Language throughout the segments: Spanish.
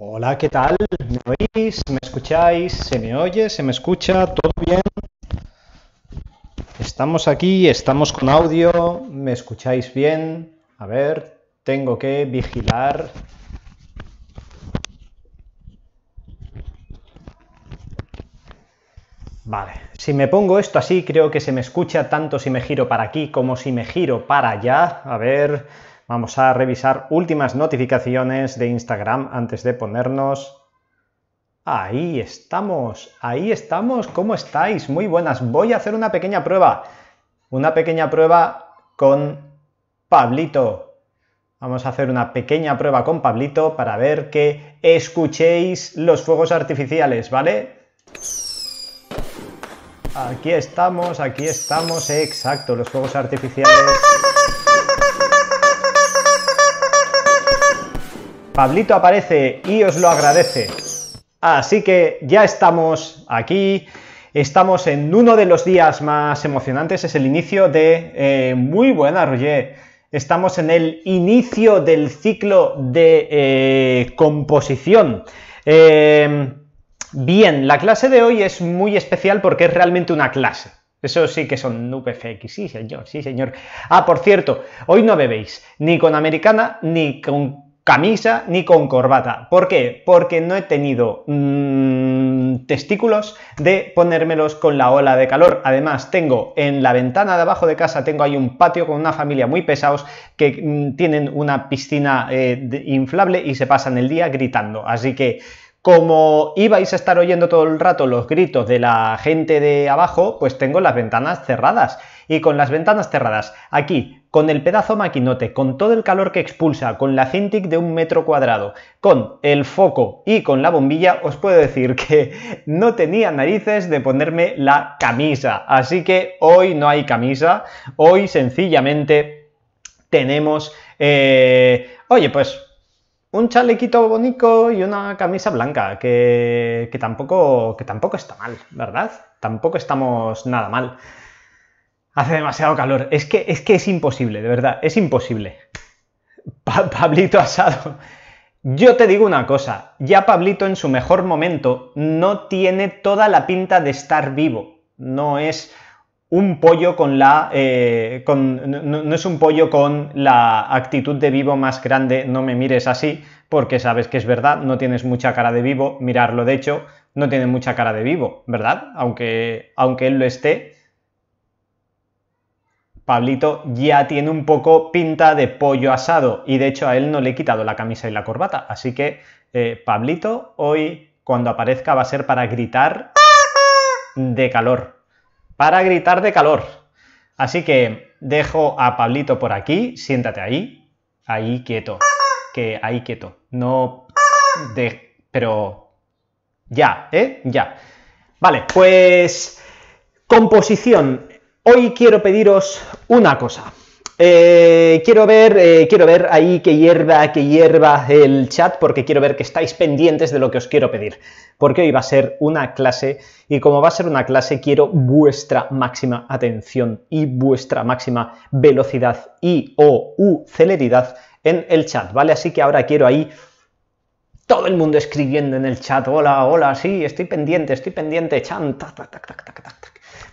Hola, ¿qué tal? ¿Me oís? ¿Me escucháis? ¿Se me oye? ¿Se me escucha? ¿Todo bien? Estamos aquí, estamos con audio, ¿me escucháis bien? A ver, tengo que vigilar. Vale, si me pongo esto así, creo que se me escucha tanto si me giro para aquí como si me giro para allá. A ver, Vamos a revisar últimas notificaciones de Instagram antes de ponernos. Ahí estamos, ahí estamos. ¿Cómo estáis? Muy buenas. Voy a hacer una pequeña prueba. Una pequeña prueba con Pablito. Vamos a hacer una pequeña prueba con Pablito para ver que escuchéis los fuegos artificiales, ¿vale? Aquí estamos, aquí estamos, exacto, los fuegos artificiales. Pablito aparece y os lo agradece. Así que ya estamos aquí. Estamos en uno de los días más emocionantes. Es el inicio de... Eh, muy buena, Roger. Estamos en el inicio del ciclo de eh, composición. Em, bien, la clase de hoy es muy especial porque es realmente una clase. Eso sí que son UPFX, sí señor, sí señor. Ah, por cierto, hoy no bebéis ni con americana ni con camisa ni con corbata. ¿Por qué? Porque no he tenido mm, testículos de ponérmelos con la ola de calor. Además, tengo en la ventana de abajo de casa, tengo ahí un patio con una familia muy pesados que mm, tienen una piscina eh, inflable y se pasan el día gritando. Así que... Como ibais a estar oyendo todo el rato los gritos de la gente de abajo, pues tengo las ventanas cerradas y con las ventanas cerradas. Aquí, con el pedazo maquinote, con todo el calor que expulsa, con la cintic de un metro cuadrado, con el foco y con la bombilla, os puedo decir que no tenía narices de ponerme la camisa. Así que hoy no hay camisa, hoy sencillamente tenemos... Eh, oye, pues un chalequito bonito y una camisa blanca, que, tampoco, que tampoco está mal, ¿verdad? Tampoco estamos nada mal. Hace demasiado calor. Es que es, que es imposible, de verdad, es imposible. Pablito Asado. Yo te digo una cosa, ya Pablito en su mejor momento no tiene toda la pinta de estar vivo. No es un pollo con la. Eh, no, es un pollo con la actitud de vivo más grande, no me mires así, porque sabes que es verdad, no tienes mucha cara de vivo, mirarlo de hecho, no tiene mucha cara de vivo, ¿verdad? Aunque, aunque él lo esté, Pablito ya tiene un poco pinta de pollo asado y de hecho a él no le he quitado la camisa y la corbata. Así que eh, Pablito hoy cuando aparezca va a ser para gritar de calor. Para gritar de calor. Así que dejo a Pablito por aquí, siéntate ahí, ahí quieto, que ahí quieto. No pero ya, ¿eh? Ya. Vale, pues composición. Hoy quiero pediros una cosa. Eh, quiero ver, eh, quiero ver ahí que hierba, que hierba el chat, porque quiero ver que estáis pendientes de lo que os quiero pedir. Porque hoy va a ser una clase, y como va a ser una clase, quiero vuestra máxima atención y vuestra máxima velocidad y o u celeridad en el chat, ¿vale? Así que ahora quiero ahí todo el mundo escribiendo en el chat, hola, hola, sí, estoy pendiente, estoy pendiente, chan, tac, tac,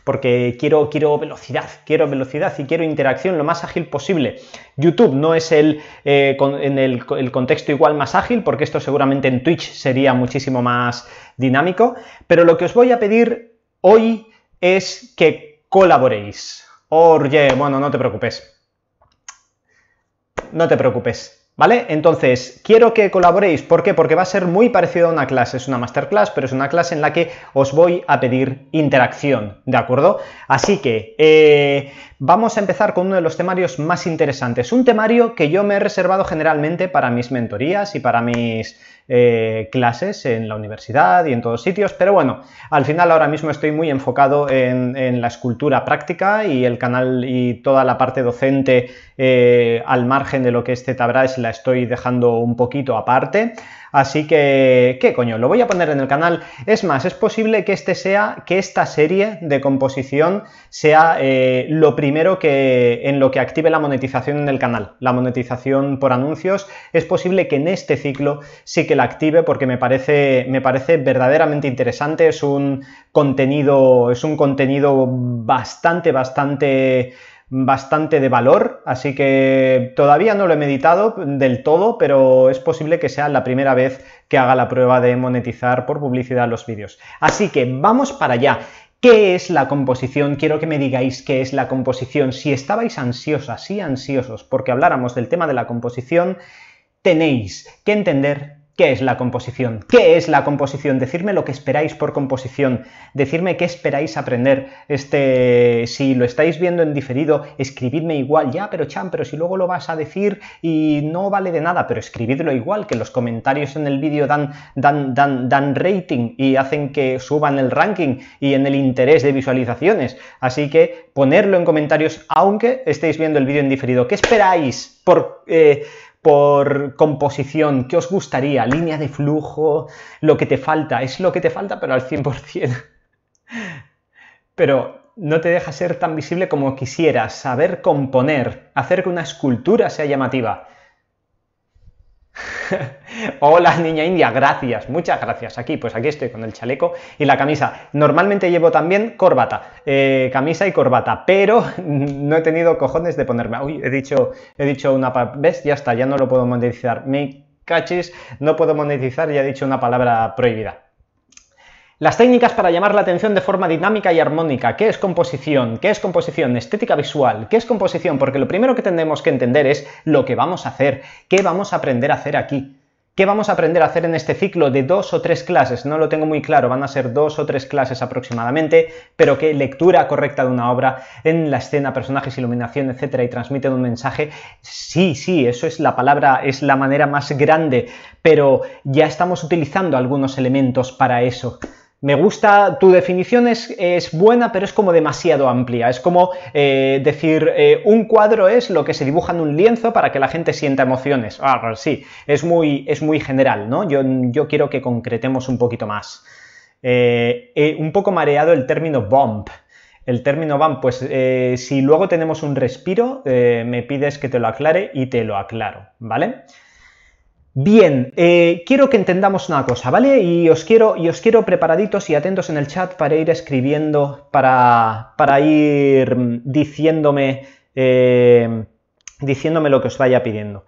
porque quiero, quiero velocidad, quiero velocidad y quiero interacción lo más ágil posible. YouTube no es el, eh, en el, el contexto igual más ágil, porque esto seguramente en Twitch sería muchísimo más dinámico, pero lo que os voy a pedir hoy es que colaboréis. Oye, bueno, no te preocupes. No te preocupes ¿Vale? Entonces, quiero que colaboréis. ¿Por qué? Porque va a ser muy parecido a una clase. Es una masterclass, pero es una clase en la que os voy a pedir interacción, ¿de acuerdo? Así que eh, vamos a empezar con uno de los temarios más interesantes. Un temario que yo me he reservado generalmente para mis mentorías y para mis eh, clases en la universidad y en todos sitios, pero bueno, al final ahora mismo estoy muy enfocado en, la escultura práctica y el canal y toda la parte docente eh, al margen de lo que es ZBrush la estoy dejando un poquito aparte. Así que, ¿qué coño? Lo voy a poner en el canal. Es más, es posible que este sea, que esta serie de composición sea eh, lo primero que en lo que active la monetización en el canal, la monetización por anuncios. Es posible que en este ciclo sí que la active porque me parece, me parece verdaderamente interesante. Es un contenido, es un contenido bastante, bastante bastante de valor, así que todavía no lo he meditado del todo, pero es posible que sea la primera vez que haga la prueba de monetizar por publicidad los vídeos. Así que vamos para allá. ¿Qué es la composición? Quiero que me digáis qué es la composición. Si estabais ansiosas y ansiosos porque habláramos del tema de la composición, tenéis que entender ¿Qué es la composición? ¿Qué es la composición? Decidme lo que esperáis por composición. Decidme qué esperáis aprender. Este, si lo estáis viendo en diferido, escribidme igual. Ya, pero Chan, pero si luego lo vas a decir y no vale de nada, pero escribidlo igual, que los comentarios en el vídeo dan, dan, dan, dan rating y hacen que suban el ranking y en el interés de visualizaciones. Así que ponerlo en comentarios, aunque estéis viendo el vídeo en diferido. ¿Qué esperáis por... Eh, por composición, qué os gustaría, línea de flujo, lo que te falta, es lo que te falta, pero al 100%. pero no te deja ser tan visible como quisieras, saber componer, hacer que una escultura sea llamativa. Hola niña india, gracias, muchas gracias. Aquí, pues aquí estoy con el chaleco y la camisa. Normalmente llevo también corbata, eh, camisa y corbata, pero no he tenido cojones de ponerme. Uy, he dicho, he dicho una... vez Ya está, ya no lo puedo monetizar. Me cachis, no puedo monetizar ya he dicho una palabra prohibida. Las técnicas para llamar la atención de forma dinámica y armónica. ¿Qué es composición? ¿Qué es composición? Estética visual. ¿Qué es composición? Porque lo primero que tenemos que entender es lo que vamos a hacer. ¿Qué vamos a aprender a hacer aquí? ¿Qué vamos a aprender a hacer en este ciclo de dos o tres clases? No lo tengo muy claro, van a ser dos o tres clases aproximadamente, pero qué lectura correcta de una obra en la escena, personajes, iluminación, etcétera, y transmiten un mensaje. Sí, sí, eso es la palabra, es la manera más grande, pero ya estamos utilizando algunos elementos para eso me gusta, tu definición es, buena, pero es como demasiado amplia. Es como eh, decir, eh, un cuadro es lo que se dibuja en un lienzo para que la gente sienta emociones. Ah, pues sí, es muy, es muy general, ¿no? Yo, yo quiero que concretemos un poquito más. Eh, un poco mareado el término bump. El término bump, pues si luego tenemos un respiro, me pides que te lo aclare y te lo aclaro, ¿vale? Bien, eh, quiero que entendamos una cosa, ¿vale? Y os quiero, y os quiero preparaditos y atentos en el chat para ir escribiendo, para, para ir diciéndome, eh, diciéndome lo que os vaya pidiendo.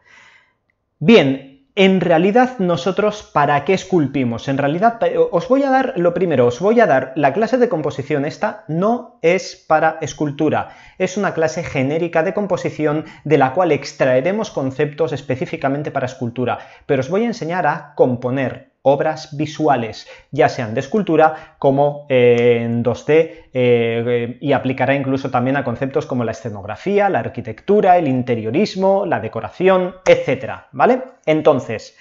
Bien, en realidad nosotros para qué esculpimos. En realidad, eh, os voy a dar lo primero, os voy a dar la clase de composición. Esta no es para escultura, es una clase genérica de composición de la cual extraeremos conceptos específicamente para escultura, pero os voy a enseñar a componer obras visuales, ya sean de escultura como eh, en 2D eh, eh, y aplicará incluso también a conceptos como la escenografía, la arquitectura, el interiorismo, la decoración, etcétera, ¿vale? Entonces,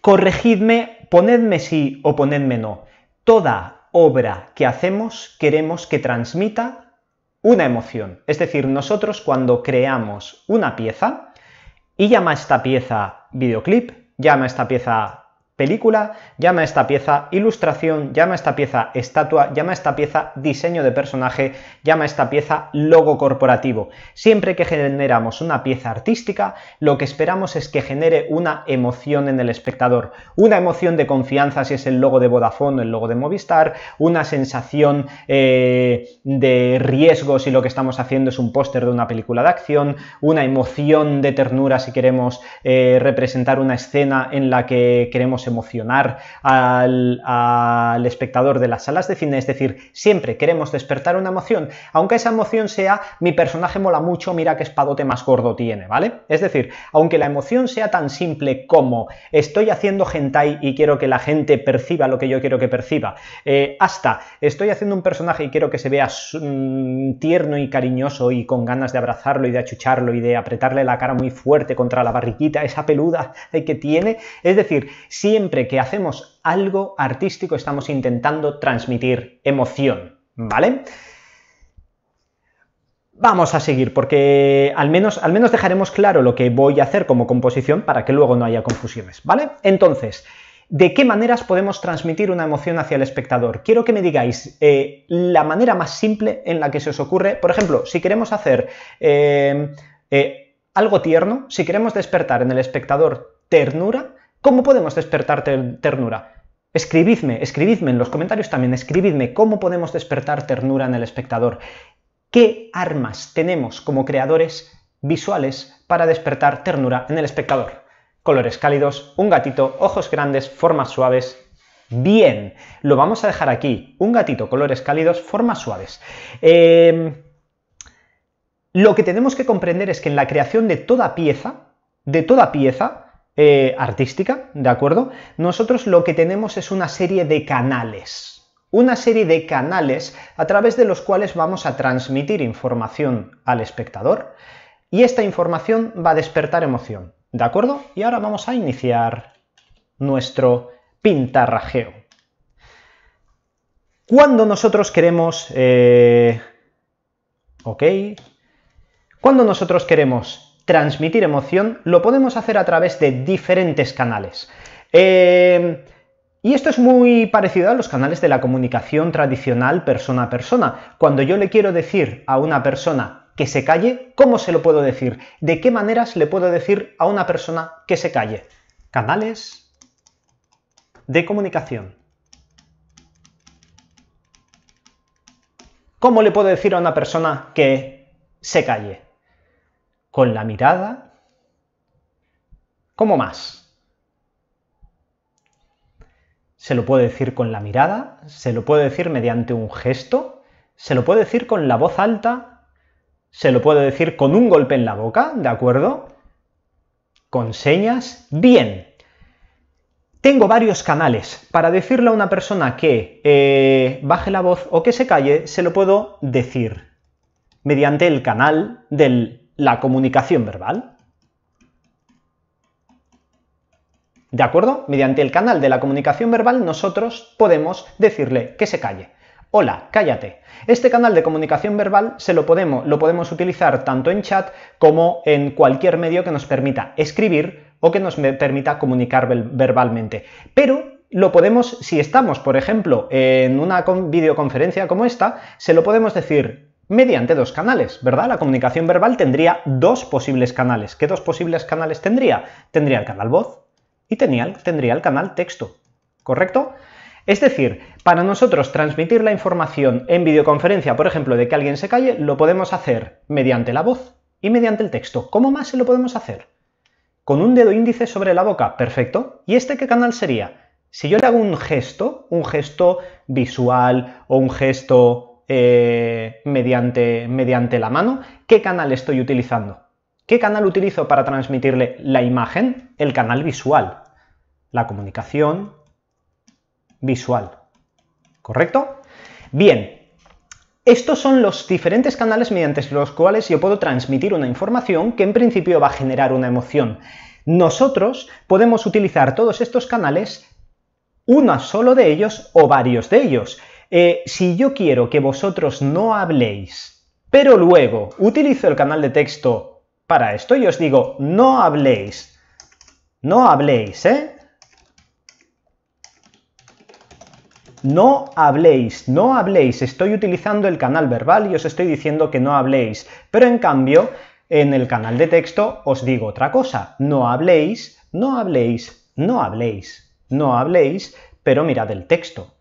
corregidme, ponedme sí o ponedme no. Toda obra que hacemos queremos que transmita una emoción. Es decir, nosotros cuando creamos una pieza y llama esta pieza videoclip, llama esta pieza película, llama esta pieza ilustración, llama esta pieza estatua, llama esta pieza diseño de personaje, llama esta pieza logo corporativo. Siempre que generamos una pieza artística, lo que esperamos es que genere una emoción en el espectador, una emoción de confianza si es el logo de Vodafone o el logo de Movistar, una sensación eh, de riesgo si lo que estamos haciendo es un póster de una película de acción, una emoción de ternura si queremos eh, representar una escena en la que queremos emocionar al, espectador de las salas de cine, es decir, siempre queremos despertar una emoción, aunque esa emoción sea mi personaje mola mucho, mira qué espadote más gordo tiene, ¿vale? Es decir, aunque la emoción sea tan simple como estoy haciendo hentai y quiero que la gente perciba lo que yo quiero que perciba, eh, hasta estoy haciendo un personaje y quiero que se vea mm, tierno y cariñoso y con ganas de abrazarlo y de achucharlo y de apretarle la cara muy fuerte contra la barriquita, esa peluda que tiene, es decir, si siempre que hacemos algo artístico estamos intentando transmitir emoción, ¿vale? Vamos a seguir, porque al menos, al menos dejaremos claro lo que voy a hacer como composición para que luego no haya confusiones, ¿vale? Entonces, ¿de qué maneras podemos transmitir una emoción hacia el espectador? Quiero que me digáis eh, la manera más simple en la que se os ocurre. Por ejemplo, si queremos hacer eh, eh, algo tierno, si queremos despertar en el espectador ternura, ¿Cómo podemos despertar ternura? Escribidme, escribidme en los comentarios también, escribidme cómo podemos despertar ternura en el espectador. ¿Qué armas tenemos como creadores visuales para despertar ternura en el espectador? Colores cálidos, un gatito, ojos grandes, formas suaves, Bien, lo vamos a dejar aquí. Un gatito, colores cálidos, formas suaves. Em, lo que tenemos que comprender es que en la creación de toda pieza, de toda pieza, eh, artística, ¿de acuerdo? Nosotros lo que tenemos es una serie de canales, una serie de canales a través de los cuales vamos a transmitir información al espectador y esta información va a despertar emoción, ¿de acuerdo? Y ahora vamos a iniciar nuestro pintarrajeo. Cuando nosotros queremos... Eh, ok. Cuando nosotros queremos transmitir emoción, lo podemos hacer a través de diferentes canales. Eh, y esto es muy parecido a los canales de la comunicación tradicional persona a persona. Cuando yo le quiero decir a una persona que se calle, ¿cómo se lo puedo decir? ¿De qué maneras le puedo decir a una persona que se calle? Canales de comunicación. ¿Cómo le puedo decir a una persona que se calle? con la mirada. ¿Cómo más? Se lo puede decir con la mirada, se lo puede decir mediante un gesto, se lo puede decir con la voz alta, se lo puedo decir con un golpe en la boca, ¿de acuerdo? Con señas. Bien. Tengo varios canales. Para decirle a una persona que eh, baje la voz o que se calle, se lo puedo decir mediante el canal del la comunicación verbal. ¿De acuerdo? Mediante el canal de la comunicación verbal nosotros podemos decirle que se calle. Hola, cállate. Este canal de comunicación verbal se lo podemos, lo podemos utilizar tanto en chat como en cualquier medio que nos permita escribir o que nos permita comunicar verbalmente. Pero lo podemos, si estamos, por ejemplo, en una videoconferencia como esta, se lo podemos decir mediante dos canales, ¿verdad? La comunicación verbal tendría dos posibles canales. ¿Qué dos posibles canales tendría? Tendría el canal voz y tendría el canal texto, ¿correcto? Es decir, para nosotros transmitir la información en videoconferencia, por ejemplo, de que alguien se calle, lo podemos hacer mediante la voz y mediante el texto. ¿Cómo más se lo podemos hacer? Con un dedo índice sobre la boca, perfecto. ¿Y este qué canal sería? Si yo le hago un gesto, un gesto visual o un gesto eh, mediante, mediante la mano, qué canal estoy utilizando. ¿Qué canal utilizo para transmitirle la imagen? El canal visual, la comunicación visual. ¿Correcto? Bien, estos son los diferentes canales mediante los cuales yo puedo transmitir una información que en principio va a generar una emoción. Nosotros podemos utilizar todos estos canales, uno solo de ellos o varios de ellos. Eh, si yo quiero que vosotros no habléis, pero luego utilizo el canal de texto para esto y os digo, no habléis, no habléis, ¿eh? no habléis, no habléis. Estoy utilizando el canal verbal y os estoy diciendo que no habléis. Pero en cambio, en el canal de texto os digo otra cosa. No habléis, no habléis, no habléis, no habléis, pero mirad el texto.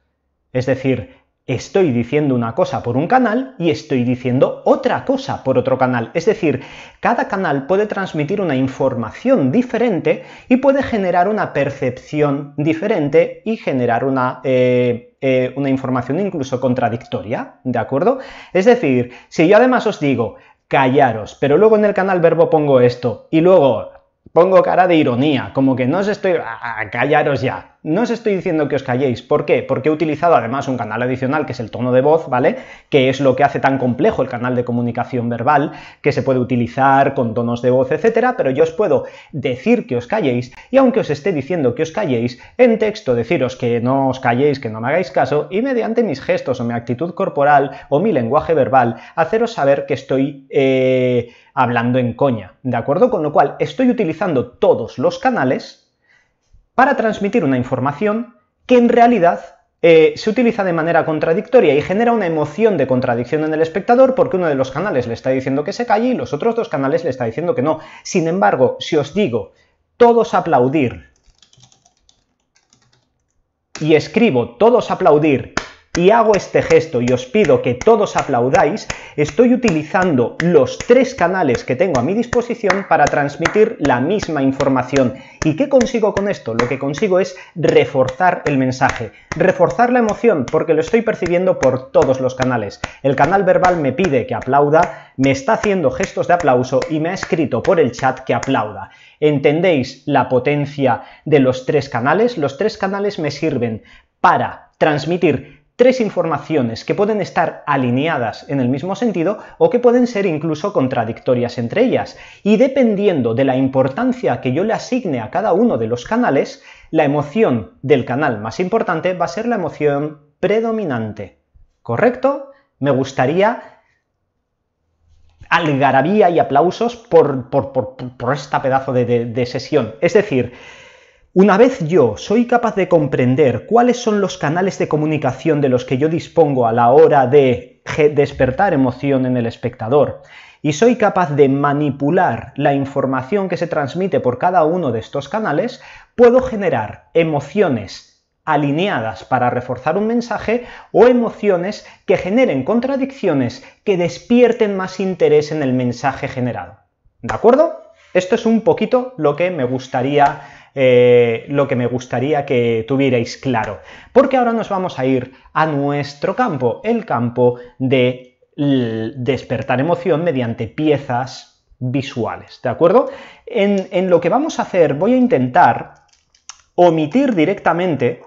Es decir, estoy diciendo una cosa por un canal y estoy diciendo otra cosa por otro canal. Es decir, cada canal puede transmitir una información diferente y puede generar una percepción diferente y generar una, eh, eh, información incluso contradictoria, ¿de acuerdo? Es decir, si yo además os digo callaros, pero luego en el canal verbo pongo esto y luego pongo cara de ironía, como que no os estoy... A callaros ya. No os estoy diciendo que os calléis. ¿Por qué? Porque he utilizado además un canal adicional que es el tono de voz, ¿vale? Que es lo que hace tan complejo el canal de comunicación verbal, que se puede utilizar con tonos de voz, etcétera, pero yo os puedo decir que os calléis y aunque os esté diciendo que os calléis, en texto deciros que no os calléis, que no me hagáis caso y mediante mis gestos o mi actitud corporal o mi lenguaje verbal, haceros saber que estoy... Eh, hablando en coña, ¿de acuerdo? Con lo cual estoy utilizando todos los canales para transmitir una información que en realidad eh, se utiliza de manera contradictoria y genera una emoción de contradicción en el espectador porque uno de los canales le está diciendo que se calle y los otros dos canales le está diciendo que no. Sin embargo, si os digo todos aplaudir y escribo todos aplaudir y hago este gesto y os pido que todos aplaudáis, estoy utilizando los tres canales que tengo a mi disposición para transmitir la misma información. ¿Y qué consigo con esto? Lo que consigo es reforzar el mensaje, reforzar la emoción, porque lo estoy percibiendo por todos los canales. El canal verbal me pide que aplauda, me está haciendo gestos de aplauso y me ha escrito por el chat que aplauda. ¿Entendéis la potencia de los tres canales? Los tres canales me sirven para transmitir tres informaciones que pueden estar alineadas en el mismo sentido o que pueden ser incluso contradictorias entre ellas. Y dependiendo de la importancia que yo le asigne a cada uno de los canales, la emoción del canal más importante va a ser la emoción predominante. ¿Correcto? Me gustaría algarabía y aplausos por, por, esta pedazo de, de sesión. Es decir, una vez yo soy capaz de comprender cuáles son los canales de comunicación de los que yo dispongo a la hora de despertar emoción en el espectador y soy capaz de manipular la información que se transmite por cada uno de estos canales, puedo generar emociones alineadas para reforzar un mensaje o emociones que generen contradicciones que despierten más interés en el mensaje generado. ¿De acuerdo? Esto es un poquito lo que me gustaría eh, lo que me gustaría que tuvierais claro. Porque ahora nos vamos a ir a nuestro campo, el campo de despertar emoción mediante piezas visuales, ¿de acuerdo? En, lo que vamos a hacer voy a intentar omitir directamente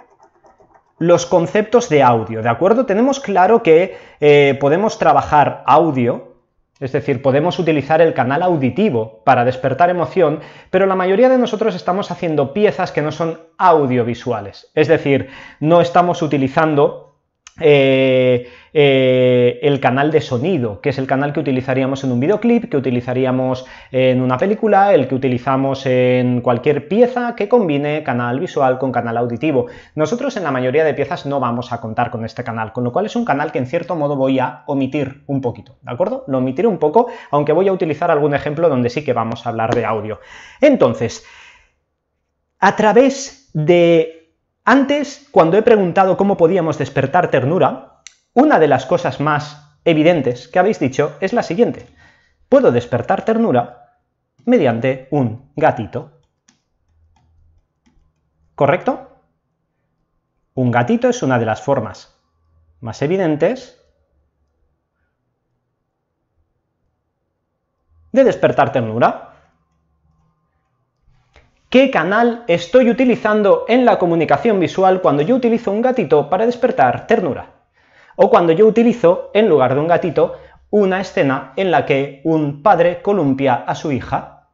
los conceptos de audio, ¿de acuerdo? Tenemos claro que eh, podemos trabajar audio, es decir, podemos utilizar el canal auditivo para despertar emoción, pero la mayoría de nosotros estamos haciendo piezas que no son audiovisuales. Es decir, no estamos utilizando eh, eh, el canal de sonido, que es el canal que utilizaríamos en un videoclip, que utilizaríamos en una película, el que utilizamos en cualquier pieza que combine canal visual con canal auditivo. Nosotros en la mayoría de piezas no vamos a contar con este canal, con lo cual es un canal que en cierto modo voy a omitir un poquito, ¿de acuerdo? Lo omitiré un poco, aunque voy a utilizar algún ejemplo donde sí que vamos a hablar de audio. Entonces, a través de antes, cuando he preguntado cómo podíamos despertar ternura, una de las cosas más evidentes que habéis dicho es la siguiente. Puedo despertar ternura mediante un gatito. ¿Correcto? Un gatito es una de las formas más evidentes de despertar ternura. ¿Qué canal estoy utilizando en la comunicación visual cuando yo utilizo un gatito para despertar ternura? O cuando yo utilizo, en lugar de un gatito, una escena en la que un padre columpia a su hija.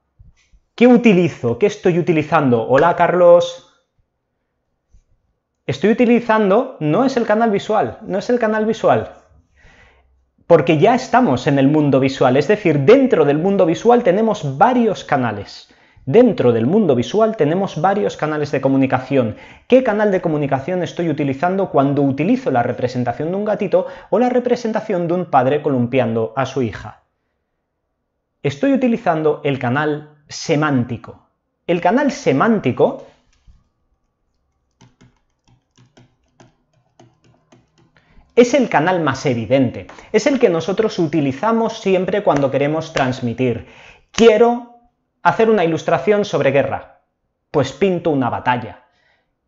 ¿Qué utilizo? ¿Qué estoy utilizando? Hola Carlos. Estoy utilizando, no es el canal visual, no es el canal visual, porque ya estamos en el mundo visual, es decir, dentro del mundo visual tenemos varios canales. Dentro del mundo visual tenemos varios canales de comunicación. ¿Qué canal de comunicación estoy utilizando cuando utilizo la representación de un gatito o la representación de un padre columpiando a su hija? Estoy utilizando el canal semántico. El canal semántico es el canal más evidente, es el que nosotros utilizamos siempre cuando queremos transmitir. Quiero hacer una ilustración sobre guerra. Pues pinto una batalla.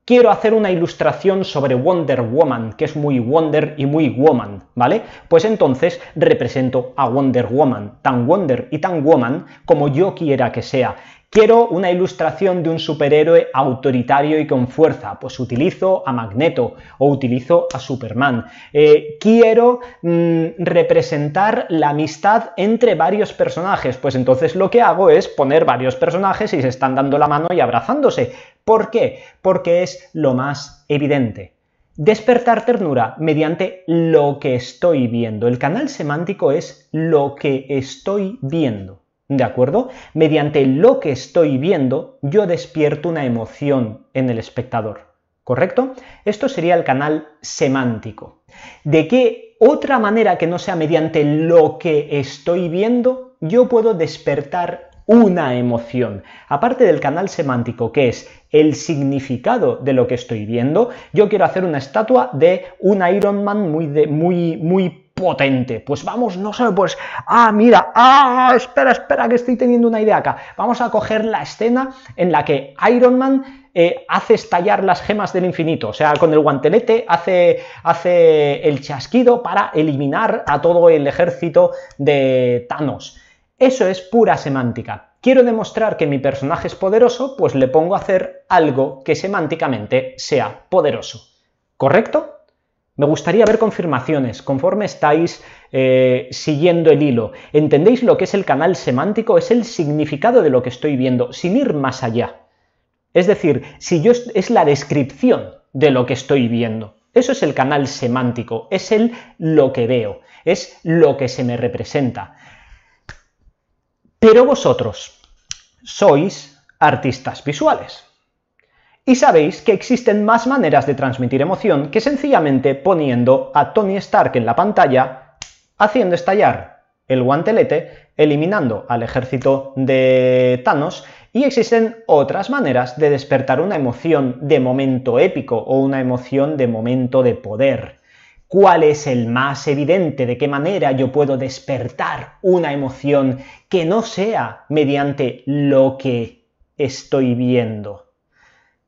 Quiero hacer una ilustración sobre Wonder Woman, que es muy Wonder y muy Woman, ¿vale? Pues entonces represento a Wonder Woman, tan Wonder y tan Woman como yo quiera que sea. Quiero una ilustración de un superhéroe autoritario y con fuerza, pues utilizo a Magneto o utilizo a Superman. Eh, quiero mm, representar la amistad entre varios personajes, pues entonces lo que hago es poner varios personajes y se están dando la mano y abrazándose. ¿Por qué? Porque es lo más evidente. Despertar ternura mediante lo que estoy viendo. El canal semántico es lo que estoy viendo. ¿De acuerdo? Mediante lo que estoy viendo, yo despierto una emoción en el espectador. ¿Correcto? Esto sería el canal semántico. ¿De qué otra manera que no sea mediante lo que estoy viendo, yo puedo despertar una emoción. Aparte del canal semántico, que es el significado de lo que estoy viendo, yo quiero hacer una estatua de un Iron Man muy, muy, muy potente. Pues vamos, no sé pues, ah, mira, ah, espera, espera, que estoy teniendo una idea acá. Vamos a coger la escena en la que Iron Man eh, hace estallar las gemas del infinito. O sea, con el guantelete hace, hace el chasquido para eliminar a todo el ejército de Thanos. Eso es pura semántica. Quiero demostrar que mi personaje es poderoso, pues le pongo a hacer algo que semánticamente sea poderoso. ¿Correcto? Me gustaría ver confirmaciones, conforme estáis eh, siguiendo el hilo. ¿Entendéis lo que es el canal semántico? Es el significado de lo que estoy viendo, sin ir más allá. Es decir, si yo es la descripción de lo que estoy viendo. Eso es el canal semántico, es el lo que veo, es lo que se me representa. Pero vosotros sois artistas visuales. Y sabéis que existen más maneras de transmitir emoción que sencillamente poniendo a Tony Stark en la pantalla, haciendo estallar el guantelete, eliminando al ejército de Thanos, y existen otras maneras de despertar una emoción de momento épico o una emoción de momento de poder. ¿Cuál es el más evidente? ¿De qué manera yo puedo despertar una emoción que no sea mediante lo que estoy viendo?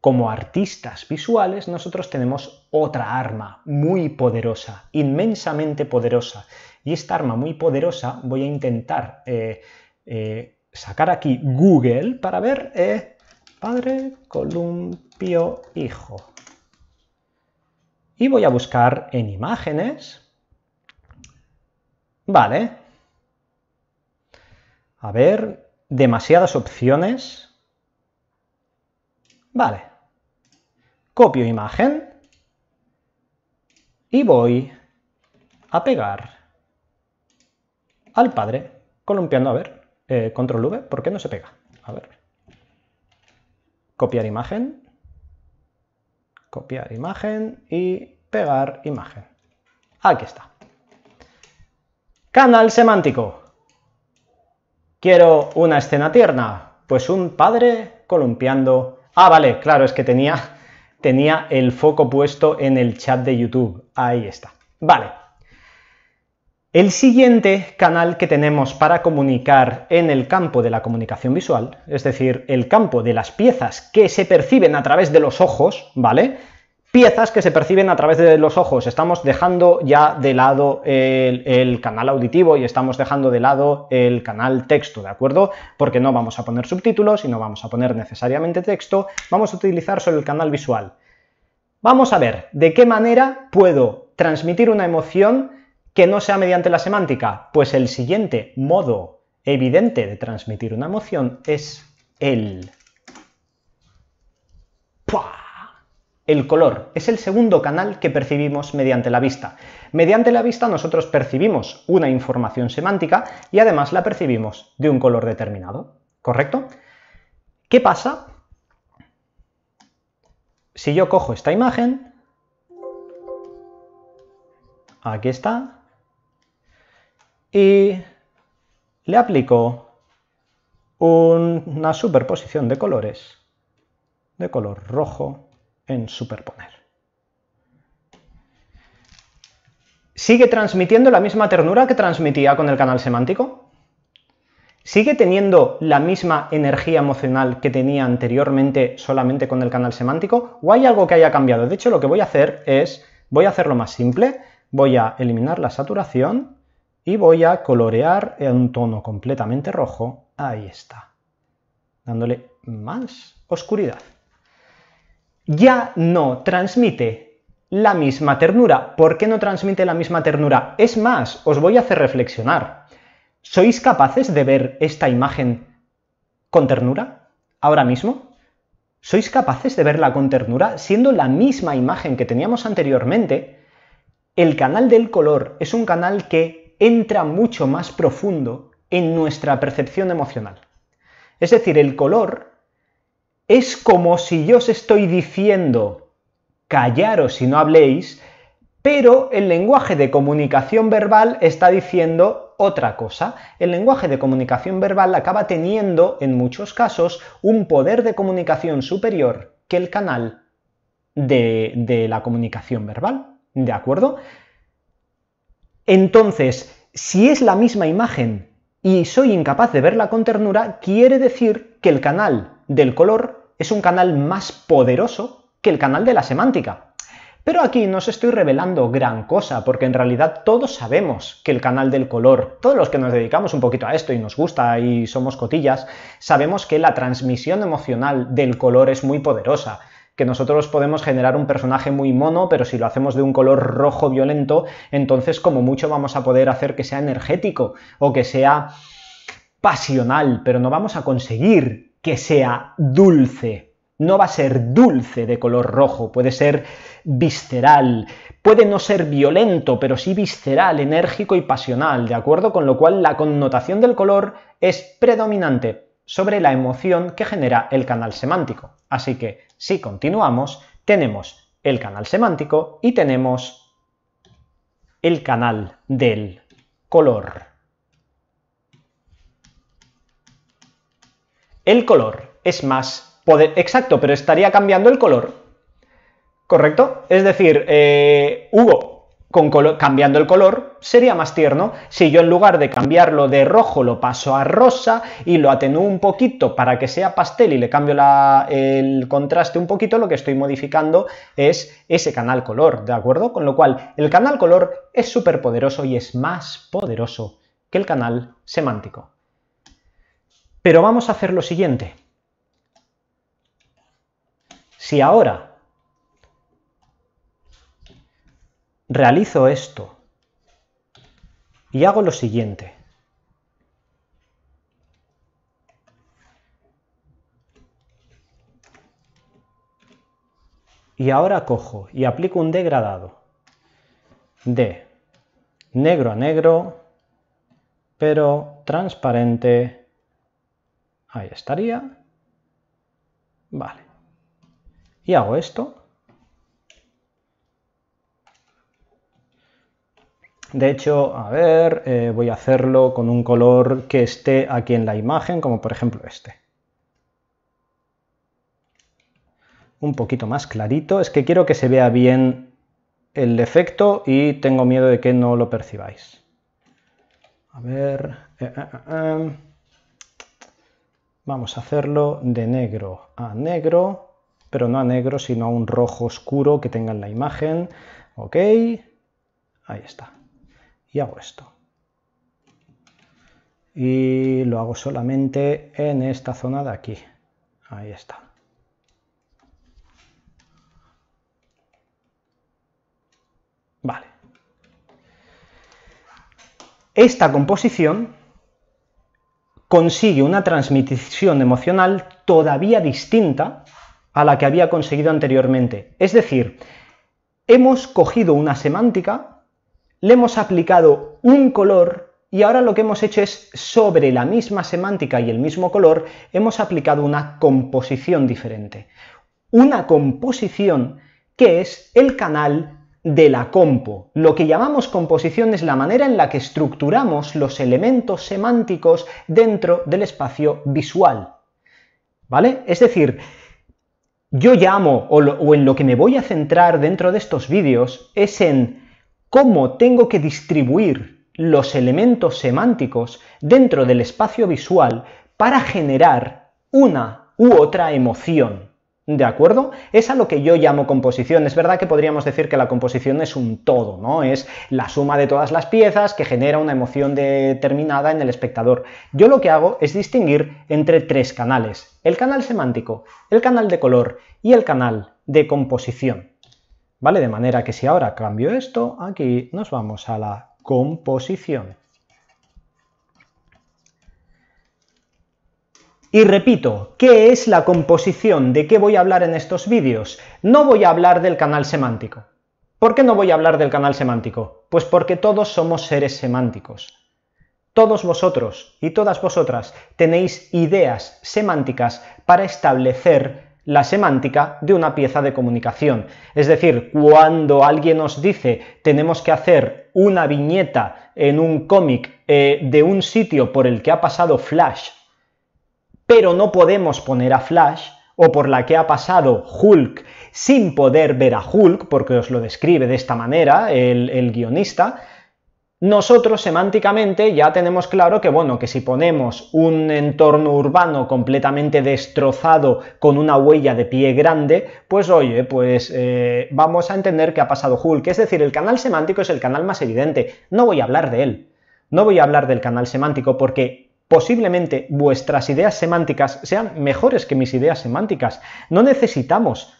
Como artistas visuales nosotros tenemos otra arma muy poderosa, inmensamente poderosa. Y esta arma muy poderosa voy a intentar eh, eh, sacar aquí Google para ver eh, padre, columpio, hijo. Y voy a buscar en imágenes. Vale. A ver, demasiadas opciones. Vale. Copio imagen y voy a pegar al padre columpiando, a ver, eh, control V, ¿por qué no se pega? A ver. Copiar imagen, copiar imagen y pegar imagen. Aquí está. Canal semántico. Quiero una escena tierna, pues un padre columpiando Ah, vale, claro, es que tenía, tenía el foco puesto en el chat de YouTube. Ahí está. Vale. El siguiente canal que tenemos para comunicar en el campo de la comunicación visual, es decir, el campo de las piezas que se perciben a través de los ojos, ¿vale? piezas que se perciben a través de los ojos. Estamos dejando ya de lado el, canal auditivo y estamos dejando de lado el canal texto, ¿de acuerdo? Porque no vamos a poner subtítulos y no vamos a poner necesariamente texto, vamos a utilizar solo el canal visual. Vamos a ver de qué manera puedo transmitir una emoción que no sea mediante la semántica. Pues el siguiente modo evidente de transmitir una emoción es el El color es el segundo canal que percibimos mediante la vista. Mediante la vista nosotros percibimos una información semántica y además la percibimos de un color determinado, ¿correcto? ¿Qué pasa si yo cojo esta imagen? Aquí está. Y le aplico una superposición de colores de color rojo, en superponer. ¿Sigue transmitiendo la misma ternura que transmitía con el canal semántico? ¿Sigue teniendo la misma energía emocional que tenía anteriormente solamente con el canal semántico? ¿O hay algo que haya cambiado? De hecho, lo que voy a hacer es, voy a hacerlo más simple, voy a eliminar la saturación y voy a colorear en un tono completamente rojo. Ahí está, dándole más oscuridad ya no transmite la misma ternura. ¿Por qué no transmite la misma ternura? Es más, os voy a hacer reflexionar. ¿Sois capaces de ver esta imagen con ternura ahora mismo? ¿Sois capaces de verla con ternura? Siendo la misma imagen que teníamos anteriormente, el canal del color es un canal que entra mucho más profundo en nuestra percepción emocional. Es decir, el color es como si yo os estoy diciendo, callaros y no habléis, pero el lenguaje de comunicación verbal está diciendo otra cosa. El lenguaje de comunicación verbal acaba teniendo, en muchos casos, un poder de comunicación superior que el canal de, de la comunicación verbal. ¿De acuerdo? Entonces, si es la misma imagen y soy incapaz de verla con ternura, quiere decir que el canal del color es un canal más poderoso que el canal de la semántica. Pero aquí no os estoy revelando gran cosa, porque en realidad todos sabemos que el canal del color, todos los que nos dedicamos un poquito a esto y nos gusta y somos cotillas, sabemos que la transmisión emocional del color es muy poderosa que nosotros podemos generar un personaje muy mono, pero si lo hacemos de un color rojo violento, entonces como mucho vamos a poder hacer que sea energético o que sea pasional, pero no vamos a conseguir que sea dulce. No va a ser dulce de color rojo, puede ser visceral, puede no ser violento, pero sí visceral, enérgico y pasional, ¿de acuerdo? Con lo cual la connotación del color es predominante sobre la emoción que genera el canal semántico. Así que si continuamos, tenemos el canal semántico y tenemos el canal del color. el color es más poder... Exacto, pero estaría cambiando el color. ¿Correcto? Es decir, eh, Hugo, con cambiando el color, sería más tierno si yo en lugar de cambiarlo de rojo lo paso a rosa y lo atenúo un poquito para que sea pastel y le cambio el contraste un poquito, lo que estoy modificando es ese canal color, ¿de acuerdo? Con lo cual, el canal color es súper poderoso y es más poderoso que el canal semántico. Pero vamos a hacer lo siguiente. Si ahora realizo esto y hago lo siguiente. Y ahora cojo y aplico un degradado de negro a negro, pero transparente Ahí estaría. Vale. Y hago esto. De hecho, a ver, eh, voy a hacerlo con un color que esté aquí en la imagen, como por ejemplo este. Un poquito más clarito. Es que quiero que se vea bien el defecto y tengo miedo de que no lo percibáis. A ver... Eh, eh, Vamos a hacerlo de negro a negro, pero no a negro, sino a un rojo oscuro que tenga en la imagen. Ok, ahí está. Y hago esto. Y lo hago solamente en esta zona de aquí. Ahí está. Vale. Esta composición consigue una transmisión emocional todavía distinta a la que había conseguido anteriormente. Es decir, hemos cogido una semántica, le hemos aplicado un color y ahora lo que hemos hecho es sobre la misma semántica y el mismo color hemos aplicado una composición diferente. Una composición que es el canal de la compo. Lo que llamamos composición es la manera en la que estructuramos los elementos semánticos dentro del espacio visual. ¿Vale? Es decir, yo llamo o, o en lo que me voy a centrar dentro de estos vídeos es en cómo tengo que distribuir los elementos semánticos dentro del espacio visual para generar una u otra emoción. ¿De acuerdo? Es a lo que yo llamo composición. Es verdad que podríamos decir que la composición es un todo, ¿no? Es la suma de todas las piezas que genera una emoción determinada en el espectador. Yo lo que hago es distinguir entre tres canales. El canal semántico, el canal de color y el canal de composición. ¿Vale? De manera que si ahora cambio esto, aquí nos vamos a la composición. Y repito, ¿qué es la composición? ¿De qué voy a hablar en estos vídeos? No voy a hablar del canal semántico. ¿Por qué no voy a hablar del canal semántico? Pues porque todos somos seres semánticos. Todos vosotros y todas vosotras tenéis ideas semánticas para establecer la semántica de una pieza de comunicación. Es decir, cuando alguien os dice tenemos que hacer una viñeta en un cómic eh, de un sitio por el que ha pasado Flash pero no podemos poner a Flash o por la que ha pasado Hulk sin poder ver a Hulk, porque os lo describe de esta manera el, guionista, nosotros semánticamente ya tenemos claro que, bueno, que si ponemos un entorno urbano completamente destrozado con una huella de pie grande, pues oye, pues eh, vamos a entender que ha pasado Hulk. Es decir, el canal semántico es el canal más evidente. No voy a hablar de él. No voy a hablar del canal semántico porque Posiblemente vuestras ideas semánticas sean mejores que mis ideas semánticas. No necesitamos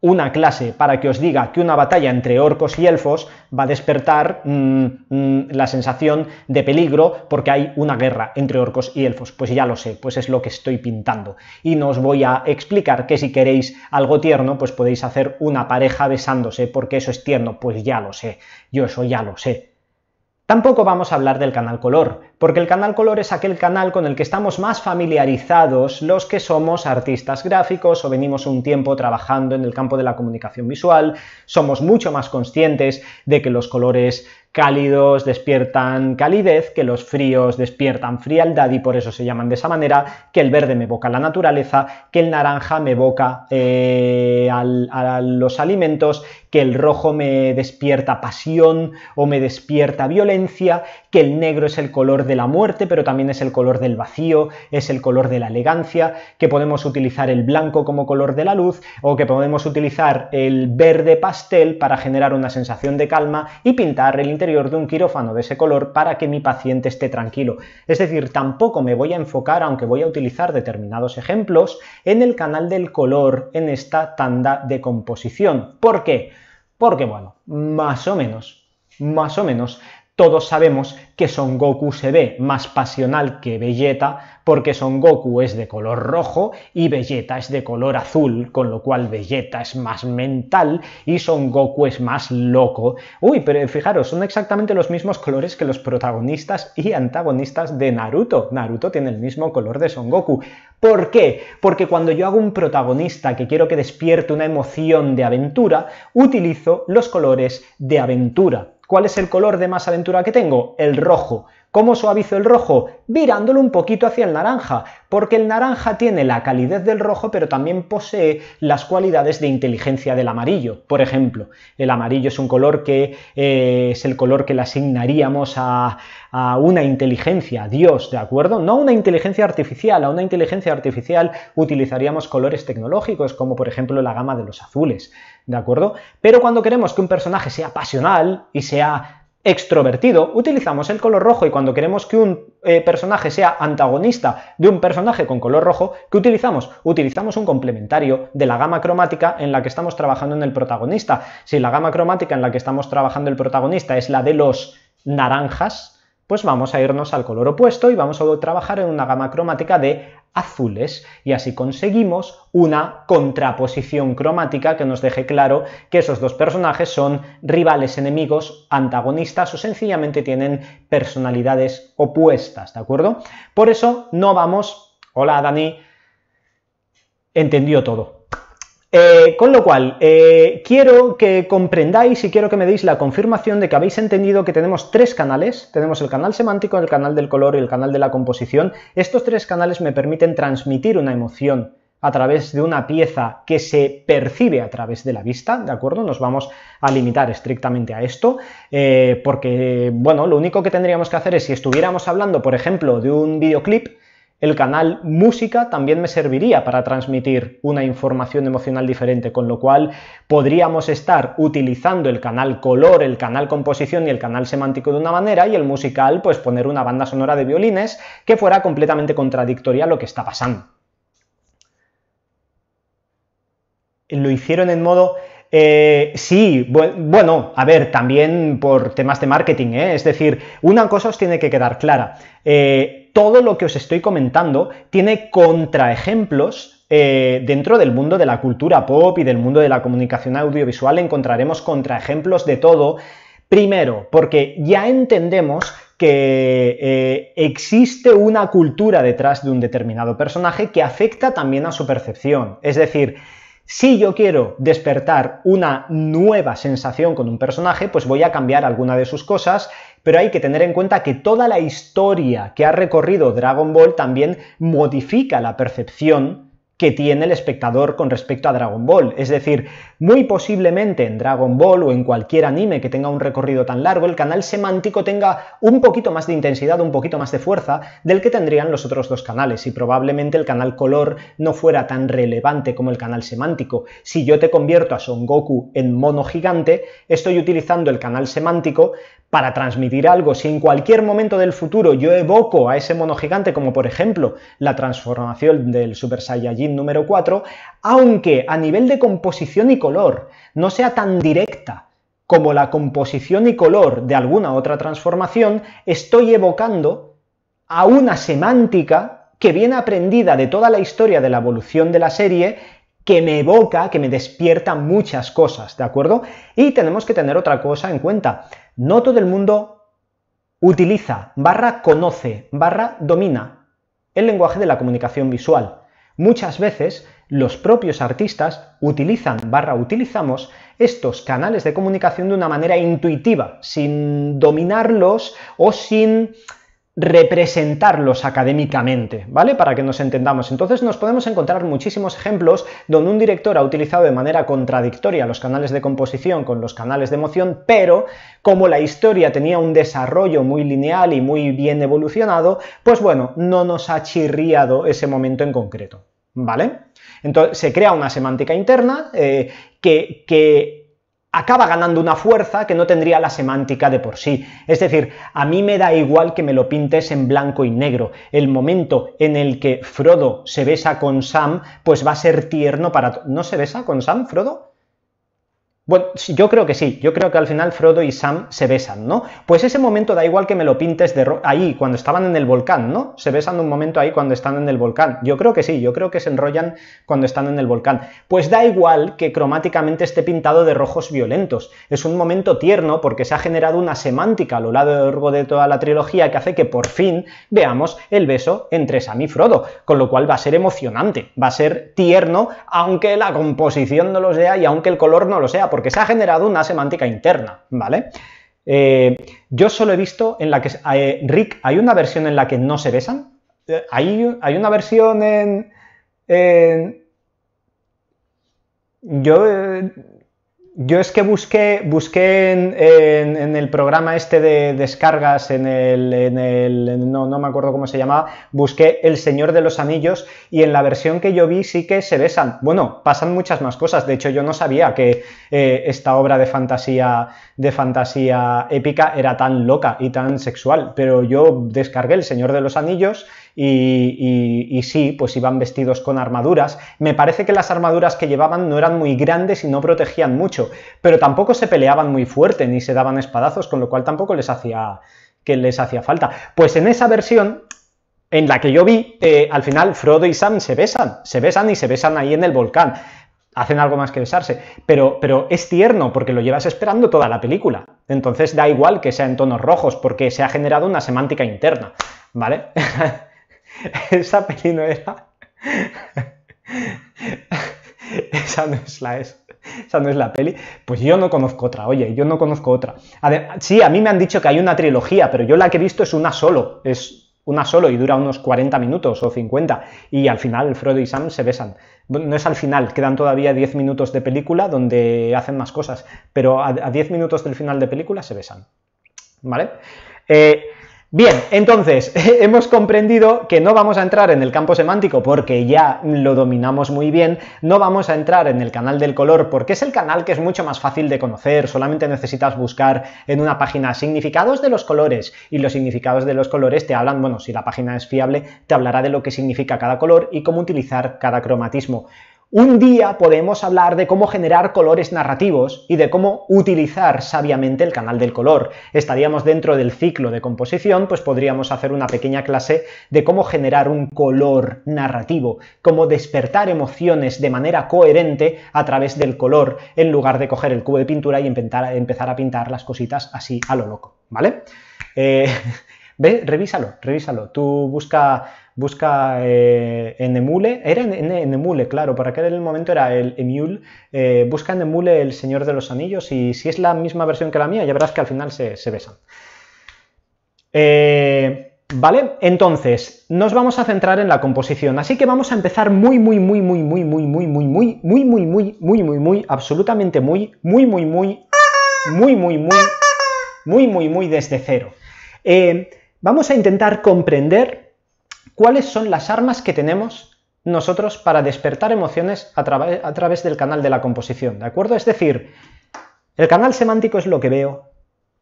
una clase para que os diga que una batalla entre orcos y elfos va a despertar mm, mm, la sensación de peligro porque hay una guerra entre orcos y elfos. Pues ya lo sé, pues es lo que estoy pintando. Y no os voy a explicar que si queréis algo tierno, pues podéis hacer una pareja besándose porque eso es tierno. Pues ya lo sé, yo eso ya lo sé. Tampoco vamos a hablar del canal color, porque el canal color es aquel canal con el que estamos más familiarizados los que somos artistas gráficos o venimos un tiempo trabajando en el campo de la comunicación visual, somos mucho más conscientes de que los colores cálidos despiertan calidez, que los fríos despiertan frialdad y por eso se llaman de esa manera, que el verde me evoca la naturaleza, que el naranja me evoca eh, a los alimentos, que el rojo me despierta pasión o me despierta violencia, que el negro es el color de la muerte, pero también es el color del vacío, es el color de la elegancia, que podemos utilizar el blanco como color de la luz o que podemos utilizar el verde pastel para generar una sensación de calma y pintar el interior de un quirófano de ese color para que mi paciente esté tranquilo. Es decir, tampoco me voy a enfocar, aunque voy a utilizar determinados ejemplos, en el canal del color en esta tanda de composición. ¿Por qué? Porque, bueno, más o menos, más o menos todos sabemos que Son Goku se ve más pasional que Vegeta porque Son Goku es de color rojo y Vegeta es de color azul, con lo cual Vegeta es más mental y Son Goku es más loco. Uy, pero fijaros, son exactamente los mismos colores que los protagonistas y antagonistas de Naruto. Naruto tiene el mismo color de Son Goku. ¿Por qué? Porque cuando yo hago un protagonista que quiero que despierte una emoción de aventura, utilizo los colores de aventura. ¿Cuál es el color de más aventura que tengo? El rojo. ¿Cómo suavizo el rojo? Virándolo un poquito hacia el naranja, porque el naranja tiene la calidez del rojo, pero también posee las cualidades de inteligencia del amarillo. Por ejemplo, el amarillo es un color que eh, es el color que le asignaríamos a, a una inteligencia, a Dios, ¿de acuerdo? No a una inteligencia artificial, a una inteligencia artificial utilizaríamos colores tecnológicos, como por ejemplo la gama de los azules, ¿de acuerdo? Pero cuando queremos que un personaje sea pasional y sea extrovertido, utilizamos el color rojo y cuando queremos que un eh, personaje sea antagonista de un personaje con color rojo, ¿qué utilizamos? Utilizamos un complementario de la gama cromática en la que estamos trabajando en el protagonista. Si la gama cromática en la que estamos trabajando el protagonista es la de los naranjas, pues vamos a irnos al color opuesto y vamos a trabajar en una gama cromática de azules y así conseguimos una contraposición cromática que nos deje claro que esos dos personajes son rivales enemigos, antagonistas o sencillamente tienen personalidades opuestas, ¿de acuerdo? Por eso no vamos, hola Dani, entendió todo. Eh, con lo cual, eh, quiero que comprendáis y quiero que me deis la confirmación de que habéis entendido que tenemos tres canales. Tenemos el canal semántico, el canal del color y el canal de la composición. Estos tres canales me permiten transmitir una emoción a través de una pieza que se percibe a través de la vista, ¿de acuerdo? Nos vamos a limitar estrictamente a esto, eh, porque, bueno, lo único que tendríamos que hacer es, si estuviéramos hablando, por ejemplo, de un videoclip, el canal música también me serviría para transmitir una información emocional diferente, con lo cual podríamos estar utilizando el canal color, el canal composición y el canal semántico de una manera y el musical pues poner una banda sonora de violines que fuera completamente contradictoria a lo que está pasando. Lo hicieron en modo eh, sí, bueno, a ver, también por temas de marketing, eh? es decir, una cosa os tiene que quedar clara. Eh, todo lo que os estoy comentando tiene contraejemplos eh, dentro del mundo de la cultura pop y del mundo de la comunicación audiovisual encontraremos contraejemplos de todo. Primero, porque ya entendemos que eh, existe una cultura detrás de un determinado personaje que afecta también a su percepción. Es decir, si yo quiero despertar una nueva sensación con un personaje, pues voy a cambiar alguna de sus cosas pero hay que tener en cuenta que toda la historia que ha recorrido Dragon Ball también modifica la percepción que tiene el espectador con respecto a Dragon Ball. Es decir, muy posiblemente en Dragon Ball o en cualquier anime que tenga un recorrido tan largo, el canal semántico tenga un poquito más de intensidad, un poquito más de fuerza del que tendrían los otros dos canales y probablemente el canal color no fuera tan relevante como el canal semántico. Si yo te convierto a Son Goku en mono gigante, estoy utilizando el canal semántico para transmitir algo. Si en cualquier momento del futuro yo evoco a ese mono gigante, como por ejemplo la transformación del Super Saiyajin número 4, aunque a nivel de composición y color no sea tan directa como la composición y color de alguna otra transformación, estoy evocando a una semántica que viene aprendida de toda la historia de la evolución de la serie que me evoca, que me despierta muchas cosas, ¿de acuerdo? Y tenemos que tener otra cosa en cuenta. No todo el mundo utiliza, barra conoce, barra domina el lenguaje de la comunicación visual. Muchas veces los propios artistas utilizan, barra utilizamos, estos canales de comunicación de una manera intuitiva, sin dominarlos o sin representarlos académicamente, ¿vale? Para que nos entendamos. Entonces nos podemos encontrar muchísimos ejemplos donde un director ha utilizado de manera contradictoria los canales de composición con los canales de emoción, pero como la historia tenía un desarrollo muy lineal y muy bien evolucionado, pues bueno, no nos ha chirriado ese momento en concreto, ¿vale? Entonces se crea una semántica interna eh, que acaba ganando una fuerza que no tendría la semántica de por sí. Es decir, a mí me da igual que me lo pintes en blanco y negro. El momento en el que Frodo se besa con Sam, pues va a ser tierno para... ¿No se besa con Sam, Frodo? Bueno, yo creo que sí, yo creo que al final Frodo y Sam se besan, ¿no? Pues ese momento da igual que me lo pintes de ahí, cuando estaban en el volcán, ¿no? Se besan un momento ahí cuando están en el volcán. Yo creo que sí, yo creo que se enrollan cuando están en el volcán. Pues da igual que cromáticamente esté pintado de rojos violentos. Es un momento tierno porque se ha generado una semántica a lo largo de toda la trilogía que hace que por fin veamos el beso entre Sam y Frodo, con lo cual va a ser emocionante, va a ser tierno, aunque la composición no lo sea y aunque el color no lo sea porque se ha generado una semántica interna, ¿vale? Eh, yo solo he visto en la que... Eh, Rick, ¿hay una versión en la que no se besan? Eh, ¿Hay, hay una versión en... yo... Yo es que busqué, busqué en, el programa este de descargas, en el, en el no, no, me acuerdo cómo se llamaba, busqué El Señor de los Anillos y en la versión que yo vi sí que se besan. Bueno, pasan muchas más cosas. De hecho, yo no sabía que eh, esta obra de fantasía, de fantasía épica era tan loca y tan sexual. Pero yo descargué El Señor de los Anillos y, sí, pues iban vestidos con armaduras. Me parece que las armaduras que llevaban no eran muy grandes y no protegían mucho, pero tampoco se peleaban muy fuerte ni se daban espadazos, con lo cual tampoco les hacía que les hacía falta. Pues en esa versión en la que yo vi, eh, al final Frodo y Sam se besan, se besan y se besan ahí en el volcán. Hacen algo más que besarse, pero es tierno porque lo llevas esperando toda la película. Entonces da igual que sea en tonos rojos porque se ha generado una semántica interna, ¿vale? Esa peli no era. esa no es la Esa no es la peli. Pues yo no conozco otra, oye, yo no conozco otra. sí, a mí me han dicho que hay una trilogía, pero yo la que he visto es una solo. Es una solo y dura unos 40 minutos o 50 y al final Frodo y Sam se besan. No es al final, quedan todavía 10 minutos de película donde hacen más cosas, pero a, a 10 minutos del final de película se besan. ¿Vale? Eh, Bien, entonces hemos comprendido que no vamos a entrar en el campo semántico porque ya lo dominamos muy bien, no vamos a entrar en el canal del color porque es el canal que es mucho más fácil de conocer, solamente necesitas buscar en una página significados de los colores y los significados de los colores te hablan, bueno, si la página es fiable, te hablará de lo que significa cada color y cómo utilizar cada cromatismo. Un día podemos hablar de cómo generar colores narrativos y de cómo utilizar sabiamente el canal del color. Estaríamos dentro del ciclo de composición, pues podríamos hacer una pequeña clase de cómo generar un color narrativo, cómo despertar emociones de manera coherente a través del color, en lugar de coger el cubo de pintura y empezar a pintar las cositas así a lo loco, ¿vale? Eh, ve, revísalo, revísalo. Tú busca busca en Emule, era en, Emule, claro, para aquel momento era el Emule, busca en Emule el Señor de los Anillos y si es la misma versión que la mía, ya verás que al final se, besan. ¿Vale? Entonces, nos vamos a centrar en la composición, así que vamos a empezar muy, muy, muy, muy, muy, muy, muy, muy, muy, muy, muy, muy, muy, muy, muy, absolutamente muy, muy, muy, muy, muy, muy, muy, muy, muy, muy desde cero. Vamos a intentar comprender cuáles son las armas que tenemos nosotros para despertar emociones a, través del canal de la composición, ¿de acuerdo? Es decir, el canal semántico es lo que veo,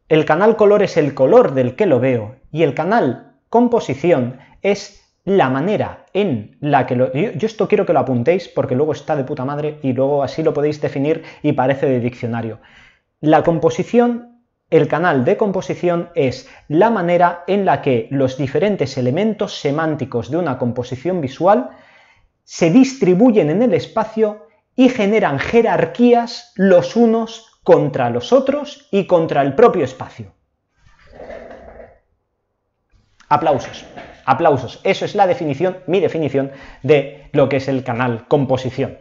el canal color es el color del que lo veo y el canal composición es la manera en la que lo... Yo, esto quiero que lo apuntéis porque luego está de puta madre y luego así lo podéis definir y parece de diccionario. La composición el canal de composición es la manera en la que los diferentes elementos semánticos de una composición visual se distribuyen en el espacio y generan jerarquías los unos contra los otros y contra el propio espacio. Aplausos, aplausos. Eso es la definición, mi definición, de lo que es el canal composición.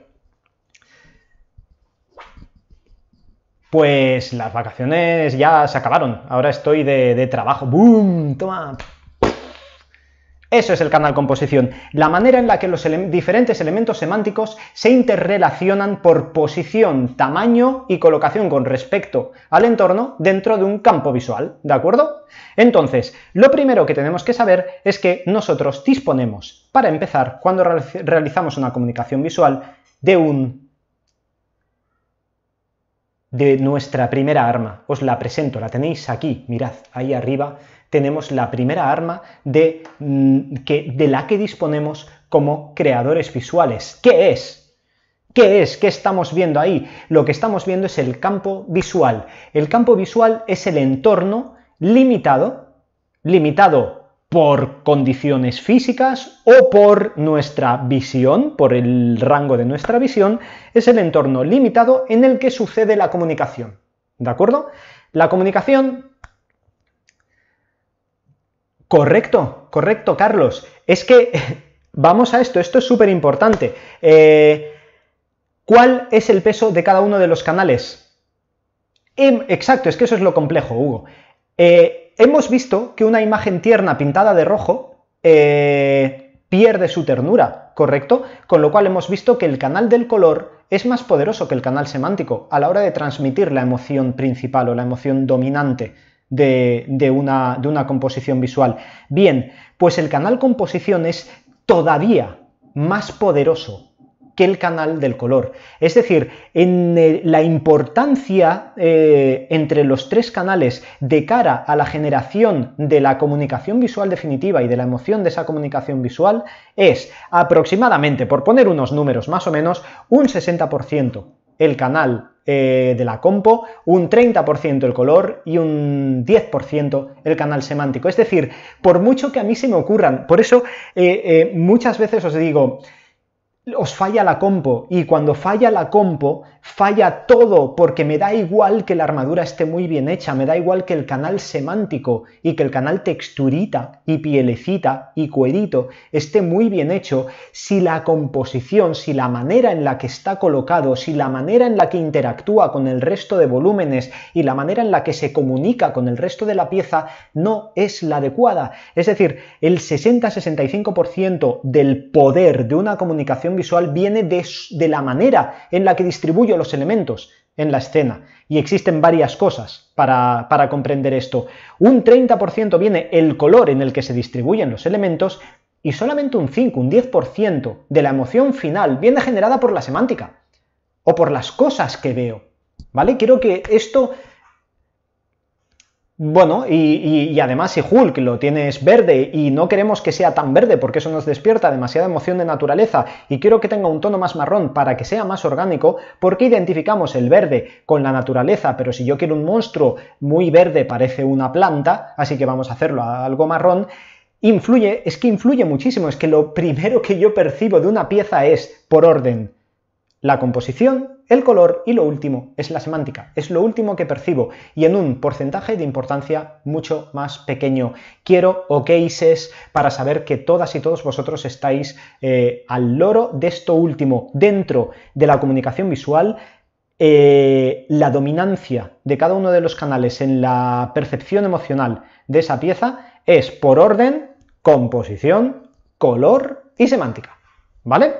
Pues las vacaciones ya se acabaron. Ahora estoy de, trabajo. ¡Boom! ¡Toma! Eso es el canal composición, la manera en la que los diferentes elementos semánticos se interrelacionan por posición, tamaño y colocación con respecto al entorno dentro de un campo visual, ¿de acuerdo? Entonces, lo primero que tenemos que saber es que nosotros disponemos, para empezar, cuando realizamos una comunicación visual, de un de nuestra primera arma. Os la presento, la tenéis aquí, mirad, ahí arriba tenemos la primera arma de, mm, que, de la que disponemos como creadores visuales. ¿Qué es? ¿Qué es? ¿Qué estamos viendo ahí? Lo que estamos viendo es el campo visual. El campo visual es el entorno limitado, limitado por condiciones físicas o por nuestra visión, por el rango de nuestra visión, es el entorno limitado en el que sucede la comunicación. ¿De acuerdo? La comunicación... Correcto, correcto, Carlos. Es que... Vamos a esto, esto es súper importante. Eh, ¿Cuál es el peso de cada uno de los canales? Em, exacto, es que eso es lo complejo, Hugo. Eh, hemos visto que una imagen tierna pintada de rojo eh, pierde su ternura, ¿correcto? Con lo cual hemos visto que el canal del color es más poderoso que el canal semántico a la hora de transmitir la emoción principal o la emoción dominante de una composición visual. Bien, pues el canal composición es todavía más poderoso que el canal del color. Es decir, en eh, la importancia eh, entre los tres canales de cara a la generación de la comunicación visual definitiva y de la emoción de esa comunicación visual es aproximadamente, por poner unos números más o menos, un 60% el canal eh, de la compo, un 30% el color y un 10% el canal semántico. Es decir, por mucho que a mí se me ocurran, por eso muchas veces os digo, os falla la compo y cuando falla la compo falla todo porque me da igual que la armadura esté muy bien hecha, me da igual que el canal semántico y que el canal texturita y pielecita y cuerito esté muy bien hecho si la composición, si la manera en la que está colocado, si la manera en la que interactúa con el resto de volúmenes y la manera en la que se comunica con el resto de la pieza no es la adecuada. Es decir, el 60-65% del poder de una comunicación visual viene de, de la manera en la que distribuyo los elementos en la escena. Y existen varias cosas para, para comprender esto. Un 30% viene el color en el que se distribuyen los elementos y solamente un 5, un 10% de la emoción final viene generada por la semántica o por las cosas que veo. ¿Vale? Quiero que esto bueno, y, además si Hulk lo tienes verde y no queremos que sea tan verde porque eso nos despierta demasiada emoción de naturaleza y quiero que tenga un tono más marrón para que sea más orgánico, porque identificamos el verde con la naturaleza? Pero si yo quiero un monstruo muy verde parece una planta, así que vamos a hacerlo algo marrón. Influye, es que influye muchísimo, es que lo primero que yo percibo de una pieza es, por orden, la composición, el color y lo último es la semántica, es lo último que percibo y en un porcentaje de importancia mucho más pequeño. Quiero OKs para saber que todas y todos vosotros estáis eh, al loro de esto último. Dentro de la comunicación visual, eh, la dominancia de cada uno de los canales en la percepción emocional de esa pieza es por orden, composición, color y semántica. ¿Vale?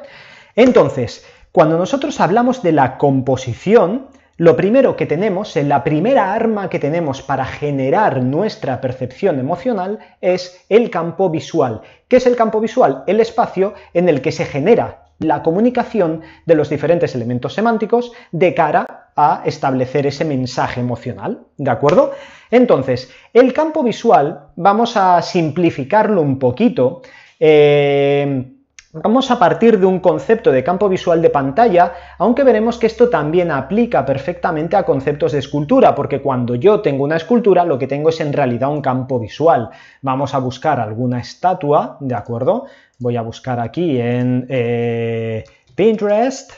Entonces, cuando nosotros hablamos de la composición, lo primero que tenemos, la primera arma que tenemos para generar nuestra percepción emocional es el campo visual. ¿Qué es el campo visual? El espacio en el que se genera la comunicación de los diferentes elementos semánticos de cara a establecer ese mensaje emocional, ¿de acuerdo? Entonces, el campo visual, vamos a simplificarlo un poquito. Eh, Vamos a partir de un concepto de campo visual de pantalla, aunque veremos que esto también aplica perfectamente a conceptos de escultura, porque cuando yo tengo una escultura lo que tengo es en realidad un campo visual. Vamos a buscar alguna estatua, ¿de acuerdo? Voy a buscar aquí en eh, Pinterest,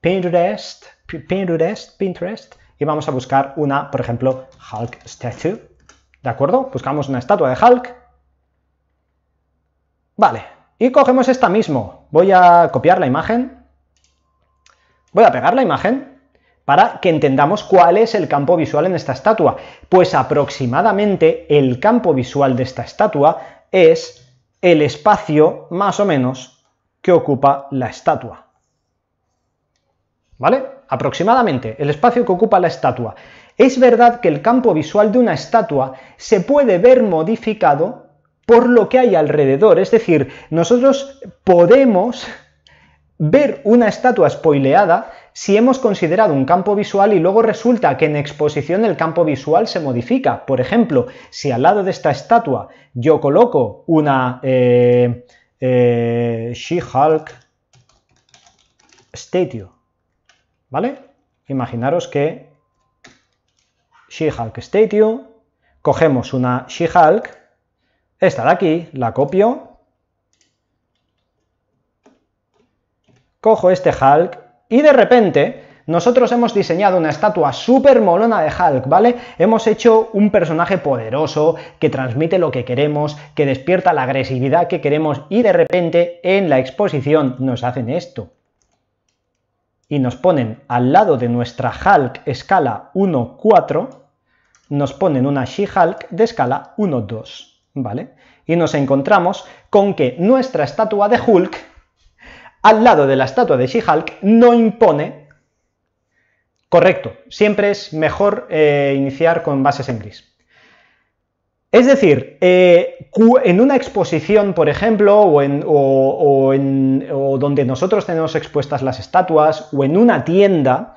Pinterest, Pinterest, Pinterest, y vamos a buscar una, por ejemplo, Hulk Statue, ¿de acuerdo? Buscamos una estatua de Hulk. Vale, y cogemos esta mismo. Voy a copiar la imagen. Voy a pegar la imagen para que entendamos cuál es el campo visual en esta estatua. Pues aproximadamente el campo visual de esta estatua es el espacio más o menos que ocupa la estatua. ¿Vale? Aproximadamente el espacio que ocupa la estatua. Es verdad que el campo visual de una estatua se puede ver modificado por lo que hay alrededor. Es decir, nosotros podemos ver una estatua spoileada si hemos considerado un campo visual y luego resulta que en exposición el campo visual se modifica. Por ejemplo, si al lado de esta estatua yo coloco una eh, eh, She-Hulk Statue, ¿vale? Imaginaros que She-Hulk Statue, cogemos una She-Hulk, esta de aquí la copio, cojo este Hulk y de repente nosotros hemos diseñado una estatua súper molona de Hulk, ¿vale? Hemos hecho un personaje poderoso que transmite lo que queremos, que despierta la agresividad que queremos y de repente en la exposición nos hacen esto. Y nos ponen al lado de nuestra Hulk escala 1-4, nos ponen una She-Hulk de escala 1-2. ¿vale? Y nos encontramos con que nuestra estatua de Hulk, al lado de la estatua de She-Hulk, no impone correcto. Siempre es mejor eh, iniciar con bases en gris. Es decir, eh, en una exposición, por ejemplo, o, en, o donde nosotros tenemos expuestas las estatuas, o en una tienda,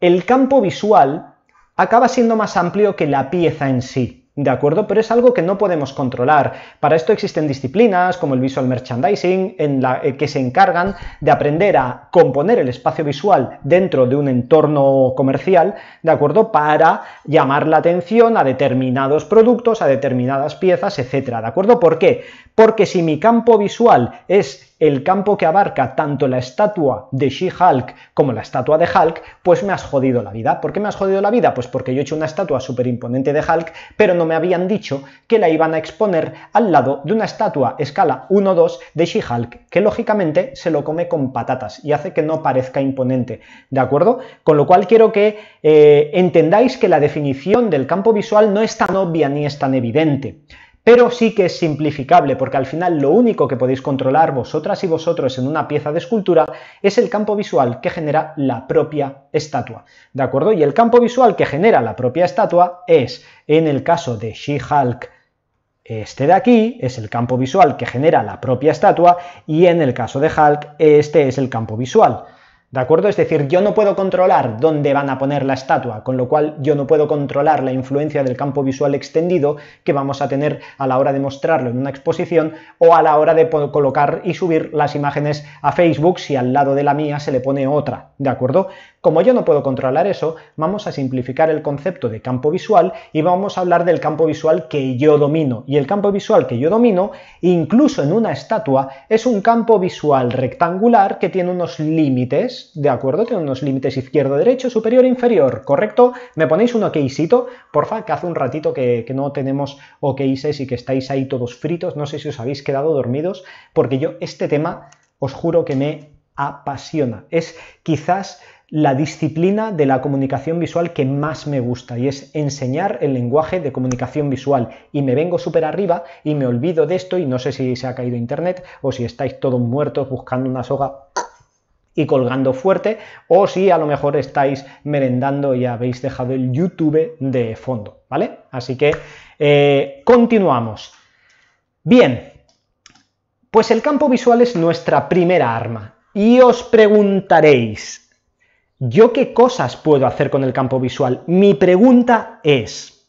el campo visual acaba siendo más amplio que la pieza en sí. ¿De acuerdo? Pero es algo que no podemos controlar. Para esto existen disciplinas como el visual merchandising, en la eh, que se encargan de aprender a componer el espacio visual dentro de un entorno comercial, ¿de acuerdo? Para llamar la atención a determinados productos, a determinadas piezas, etcétera. ¿De acuerdo? ¿Por qué? Porque si mi campo visual es el campo que abarca tanto la estatua de She-Hulk como la estatua de Hulk, pues me has jodido la vida. ¿Por qué me has jodido la vida? Pues porque yo he hecho una estatua súper imponente de Hulk, pero no me habían dicho que la iban a exponer al lado de una estatua escala 1-2 de She-Hulk, que lógicamente se lo come con patatas y hace que no parezca imponente. ¿De acuerdo? Con lo cual quiero que eh, entendáis que la definición del campo visual no es tan obvia ni es tan evidente pero sí que es simplificable porque al final lo único que podéis controlar vosotras y vosotros en una pieza de escultura es el campo visual que genera la propia estatua, ¿de acuerdo? Y el campo visual que genera la propia estatua es, en el caso de She-Hulk, este de aquí es el campo visual que genera la propia estatua y en el caso de Hulk, este es el campo visual. ¿De acuerdo? Es decir, yo no puedo controlar dónde van a poner la estatua, con lo cual yo no puedo controlar la influencia del campo visual extendido que vamos a tener a la hora de mostrarlo en una exposición o a la hora de colocar y subir las imágenes a Facebook si al lado de la mía se le pone otra. ¿De acuerdo? Como yo no puedo controlar eso, vamos a simplificar el concepto de campo visual y vamos a hablar del campo visual que yo domino. Y el campo visual que yo domino, incluso en una estatua, es un campo visual rectangular que tiene unos límites de acuerdo, tengo unos límites izquierdo-derecho, superior-inferior, e ¿correcto? ¿Me ponéis un okisito? Porfa, que hace un ratito que, que no tenemos okces y que estáis ahí todos fritos, no sé si os habéis quedado dormidos, porque yo este tema os juro que me apasiona. Es quizás la disciplina de la comunicación visual que más me gusta y es enseñar el lenguaje de comunicación visual y me vengo súper arriba y me olvido de esto y no sé si se ha caído internet o si estáis todos muertos buscando una soga y colgando fuerte, o si a lo mejor estáis merendando y habéis dejado el YouTube de fondo, ¿vale? Así que eh, continuamos. Bien, pues el campo visual es nuestra primera arma. Y os preguntaréis, ¿yo qué cosas puedo hacer con el campo visual? Mi pregunta es,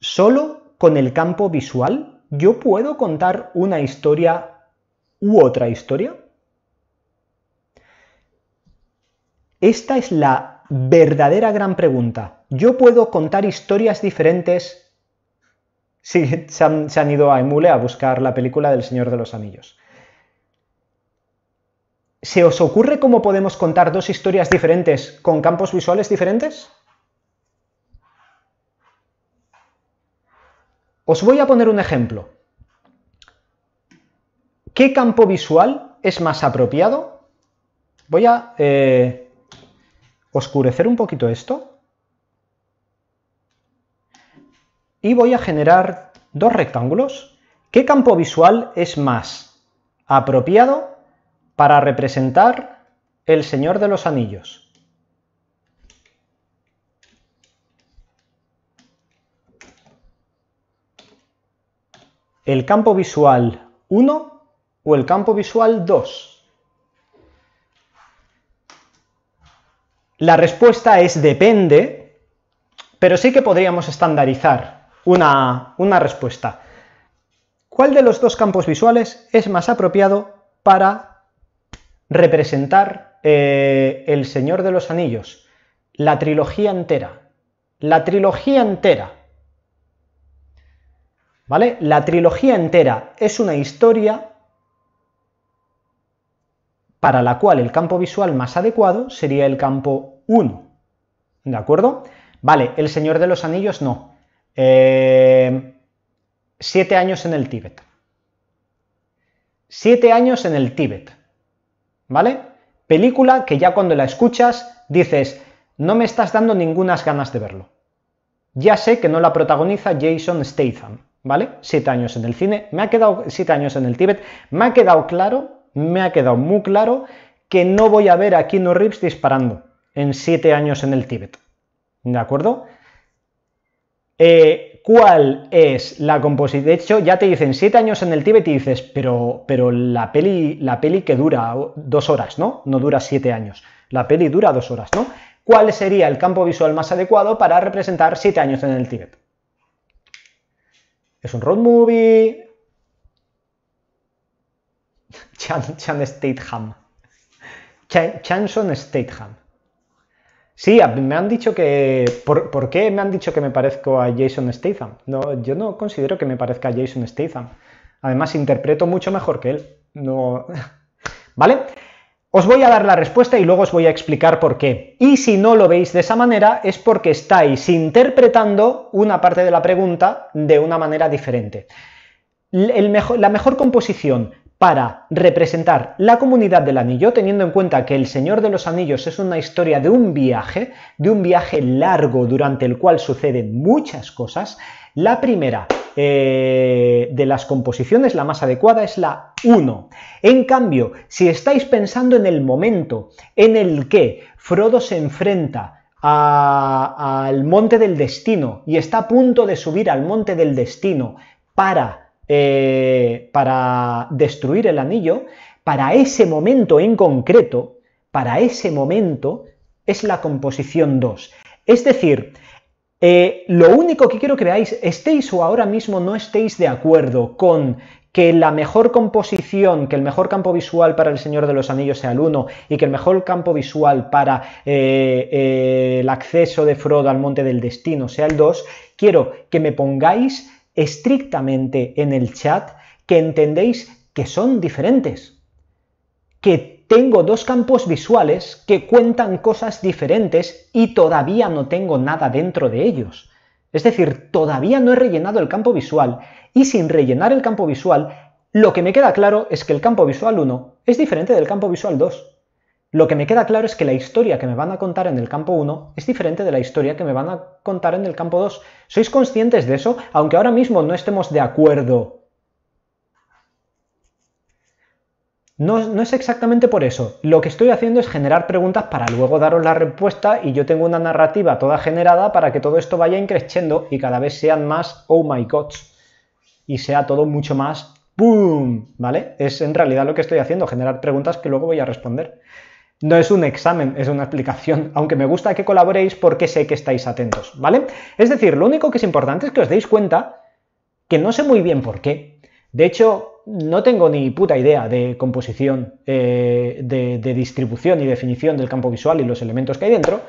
¿solo con el campo visual yo puedo contar una historia u otra historia? Esta es la verdadera gran pregunta. Yo puedo contar historias diferentes si se, han, ido a Emule a buscar la película del Señor de los Anillos. ¿Se os ocurre cómo podemos contar dos historias diferentes con campos visuales diferentes? Os voy a poner un ejemplo. ¿Qué campo visual es más apropiado? Voy a eh, oscurecer un poquito esto y voy a generar dos rectángulos. ¿Qué campo visual es más apropiado para representar el Señor de los Anillos? ¿El campo visual 1 o el campo visual 2? La respuesta es depende, pero sí que podríamos estandarizar una, respuesta. ¿Cuál de los dos campos visuales es más apropiado para representar eh, El Señor de los Anillos? La trilogía entera. La trilogía entera. ¿Vale? La trilogía entera es una historia para la cual el campo visual más adecuado sería el campo 1. ¿De acuerdo? Vale, El Señor de los Anillos no. Eh, siete años en el Tíbet. Siete años en el Tíbet. ¿Vale? Película que ya cuando la escuchas dices, no me estás dando ningunas ganas de verlo. Ya sé que no la protagoniza Jason Statham, ¿vale? Siete años en el cine, me ha quedado siete años en el Tíbet, me ha quedado claro me ha quedado muy claro que no voy a ver a Kino Rips disparando en siete años en el Tíbet. ¿De acuerdo? Eh, ¿Cuál es la composición? De hecho, ya te dicen siete años en el Tíbet y dices, pero, pero la, peli, la peli que dura dos horas, ¿no? No dura siete años. La peli dura dos horas, ¿no? ¿Cuál sería el campo visual más adecuado para representar siete años en el Tíbet? ¿Es un road movie? Chan, Stateham. Chanson Stateham. Sí, me han dicho que... ¿por, qué me han dicho que me parezco a Jason Statham? No, yo no considero que me parezca a Jason Statham. Además, interpreto mucho mejor que él. No... ¿Vale? Os voy a dar la respuesta y luego os voy a explicar por qué. Y si no lo veis de esa manera es porque estáis interpretando una parte de la pregunta de una manera diferente. la mejor composición para representar la comunidad del anillo, teniendo en cuenta que El Señor de los Anillos es una historia de un viaje, de un viaje largo durante el cual suceden muchas cosas. La primera eh, de las composiciones, la más adecuada, es la 1. En cambio, si estáis pensando en el momento en el que Frodo se enfrenta al monte del destino y está a punto de subir al monte del destino para eh, para destruir el anillo, para ese momento en concreto, para ese momento es la composición 2. Es decir, eh, lo único que quiero que veáis, estéis o ahora mismo no estéis de acuerdo con que la mejor composición, que el mejor campo visual para El Señor de los Anillos sea el 1 y que el mejor campo visual para eh, el acceso de Frodo al Monte del Destino sea el 2, quiero que me pongáis estrictamente en el chat que entendéis que son diferentes, que tengo dos campos visuales que cuentan cosas diferentes y todavía no tengo nada dentro de ellos. Es decir, todavía no he rellenado el campo visual y sin rellenar el campo visual, lo que me queda claro es que el campo visual 1 es diferente del campo visual 2. Lo que me queda claro es que la historia que me van a contar en el campo 1 es diferente de la historia que me van a contar en el campo 2. ¿Sois conscientes de eso? Aunque ahora mismo no estemos de acuerdo. No, no, es exactamente por eso. Lo que estoy haciendo es generar preguntas para luego daros la respuesta y yo tengo una narrativa toda generada para que todo esto vaya increciendo y cada vez sean más oh my god. y sea todo mucho más ¡Boom! ¿Vale? Es en realidad lo que estoy haciendo, generar preguntas que luego voy a responder. No es un examen, es una explicación, aunque me gusta que colaboréis porque sé que estáis atentos, ¿vale? Es decir, lo único que es importante es que os deis cuenta que no sé muy bien por qué. De hecho, no tengo ni puta idea de composición, eh, de, distribución y definición del campo visual y los elementos que hay dentro.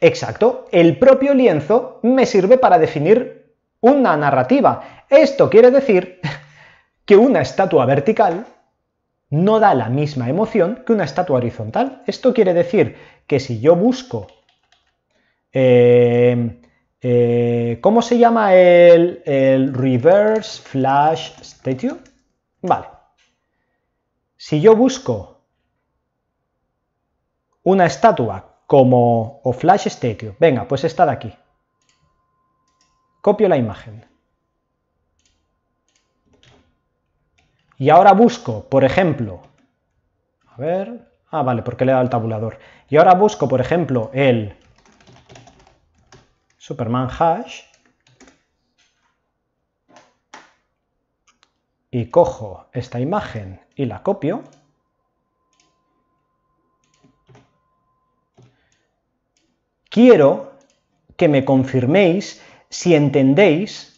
Exacto, el propio lienzo me sirve para definir una narrativa. Esto quiere decir que una estatua vertical no da la misma emoción que una estatua horizontal. Esto quiere decir que si yo busco... Eh, eh, ¿Cómo se llama el, reverse flash statue? Vale. Si yo busco una estatua como o flash statue, venga, pues esta de aquí. Copio la imagen. Y ahora busco, por ejemplo, a ver, ah, vale, porque le he dado el tabulador. Y ahora busco, por ejemplo, el Superman hash y cojo esta imagen y la copio. Quiero que me confirméis si entendéis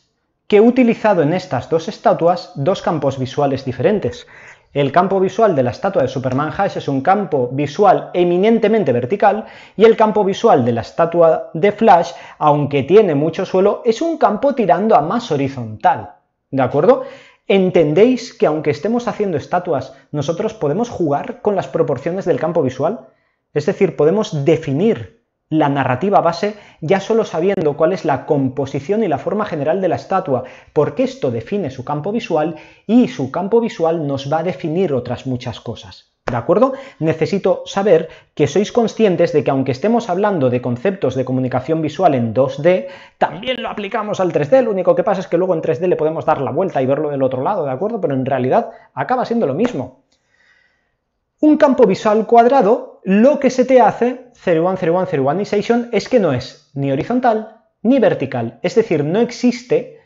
que he utilizado en estas dos estatuas dos campos visuales diferentes. El campo visual de la estatua de Superman Hash es un campo visual eminentemente vertical y el campo visual de la estatua de Flash, aunque tiene mucho suelo, es un campo tirando a más horizontal. ¿De acuerdo? ¿Entendéis que aunque estemos haciendo estatuas, nosotros podemos jugar con las proporciones del campo visual? Es decir, podemos definir la narrativa base ya solo sabiendo cuál es la composición y la forma general de la estatua, porque esto define su campo visual y su campo visual nos va a definir otras muchas cosas. ¿De acuerdo? Necesito saber que sois conscientes de que aunque estemos hablando de conceptos de comunicación visual en 2D, también lo aplicamos al 3D. Lo único que pasa es que luego en 3D le podemos dar la vuelta y verlo del otro lado, ¿de acuerdo? Pero en realidad acaba siendo lo mismo un campo visual cuadrado, lo que se te hace 010101 es que no es ni horizontal ni vertical. Es decir, no existe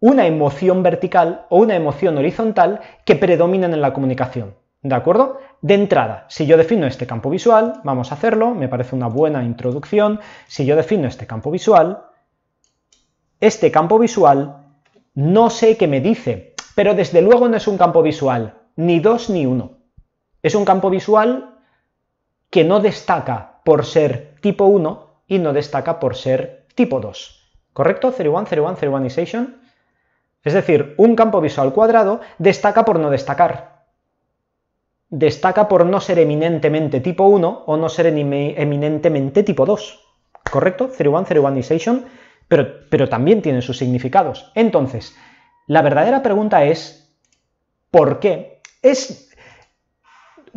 una emoción vertical o una emoción horizontal que predominan en la comunicación. ¿De acuerdo? De entrada, si yo defino este campo visual, vamos a hacerlo, me parece una buena introducción. Si yo defino este campo visual, este campo visual no sé qué me dice, pero desde luego no es un campo visual, ni dos ni uno. Es un campo visual que no destaca por ser tipo 1 y no destaca por ser tipo 2. ¿Correcto? 01, 01, ization Es decir, un campo visual cuadrado destaca por no destacar. Destaca por no ser eminentemente tipo 1 o no ser eminentemente tipo 2. ¿Correcto? 01, ization Pero, pero también tiene sus significados. Entonces, la verdadera pregunta es, ¿por qué? ¿Es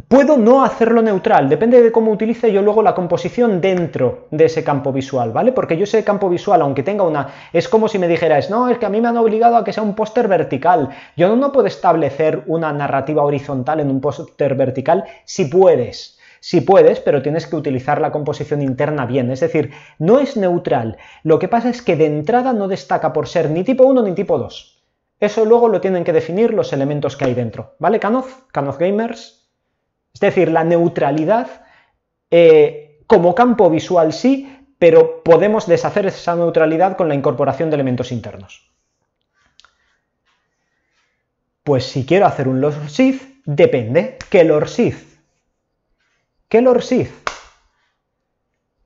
Puedo no hacerlo neutral, depende de cómo utilice yo luego la composición dentro de ese campo visual, ¿vale? Porque yo ese campo visual, aunque tenga una... Es como si me dijeras, no, es que a mí me han obligado a que sea un póster vertical. Yo no puedo establecer una narrativa horizontal en un póster vertical si puedes. Si puedes, pero tienes que utilizar la composición interna bien. Es decir, no es neutral. Lo que pasa es que de entrada no destaca por ser ni tipo 1 ni tipo 2. Eso luego lo tienen que definir los elementos que hay dentro. ¿Vale, Canoz? Canoz Gamers. Es decir, la neutralidad eh, como campo visual sí, pero podemos deshacer esa neutralidad con la incorporación de elementos internos. Pues si quiero hacer un sith, depende. ¿Qué Sith. ¿Qué Sith?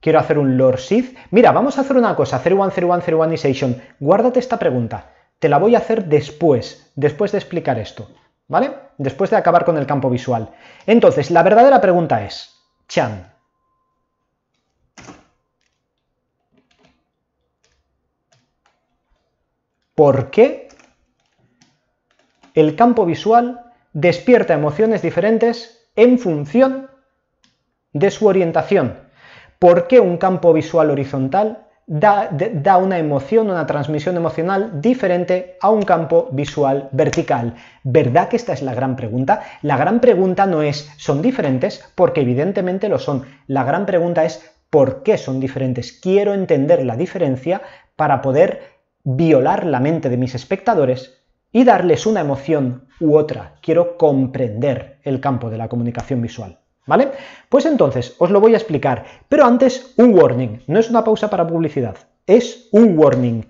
Quiero hacer un sith. Mira, vamos a hacer una cosa, 010101 Guárdate esta pregunta. Te la voy a hacer después, después de explicar esto. ¿Vale? Después de acabar con el campo visual. Entonces, la verdadera pregunta es, Chan, ¿por qué el campo visual despierta emociones diferentes en función de su orientación? ¿Por qué un campo visual horizontal da, una emoción, una transmisión emocional diferente a un campo visual vertical. ¿Verdad que esta es la gran pregunta? La gran pregunta no es ¿son diferentes? Porque evidentemente lo son. La gran pregunta es ¿por qué son diferentes? Quiero entender la diferencia para poder violar la mente de mis espectadores y darles una emoción u otra. Quiero comprender el campo de la comunicación visual. ¿Vale? Pues entonces os lo voy a explicar, pero antes un warning, no es una pausa para publicidad, es un warning.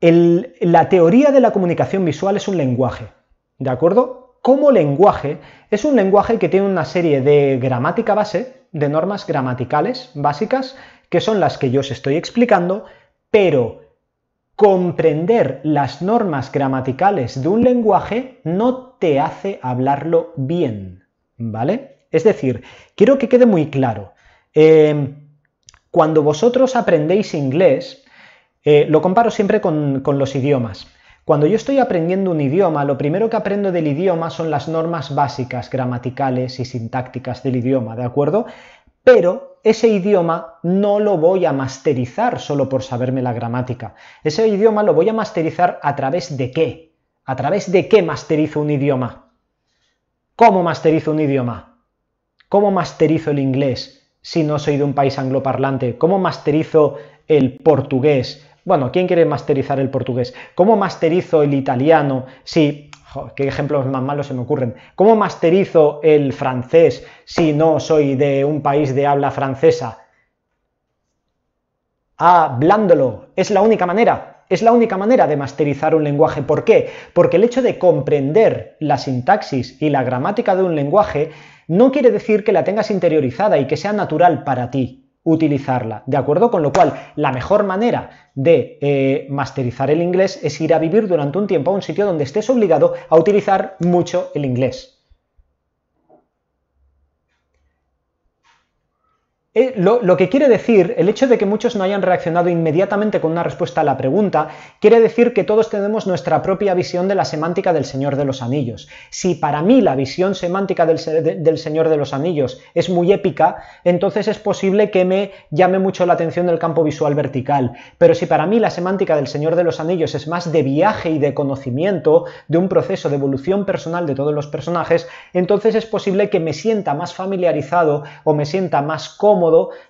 la teoría de la comunicación visual es un lenguaje, ¿de acuerdo? Como lenguaje, es un lenguaje que tiene una serie de gramática base, de normas gramaticales básicas, que son las que yo os estoy explicando, pero comprender las normas gramaticales de un lenguaje no te hace hablarlo bien. ¿vale? Es decir, quiero que quede muy claro. Em, cuando vosotros aprendéis inglés, eh, lo comparo siempre con, con los idiomas. Cuando yo estoy aprendiendo un idioma, lo primero que aprendo del idioma son las normas básicas gramaticales y sintácticas del idioma, ¿de acuerdo? Pero ese idioma no lo voy a masterizar solo por saberme la gramática. Ese idioma lo voy a masterizar a través de qué. ¿A través de qué masterizo un idioma? ¿Cómo masterizo un idioma? ¿Cómo masterizo el inglés si no soy de un país angloparlante? ¿Cómo masterizo el portugués? Bueno, ¿quién quiere masterizar el portugués? ¿Cómo masterizo el italiano si... ¿Qué ejemplos más malos se me ocurren? ¿Cómo masterizo el francés si no soy de un país de habla francesa? Hablándolo, es la única manera. Es la única manera de masterizar un lenguaje. ¿Por qué? Porque el hecho de comprender la sintaxis y la gramática de un lenguaje no quiere decir que la tengas interiorizada y que sea natural para ti utilizarla, ¿de acuerdo? Con lo cual, la mejor manera de eh, masterizar el inglés es ir a vivir durante un tiempo a un sitio donde estés obligado a utilizar mucho el inglés. Eh, lo, que quiere decir, el hecho de que muchos no hayan reaccionado inmediatamente con una respuesta a la pregunta, quiere decir que todos tenemos nuestra propia visión de la semántica del Señor de los Anillos. Si para mí la visión semántica del, del Señor de los Anillos es muy épica, entonces es posible que me llame mucho la atención el campo visual vertical. Pero si para mí la semántica del Señor de los Anillos es más de viaje y de conocimiento, de un proceso de evolución personal de todos los personajes, entonces es posible que me sienta más familiarizado o me sienta más cómodo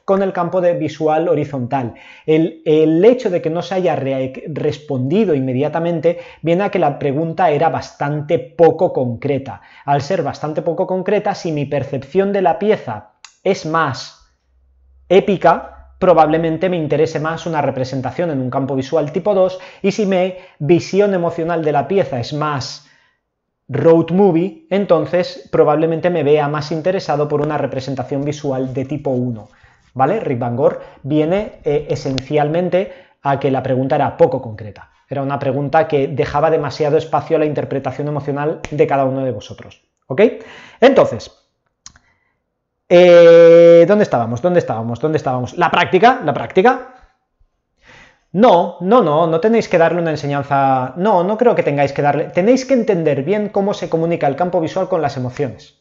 con el campo de visual horizontal. El, hecho de que no se haya respondido inmediatamente viene a que la pregunta era bastante poco concreta. Al ser bastante poco concreta, si mi percepción de la pieza es más épica, probablemente me interese más una representación en un campo visual tipo 2 y si mi visión emocional de la pieza es más road movie, entonces probablemente me vea más interesado por una representación visual de tipo 1. ¿Vale? Rick Van viene eh, esencialmente a que la pregunta era poco concreta. Era una pregunta que dejaba demasiado espacio a la interpretación emocional de cada uno de vosotros. ¿Ok? Entonces, eh, ¿dónde estábamos? ¿Dónde estábamos? ¿Dónde estábamos? La práctica, la práctica. No, no, no, no tenéis que darle una enseñanza, no, no creo que tengáis que darle, tenéis que entender bien cómo se comunica el campo visual con las emociones.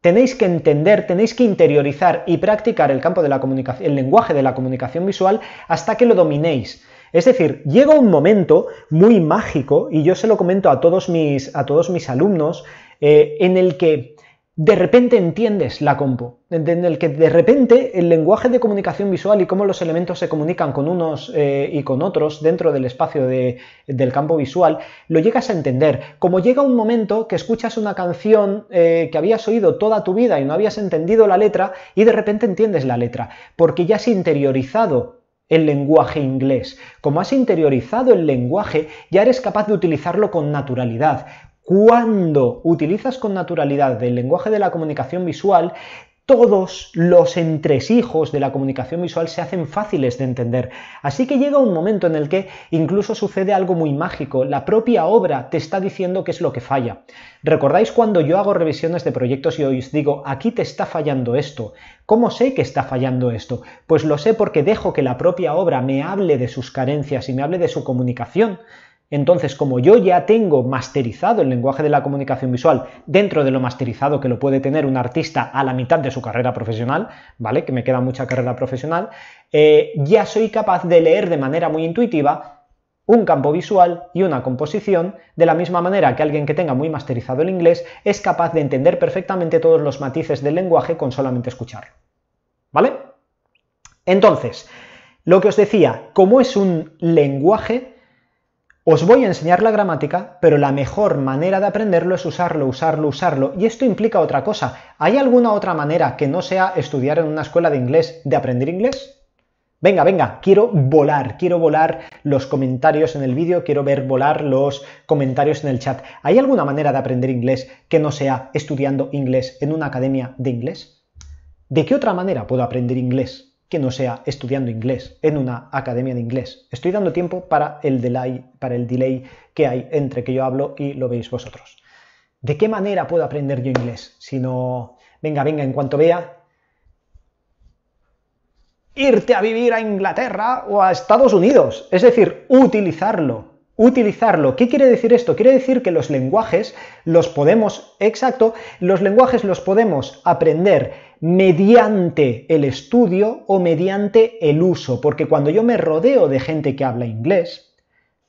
Tenéis que entender, tenéis que interiorizar y practicar el campo de la comunicación, el lenguaje de la comunicación visual hasta que lo dominéis. Es decir, llega un momento muy mágico, y yo se lo comento a todos mis, a todos mis alumnos, eh, en el que de repente entiendes la compo, en el que de repente el lenguaje de comunicación visual y cómo los elementos se comunican con unos eh, y con otros dentro del espacio del campo visual, lo llegas a entender. Como llega un momento que escuchas una canción eh, que habías oído toda tu vida y no habías entendido la letra y de repente entiendes la letra, porque ya has interiorizado el lenguaje inglés. Como has interiorizado el lenguaje, ya eres capaz de utilizarlo con naturalidad. Cuando utilizas con naturalidad el lenguaje de la comunicación visual, todos los entresijos de la comunicación visual se hacen fáciles de entender. Así que llega un momento en el que incluso sucede algo muy mágico. La propia obra te está diciendo qué es lo que falla. ¿Recordáis cuando yo hago revisiones de proyectos y os digo, aquí te está fallando esto? ¿Cómo sé que está fallando esto? Pues lo sé porque dejo que la propia obra me hable de sus carencias y me hable de su comunicación. Entonces, como yo ya tengo masterizado el lenguaje de la comunicación visual dentro de lo masterizado que lo puede tener un artista a la mitad de su carrera profesional, ¿vale? Que me queda mucha carrera profesional, eh, ya soy capaz de leer de manera muy intuitiva un campo visual y una composición, de la misma manera que alguien que tenga muy masterizado el inglés es capaz de entender perfectamente todos los matices del lenguaje con solamente escucharlo. ¿Vale? Entonces, lo que os decía, como es un lenguaje, os voy a enseñar la gramática, pero la mejor manera de aprenderlo es usarlo, usarlo, usarlo. Y esto implica otra cosa. ¿Hay alguna otra manera que no sea estudiar en una escuela de inglés de aprender inglés? Venga, venga, quiero volar, quiero volar los comentarios en el vídeo, quiero ver volar los comentarios en el chat. ¿Hay alguna manera de aprender inglés que no sea estudiando inglés en una academia de inglés? ¿De qué otra manera puedo aprender inglés? que no sea estudiando inglés en una academia de inglés. Estoy dando tiempo para el delay, para el delay que hay entre que yo hablo y lo veis vosotros. ¿De qué manera puedo aprender yo inglés? Si no, venga, venga, en cuanto vea, irte a vivir a Inglaterra o a Estados Unidos. Es decir, utilizarlo. Utilizarlo. ¿Qué quiere decir esto? Quiere decir que los lenguajes los podemos, exacto, los lenguajes los podemos aprender mediante el estudio o mediante el uso, porque cuando yo me rodeo de gente que habla inglés,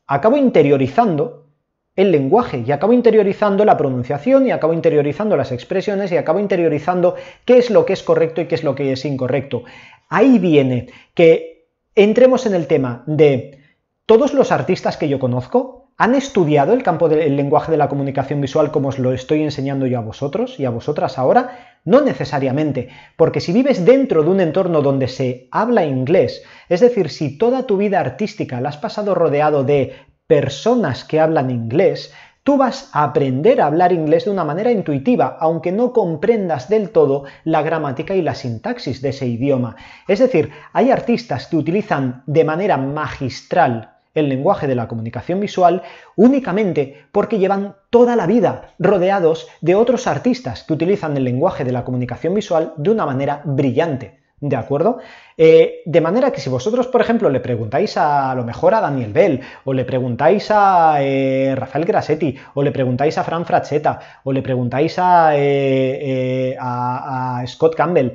acabo interiorizando el lenguaje y acabo interiorizando la pronunciación y acabo interiorizando las expresiones y acabo interiorizando qué es lo que es correcto y qué es lo que es incorrecto. Ahí viene que entremos en el tema de todos los artistas que yo conozco, ¿Han estudiado el campo del lenguaje de la comunicación visual como os lo estoy enseñando yo a vosotros y a vosotras ahora? No necesariamente, porque si vives dentro de un entorno donde se habla inglés, es decir, si toda tu vida artística la has pasado rodeado de personas que hablan inglés, tú vas a aprender a hablar inglés de una manera intuitiva, aunque no comprendas del todo la gramática y la sintaxis de ese idioma. Es decir, hay artistas que utilizan de manera magistral el lenguaje de la comunicación visual únicamente porque llevan toda la vida rodeados de otros artistas que utilizan el lenguaje de la comunicación visual de una manera brillante. ¿De acuerdo? Eh, de manera que si vosotros, por ejemplo, le preguntáis a, lo mejor a Daniel Bell, o le preguntáis a eh, Rafael Grassetti, o le preguntáis a Fran Fraccetta, o le preguntáis eh, a, a Scott Campbell,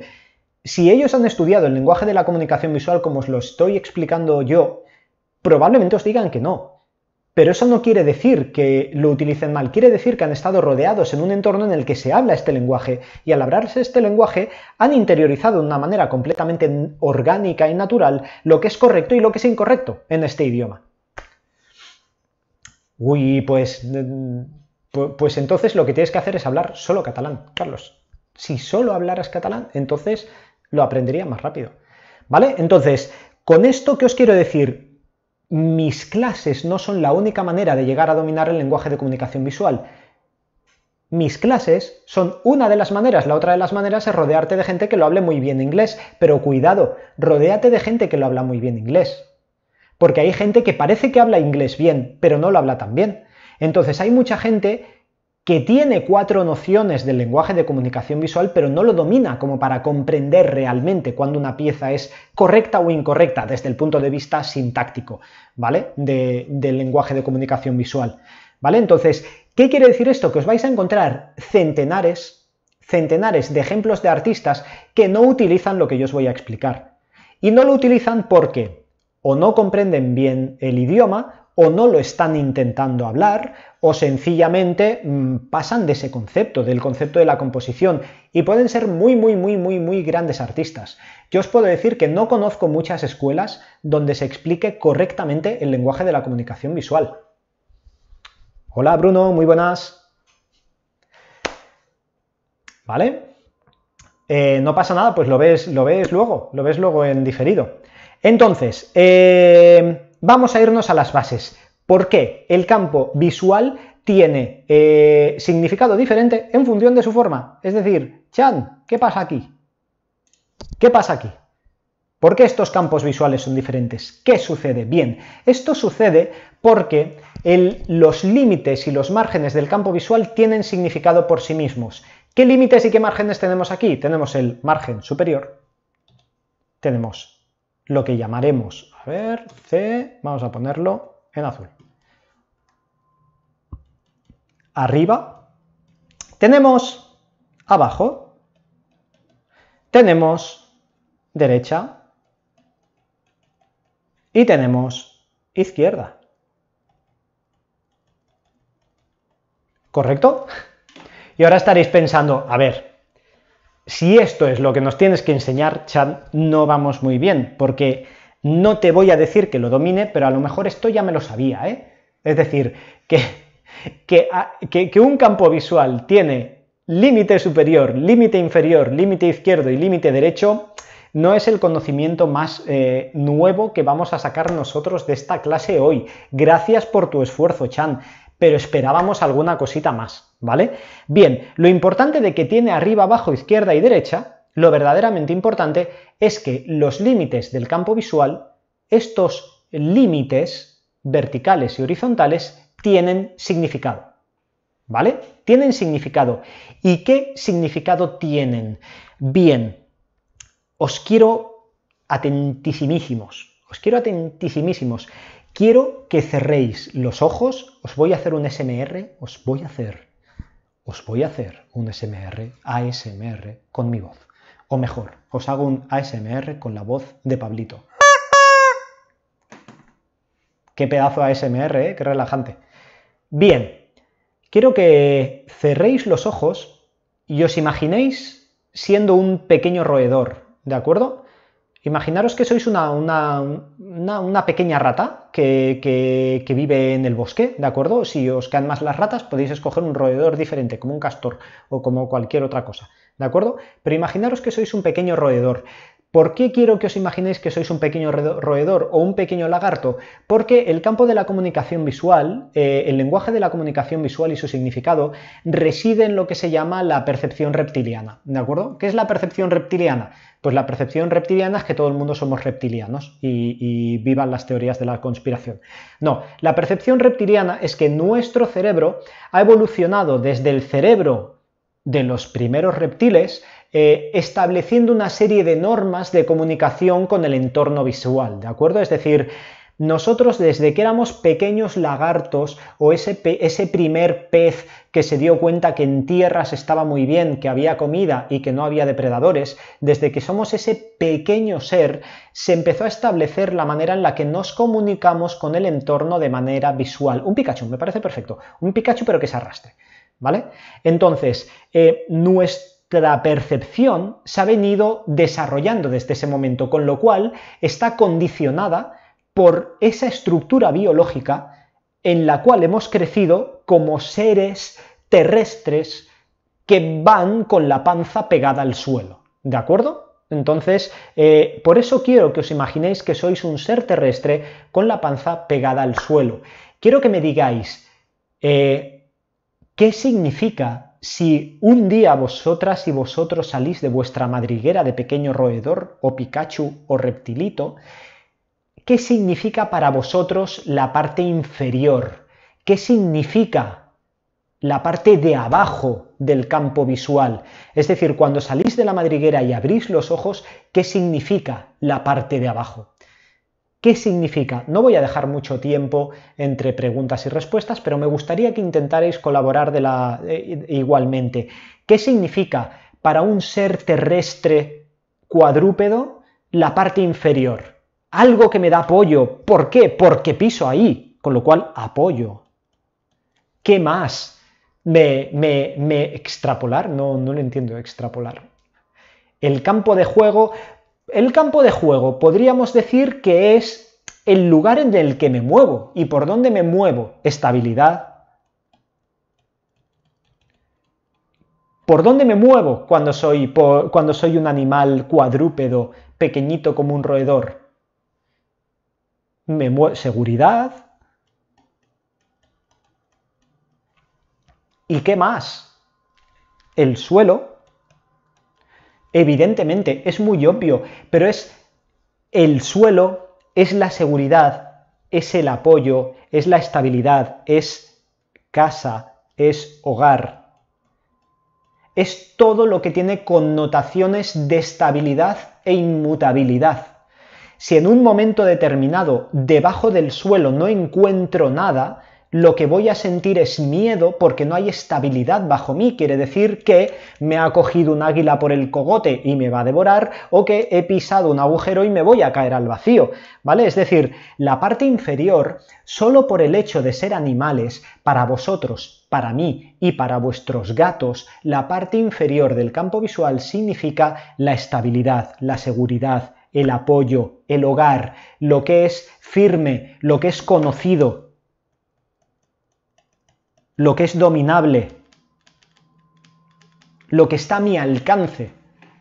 si ellos han estudiado el lenguaje de la comunicación visual como os lo estoy explicando yo, probablemente os digan que no. Pero eso no quiere decir que lo utilicen mal, quiere decir que han estado rodeados en un entorno en el que se habla este lenguaje y al hablarse este lenguaje han interiorizado de una manera completamente orgánica y natural lo que es correcto y lo que es incorrecto en este idioma. Uy, pues, mm, pues entonces lo que tienes que hacer es hablar solo catalán, Carlos. Si solo hablaras catalán, entonces lo aprendería más rápido. ¿Vale? Entonces, con esto qué os quiero decir, mis clases no son la única manera de llegar a dominar el lenguaje de comunicación visual. Mis clases son una de las maneras, la otra de las maneras es rodearte de gente que lo hable muy bien inglés, pero cuidado, rodéate de gente que lo habla muy bien inglés. Porque hay gente que parece que habla inglés bien, pero no lo habla tan bien. Entonces hay mucha gente que tiene cuatro nociones del lenguaje de comunicación visual, pero no lo domina como para comprender realmente cuando una pieza es correcta o incorrecta desde el punto de vista sintáctico, ¿vale? del lenguaje de comunicación visual, ¿vale? Entonces, ¿qué quiere decir esto? Que os vais a encontrar centenares, centenares de ejemplos de artistas que no utilizan lo que yo os voy a explicar. Y no lo utilizan porque o no comprenden bien el idioma o no lo están intentando hablar o sencillamente mm, pasan de ese concepto, del concepto de la composición y pueden ser muy, muy, muy, muy, muy grandes artistas. Yo os puedo decir que no conozco muchas escuelas donde se explique correctamente el lenguaje de la comunicación visual. Hola Bruno, muy buenas. ¿Vale? Eh, no pasa nada, pues lo ves, lo ves luego, lo ves luego en diferido. Entonces, eh, Vamos a irnos a las bases. ¿Por qué? El campo visual tiene eh, significado diferente en función de su forma. Es decir, Chan, ¿qué pasa aquí? ¿Qué pasa aquí? ¿Por qué estos campos visuales son diferentes? ¿Qué sucede? Bien, esto sucede porque los límites y los márgenes del campo visual tienen significado por sí mismos. ¿Qué límites y qué márgenes tenemos aquí? Tenemos el margen superior, tenemos lo que llamaremos a ver, C, vamos a ponerlo en azul. Arriba. Tenemos abajo. Tenemos derecha. Y tenemos izquierda. ¿Correcto? Y ahora estaréis pensando, a ver, si esto es lo que nos tienes que enseñar, Chad, no vamos muy bien, porque no te voy a decir que lo domine, pero a lo mejor esto ya me lo sabía, ¿eh? Es decir, que, ah, un campo visual tiene límite superior, límite inferior, límite izquierdo y límite derecho, no es el conocimiento más eh, nuevo que vamos a sacar nosotros de esta clase hoy. Gracias por tu esfuerzo, Chan, pero esperábamos alguna cosita más, ¿vale? Bien, lo importante de que tiene arriba, abajo, izquierda y derecha lo verdaderamente importante es que los límites del campo visual, estos límites verticales y horizontales, tienen significado. ¿Vale? Tienen significado. ¿Y qué significado tienen? Bien, os quiero atentísimísimos. Os quiero atentísimísimos. Quiero que cerréis los ojos. Os voy a hacer un SMR. Os voy a hacer. Os voy a hacer un SMR, ASMR, con mi voz. O mejor, os hago un ASMR con la voz de Pablito. Qué pedazo ASMR, ¿eh? qué relajante. Bien, quiero que cerréis los ojos y os imaginéis siendo un pequeño roedor, ¿de acuerdo? Imaginaros que sois una, una, una, pequeña rata que, que, que, vive en el bosque, ¿de acuerdo? Si os quedan más las ratas, podéis escoger un roedor diferente, como un castor o como cualquier otra cosa, ¿de acuerdo? Pero imaginaros que sois un pequeño roedor. ¿Por qué quiero que os imaginéis que sois un pequeño roedor o un pequeño lagarto? Porque el campo de la comunicación visual, eh, el lenguaje de la comunicación visual y su significado reside en lo que se llama la percepción reptiliana. ¿De acuerdo? ¿Qué es la percepción reptiliana? Pues la percepción reptiliana es que todo el mundo somos reptilianos y vivan las teorías de la conspiración. No, la percepción reptiliana es que nuestro cerebro ha evolucionado desde el cerebro de los primeros reptiles, eh, estableciendo una serie de normas de comunicación con el entorno visual, ¿de acuerdo? Es decir, nosotros desde que éramos pequeños lagartos o ese, ese, primer pez que se dio cuenta que en tierras estaba muy bien, que había comida y que no había depredadores, desde que somos ese pequeño ser, se empezó a establecer la manera en la que nos comunicamos con el entorno de manera visual. Un Pikachu, me parece perfecto. Un Pikachu pero que se arrastre. ¿vale? Entonces, eh, nuestra percepción se ha venido desarrollando desde ese momento, con lo cual está condicionada por esa estructura biológica en la cual hemos crecido como seres terrestres que van con la panza pegada al suelo. ¿De acuerdo? Entonces, eh, por eso quiero que os imaginéis que sois un ser terrestre con la panza pegada al suelo. Quiero que me digáis, eh, ¿Qué significa si un día vosotras y vosotros salís de vuestra madriguera de pequeño roedor o Pikachu o reptilito? ¿Qué significa para vosotros la parte inferior? ¿Qué significa la parte de abajo del campo visual? Es decir, cuando salís de la madriguera y abrís los ojos, ¿qué significa la parte de abajo? ¿Qué significa? No voy a dejar mucho tiempo entre preguntas y respuestas, pero me gustaría que intentarais colaborar de la, eh, igualmente. ¿Qué significa para un ser terrestre cuadrúpedo la parte inferior? Algo que me da apoyo. ¿Por qué? Porque piso ahí, con lo cual apoyo. ¿Qué más? Me, me extrapolar, no, no lo entiendo extrapolar. El campo de juego el campo de juego podríamos decir que es el lugar en el que me muevo y por dónde me muevo. Estabilidad. ¿Por dónde me muevo cuando soy, cuando soy un animal cuadrúpedo, pequeñito como un roedor? Me seguridad. ¿Y qué más? El suelo Evidentemente, es muy obvio, pero es el suelo, es la seguridad, es el apoyo, es la estabilidad, es casa, es hogar. Es todo lo que tiene connotaciones de estabilidad e inmutabilidad. Si en un momento determinado debajo del suelo no encuentro nada, lo que voy a sentir es miedo porque no hay estabilidad bajo mí. Quiere decir que me ha cogido un águila por el cogote y me va a devorar o que he pisado un agujero y me voy a caer al vacío. ¿Vale? Es decir, la parte inferior, solo por el hecho de ser animales, para vosotros, para mí y para vuestros gatos, la parte inferior del campo visual significa la estabilidad, la seguridad el apoyo, el hogar, lo que es firme, lo que es conocido, lo que es dominable, lo que está a mi alcance,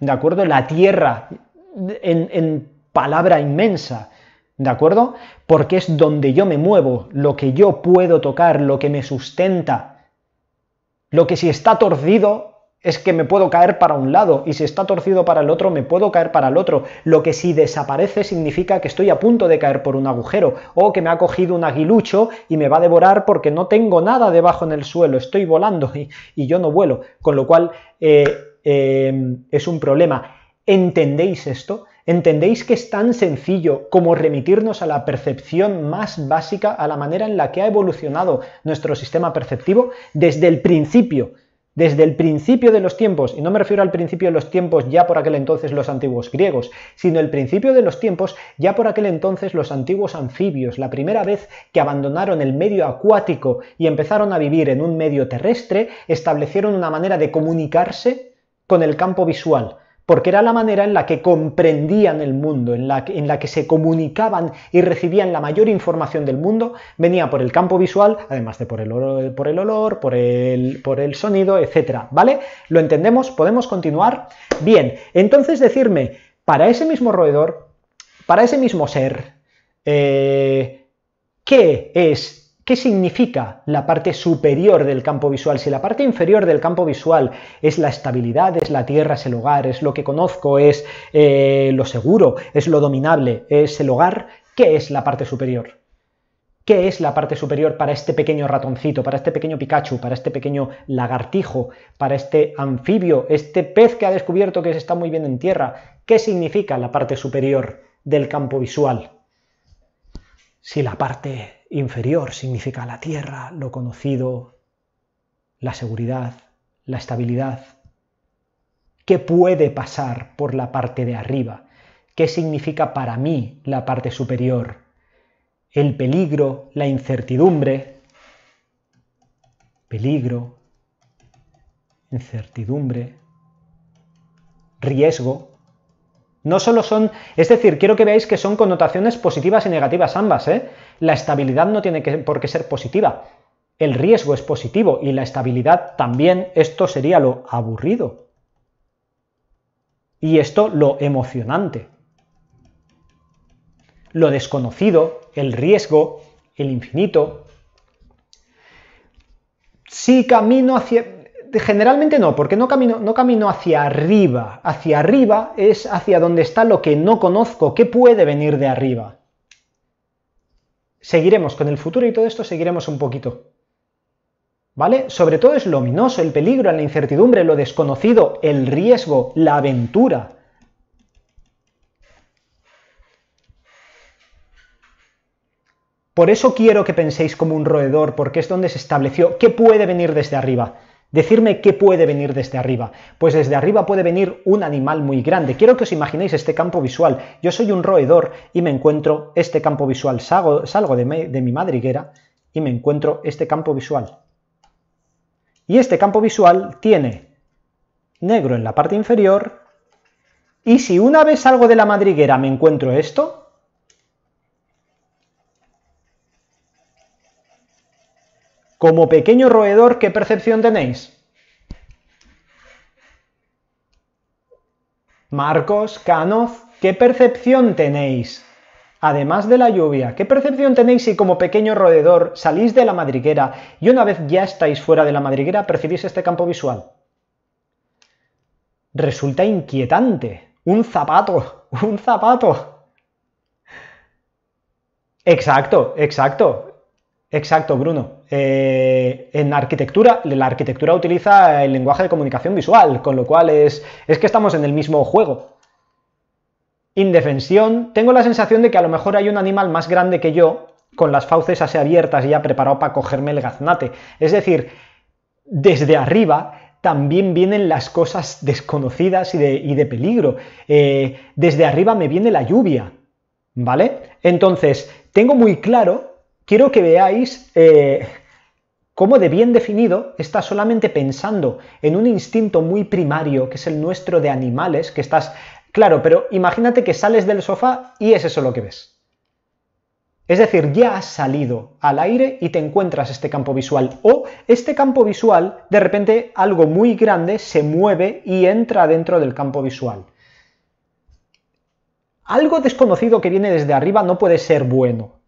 ¿de acuerdo? La tierra en, en palabra inmensa, ¿De acuerdo? Porque es donde yo me muevo, lo que yo puedo tocar, lo que me sustenta. Lo que si está torcido es que me puedo caer para un lado y si está torcido para el otro me puedo caer para el otro, lo que si desaparece significa que estoy a punto de caer por un agujero o que me ha cogido un aguilucho y me va a devorar porque no tengo nada debajo en el suelo, estoy volando y, yo no vuelo, con lo cual eh, em, es un problema. ¿Entendéis esto? ¿Entendéis que es tan sencillo como remitirnos a la percepción más básica, a la manera en la que ha evolucionado nuestro sistema perceptivo desde el principio? desde el principio de los tiempos, y no me refiero al principio de los tiempos ya por aquel entonces los antiguos griegos, sino el principio de los tiempos ya por aquel entonces los antiguos anfibios, la primera vez que abandonaron el medio acuático y empezaron a vivir en un medio terrestre, establecieron una manera de comunicarse con el campo visual porque era la manera en la que comprendían el mundo, en la, que se comunicaban y recibían la mayor información del mundo, venía por el campo visual, además de por el, olor, por el, sonido, etc. ¿Vale? ¿Lo entendemos? ¿Podemos continuar? Bien, entonces decirme, para ese mismo roedor, para ese mismo ser, eh, ¿qué es ¿Qué significa la parte superior del campo visual? Si la parte inferior del campo visual es la estabilidad, es la tierra, es el hogar, es lo que conozco, es eh, lo seguro, es lo dominable, es el hogar, ¿qué es la parte superior? ¿Qué es la parte superior para este pequeño ratoncito, para este pequeño Pikachu, para este pequeño lagartijo, para este anfibio, este pez que ha descubierto que se está muy bien en tierra? ¿Qué significa la parte superior del campo visual? Si la parte Inferior significa la tierra, lo conocido, la seguridad, la estabilidad. ¿Qué puede pasar por la parte de arriba? ¿Qué significa para mí la parte superior? El peligro, la incertidumbre. Peligro, incertidumbre, riesgo. No solo son, es decir, quiero que veáis que son connotaciones positivas y negativas ambas, ¿eh? La estabilidad no tiene por qué ser positiva. El riesgo es positivo y la estabilidad también. Esto sería lo aburrido. Y esto lo emocionante. Lo desconocido, el riesgo, el infinito. Si camino hacia generalmente no, porque no camino, no camino hacia arriba. Hacia arriba es hacia donde está lo que no conozco, qué puede venir de arriba seguiremos con el futuro y todo esto seguiremos un poquito. ¿Vale? Sobre todo es lo ominoso, el peligro, la incertidumbre, lo desconocido, el riesgo, la aventura. Por eso quiero que penséis como un roedor, porque es donde se estableció qué puede venir desde arriba. Decirme qué puede venir desde arriba. Pues desde arriba puede venir un animal muy grande. Quiero que os imaginéis este campo visual. Yo soy un roedor y me encuentro este campo visual. Salgo, salgo de, de mi madriguera y me encuentro este campo visual. Y este campo visual tiene negro en la parte inferior. Y si una vez salgo de la madriguera me encuentro esto, Como pequeño roedor, ¿qué percepción tenéis? Marcos, Canoz, ¿qué percepción tenéis? Además de la lluvia, ¿qué percepción tenéis si como pequeño roedor salís de la madriguera y una vez ya estáis fuera de la madriguera percibís este campo visual? Resulta inquietante. Un zapato, un zapato. Exacto, exacto, exacto, Bruno. Eh, en arquitectura, la arquitectura utiliza el lenguaje de comunicación visual, con lo cual es, es que estamos en el mismo juego. Indefensión, tengo la sensación de que a lo mejor hay un animal más grande que yo, con las fauces así abiertas y ya preparado para cogerme el gaznate. Es decir, desde arriba también vienen las cosas desconocidas y de, peligro. Eh, desde arriba me viene la lluvia, ¿vale? Entonces, tengo muy claro, quiero que veáis eh, como de bien definido estás solamente pensando en un instinto muy primario, que es el nuestro de animales, que estás... Claro, pero imagínate que sales del sofá y es eso lo que ves. Es decir, ya has salido al aire y te encuentras este campo visual. O este campo visual, de repente algo muy grande se mueve y entra dentro del campo visual. Algo desconocido que viene desde arriba no puede ser bueno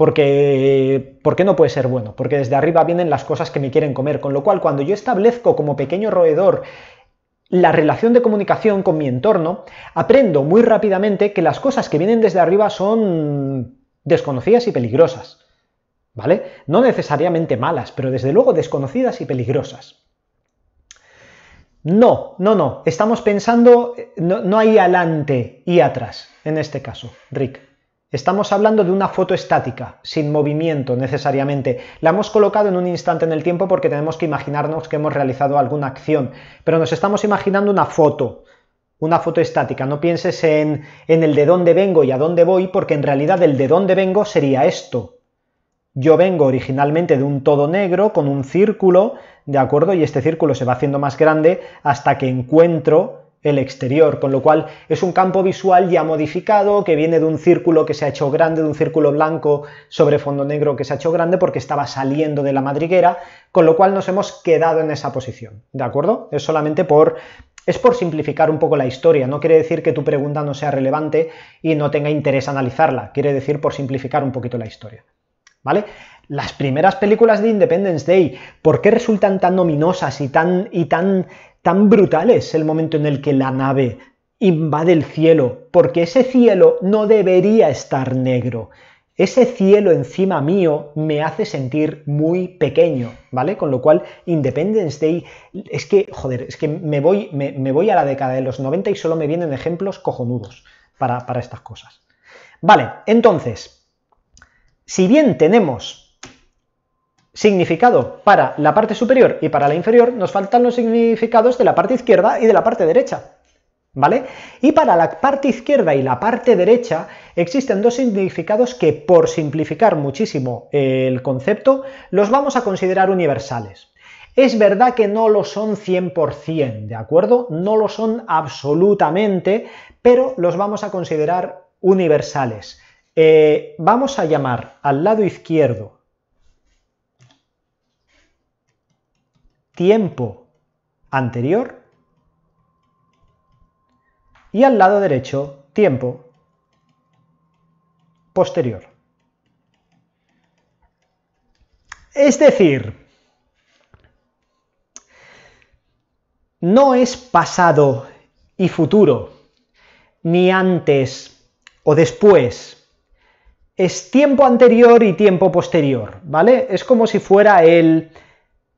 porque, qué no puede ser bueno, porque desde arriba vienen las cosas que me quieren comer, con lo cual cuando yo establezco como pequeño roedor la relación de comunicación con mi entorno, aprendo muy rápidamente que las cosas que vienen desde arriba son desconocidas y peligrosas, ¿vale? No necesariamente malas, pero desde luego desconocidas y peligrosas. No, no, no, estamos pensando, no, no hay adelante y atrás en este caso, Rick. Estamos hablando de una foto estática, sin movimiento necesariamente. La hemos colocado en un instante en el tiempo porque tenemos que imaginarnos que hemos realizado alguna acción, pero nos estamos imaginando una foto, una foto estática. No pienses en, en el de dónde vengo y a dónde voy, porque en realidad el de dónde vengo sería esto. Yo vengo originalmente de un todo negro con un círculo, ¿de acuerdo? Y este círculo se va haciendo más grande hasta que encuentro el exterior, con lo cual es un campo visual ya modificado que viene de un círculo que se ha hecho grande, de un círculo blanco sobre fondo negro que se ha hecho grande porque estaba saliendo de la madriguera, con lo cual nos hemos quedado en esa posición, ¿de acuerdo? Es solamente por es por simplificar un poco la historia, no quiere decir que tu pregunta no sea relevante y no tenga interés analizarla, quiere decir por simplificar un poquito la historia. ¿Vale? Las primeras películas de Independence Day, ¿por qué resultan tan ominosas y tan, y tan Tan brutal es el momento en el que la nave invade el cielo, porque ese cielo no debería estar negro. Ese cielo encima mío me hace sentir muy pequeño, ¿vale? Con lo cual, Independence Day, es que, joder, es que me voy, me, voy a la década de los 90 y solo me vienen ejemplos cojonudos para estas cosas. Vale, entonces, si bien tenemos significado para la parte superior y para la inferior, nos faltan los significados de la parte izquierda y de la parte derecha. ¿Vale? Y para la parte izquierda y la parte derecha existen dos significados que, por simplificar muchísimo el concepto, los vamos a considerar universales. Es verdad que no lo son 100%, ¿de acuerdo? No lo son absolutamente, pero los vamos a considerar universales. Eh, vamos a llamar al lado izquierdo tiempo anterior y al lado derecho tiempo posterior. Es decir, no es pasado y futuro, ni antes o después. Es tiempo anterior y tiempo posterior, ¿vale? Es como si fuera el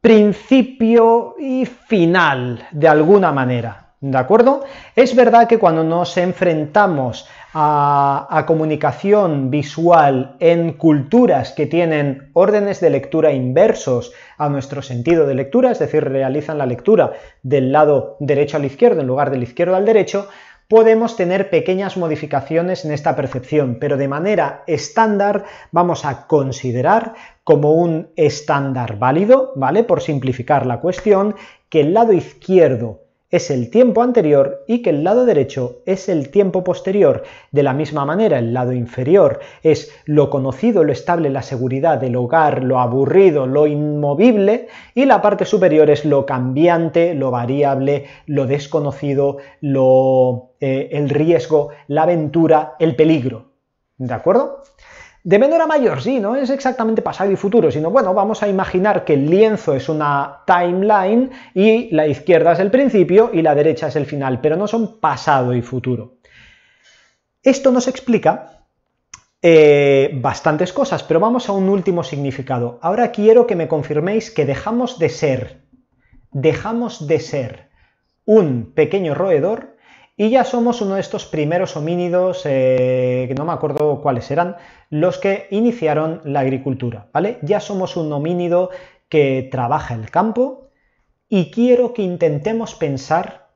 principio y final, de alguna manera. ¿De acuerdo? Es verdad que cuando nos enfrentamos a, comunicación visual en culturas que tienen órdenes de lectura inversos a nuestro sentido de lectura, es decir, realizan la lectura del lado derecho al izquierdo en lugar del izquierdo al derecho, podemos tener pequeñas modificaciones en esta percepción, pero de manera estándar vamos a considerar como un estándar válido, ¿vale? Por simplificar la cuestión, que el lado izquierdo es el tiempo anterior y que el lado derecho es el tiempo posterior. De la misma manera, el lado inferior es lo conocido, lo estable, la seguridad, el hogar, lo aburrido, lo inmovible y la parte superior es lo cambiante, lo variable, lo desconocido, lo, eh, el riesgo, la aventura, el peligro. ¿De acuerdo? De menor a mayor, sí, no es exactamente pasado y futuro, sino bueno, vamos a imaginar que el lienzo es una timeline y la izquierda es el principio y la derecha es el final, pero no son pasado y futuro. Esto nos explica eh, bastantes cosas, pero vamos a un último significado. Ahora quiero que me confirméis que dejamos de ser, dejamos de ser un pequeño roedor y ya somos uno de estos primeros homínidos, eh, que no me acuerdo cuáles eran, los que iniciaron la agricultura, ¿vale? Ya somos un homínido que trabaja el campo y quiero que intentemos pensar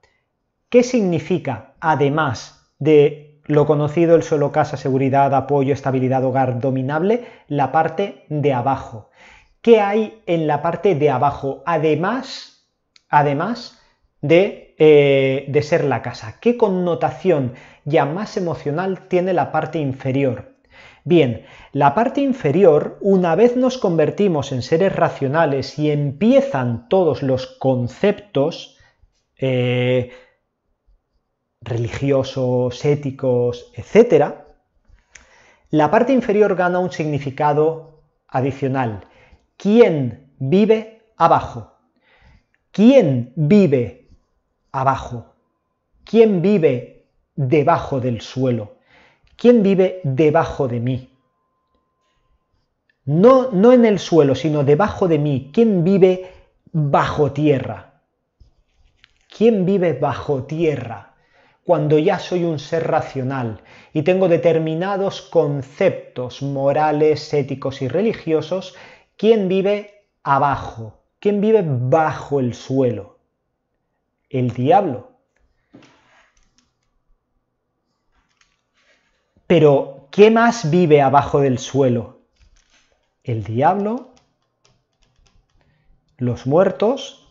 qué significa, además de lo conocido el suelo, casa, seguridad, apoyo, estabilidad, hogar, dominable, la parte de abajo. ¿Qué hay en la parte de abajo? Además, además eh, de, ser la casa? ¿Qué connotación ya más emocional tiene la parte inferior? Bien, la parte inferior, una vez nos convertimos en seres racionales y empiezan todos los conceptos eh, religiosos, éticos, etc., la parte inferior gana un significado adicional. ¿Quién vive abajo? ¿Quién vive abajo? ¿Quién vive debajo del suelo? ¿Quién vive debajo de mí? No, no en el suelo, sino debajo de mí. ¿Quién vive bajo tierra? ¿Quién vive bajo tierra? Cuando ya soy un ser racional y tengo determinados conceptos morales, éticos y religiosos, ¿quién vive abajo? ¿Quién vive bajo el suelo? el diablo. Pero, ¿qué más vive abajo del suelo? El diablo, los muertos,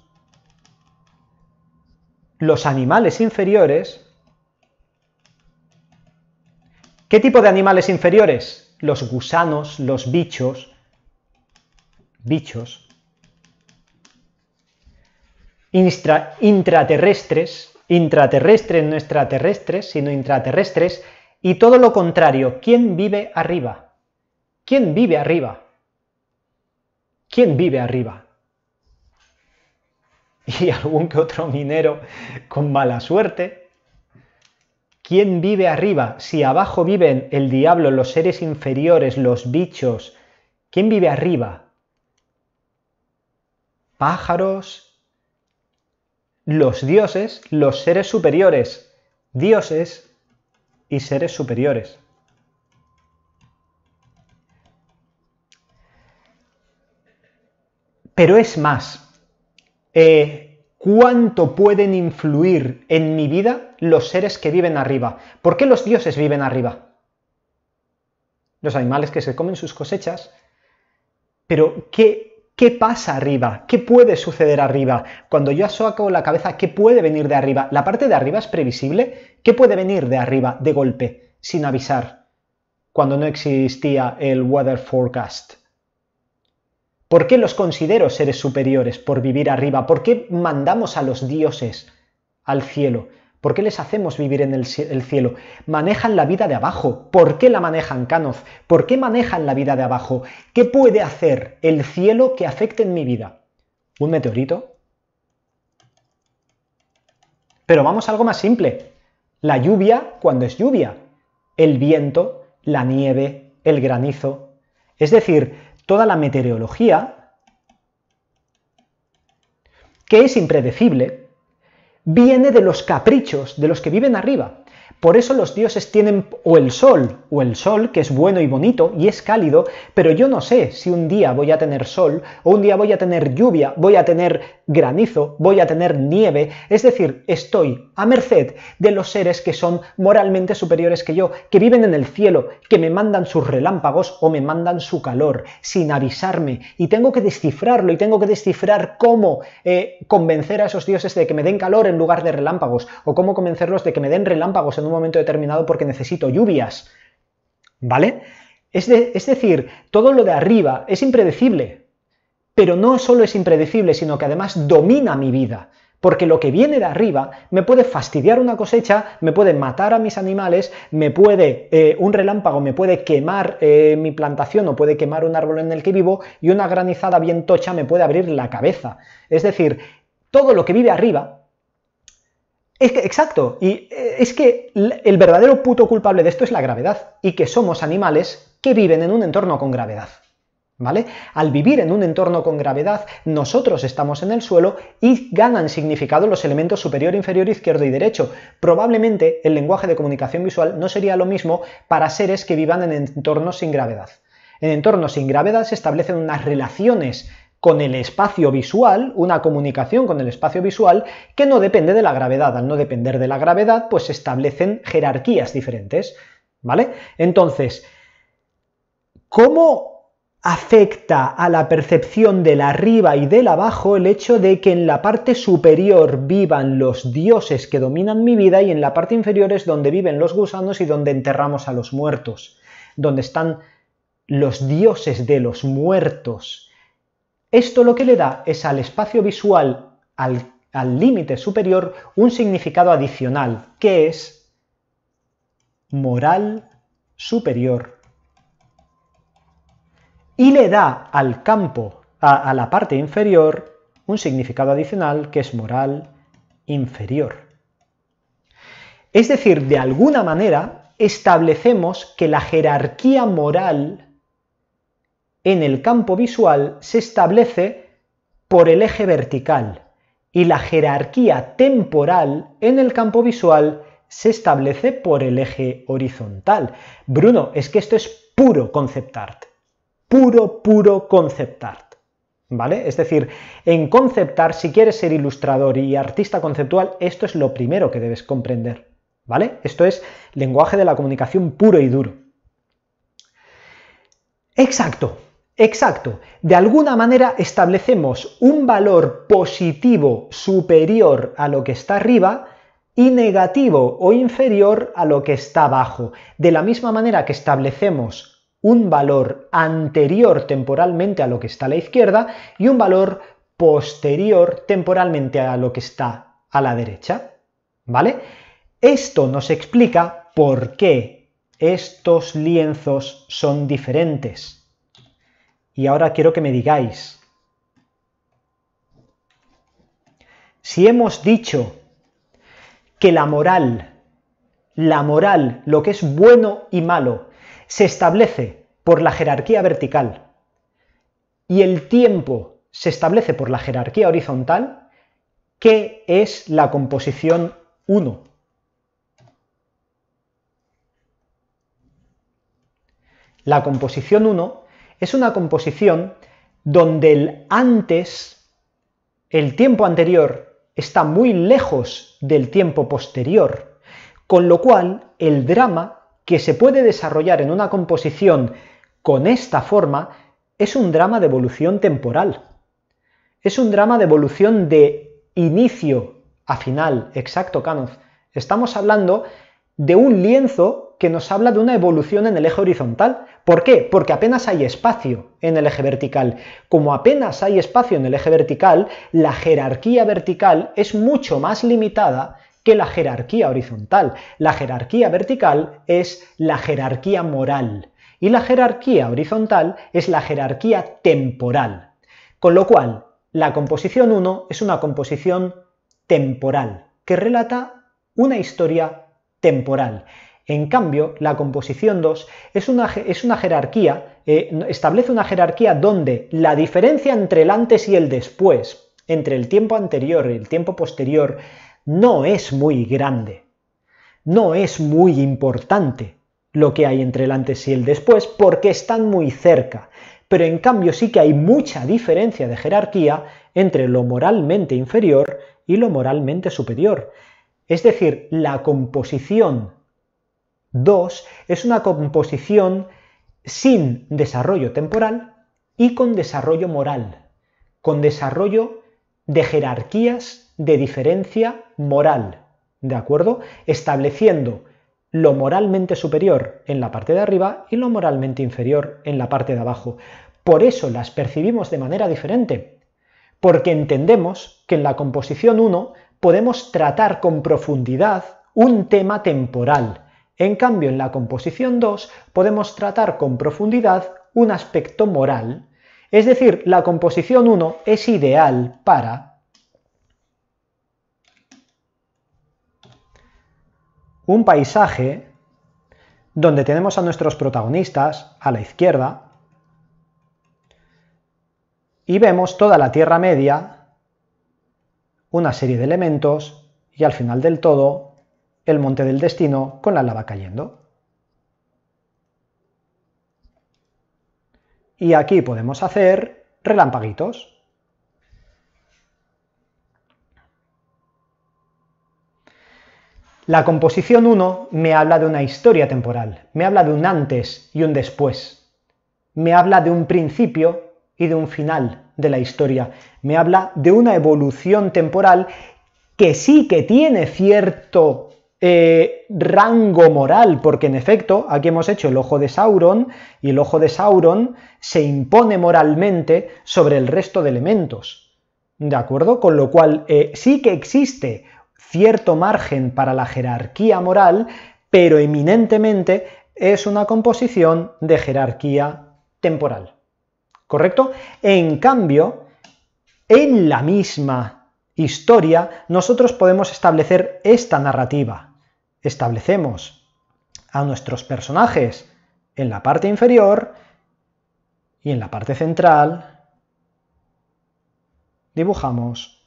los animales inferiores. ¿Qué tipo de animales inferiores? Los gusanos, los bichos, bichos, intraterrestres, intraterrestres, no extraterrestres, sino intraterrestres, y todo lo contrario, ¿quién vive arriba? ¿Quién vive arriba? ¿Quién vive arriba? Y algún que otro minero con mala suerte. ¿Quién vive arriba? Si abajo viven el diablo, los seres inferiores, los bichos, ¿quién vive arriba? Pájaros, los dioses, los seres superiores, dioses y seres superiores. Pero es más, eh, ¿cuánto pueden influir en mi vida los seres que viven arriba? ¿Por qué los dioses viven arriba? Los animales que se comen sus cosechas, pero ¿qué ¿Qué pasa arriba? ¿Qué puede suceder arriba? Cuando yo asoco la cabeza, ¿qué puede venir de arriba? ¿La parte de arriba es previsible? ¿Qué puede venir de arriba de golpe, sin avisar, cuando no existía el weather forecast? ¿Por qué los considero seres superiores por vivir arriba? ¿Por qué mandamos a los dioses al cielo? ¿Por qué les hacemos vivir en el, cielo? Manejan la vida de abajo. ¿Por qué la manejan, Canoz? ¿Por qué manejan la vida de abajo? ¿Qué puede hacer el cielo que afecte en mi vida? ¿Un meteorito? Pero vamos a algo más simple. La lluvia cuando es lluvia. El viento, la nieve, el granizo. Es decir, toda la meteorología que es impredecible, viene de los caprichos de los que viven arriba. Por eso los dioses tienen o el sol, o el sol, que es bueno y bonito y es cálido, pero yo no sé si un día voy a tener sol, o un día voy a tener lluvia, voy a tener granizo, voy a tener nieve, es decir, estoy a merced de los seres que son moralmente superiores que yo, que viven en el cielo, que me mandan sus relámpagos o me mandan su calor, sin avisarme, y tengo que descifrarlo, y tengo que descifrar cómo eh, convencer a esos dioses de que me den calor en lugar de relámpagos, o cómo convencerlos de que me den relámpagos en en un momento determinado porque necesito lluvias. ¿Vale? Es, decir, todo lo de arriba es impredecible, pero no solo es impredecible, sino que además domina mi vida porque lo que viene de arriba me puede fastidiar una cosecha, me puede matar a mis animales, me puede eh, un relámpago, me puede quemar eh, mi plantación o puede quemar un árbol en el que vivo y una granizada bien tocha me puede abrir la cabeza. Es decir, todo lo que vive arriba es exacto, y eh, es que el verdadero puto culpable de esto es la gravedad, y que somos animales que viven en un entorno con gravedad. ¿Vale? Al vivir en un entorno con gravedad, nosotros estamos en el suelo y ganan significado los elementos superior, inferior, izquierdo y derecho. Probablemente el lenguaje de comunicación visual no sería lo mismo para seres que vivan en entornos sin gravedad. En entornos sin gravedad se establecen unas relaciones con el espacio visual, una comunicación con el espacio visual que no depende de la gravedad. Al no depender de la gravedad, pues se establecen jerarquías diferentes, ¿vale? Entonces, ¿cómo afecta a la percepción del arriba y del abajo el hecho de que en la parte superior vivan los dioses que dominan mi vida y en la parte inferior es donde viven los gusanos y donde enterramos a los muertos, donde están los dioses de los muertos esto lo que le da es al espacio visual, al límite superior, un significado adicional, que es moral superior. Y le da al campo, a, la parte inferior, un significado adicional que es moral inferior. Es decir, de alguna manera establecemos que la jerarquía moral en el campo visual se establece por el eje vertical y la jerarquía temporal en el campo visual se establece por el eje horizontal. Bruno, es que esto es puro concept art. Puro, puro concept art. ¿Vale? Es decir, en concept art, si quieres ser ilustrador y artista conceptual, esto es lo primero que debes comprender. ¿Vale? Esto es lenguaje de la comunicación puro y duro. Exacto. Exacto. De alguna manera establecemos un valor positivo superior a lo que está arriba y negativo o inferior a lo que está abajo. De la misma manera que establecemos un valor anterior temporalmente a lo que está a la izquierda y un valor posterior temporalmente a lo que está a la derecha. ¿Vale? Esto nos explica por qué estos lienzos son diferentes. Y ahora quiero que me digáis, si hemos dicho que la moral, la moral, lo que es bueno y malo, se establece por la jerarquía vertical y el tiempo se establece por la jerarquía horizontal, ¿qué es la composición 1? La composición 1 es una composición donde el antes, el tiempo anterior, está muy lejos del tiempo posterior, con lo cual el drama que se puede desarrollar en una composición con esta forma es un drama de evolución temporal. Es un drama de evolución de inicio a final, exacto, Canoz. Estamos hablando de un lienzo que nos habla de una evolución en el eje horizontal. ¿Por qué? Porque apenas hay espacio en el eje vertical. Como apenas hay espacio en el eje vertical, la jerarquía vertical es mucho más limitada que la jerarquía horizontal. La jerarquía vertical es la jerarquía moral y la jerarquía horizontal es la jerarquía temporal. Con lo cual, la composición 1 es una composición temporal que relata una historia temporal. En cambio, la composición 2 es una, es una jerarquía, eh, establece una jerarquía donde la diferencia entre el antes y el después, entre el tiempo anterior y el tiempo posterior, no es muy grande, no es muy importante lo que hay entre el antes y el después porque están muy cerca. Pero en cambio sí que hay mucha diferencia de jerarquía entre lo moralmente inferior y lo moralmente superior. Es decir, la composición 2 es una composición sin desarrollo temporal y con desarrollo moral, con desarrollo de jerarquías de diferencia moral, ¿de acuerdo? Estableciendo lo moralmente superior en la parte de arriba y lo moralmente inferior en la parte de abajo. Por eso las percibimos de manera diferente, porque entendemos que en la composición 1 podemos tratar con profundidad un tema temporal. En cambio, en la composición 2 podemos tratar con profundidad un aspecto moral. Es decir, la composición 1 es ideal para un paisaje donde tenemos a nuestros protagonistas a la izquierda y vemos toda la Tierra Media una serie de elementos y al final del todo el monte del destino con la lava cayendo. Y aquí podemos hacer relampaguitos. La composición 1 me habla de una historia temporal, me habla de un antes y un después, me habla de un principio y de un final de la historia. Me habla de una evolución temporal que sí que tiene cierto eh, rango moral, porque en efecto, aquí hemos hecho el ojo de Sauron, y el ojo de Sauron se impone moralmente sobre el resto de elementos. ¿De acuerdo? Con lo cual eh, sí que existe cierto margen para la jerarquía moral, pero eminentemente es una composición de jerarquía temporal. ¿correcto? En cambio, en la misma historia nosotros podemos establecer esta narrativa. Establecemos a nuestros personajes en la parte inferior y en la parte central dibujamos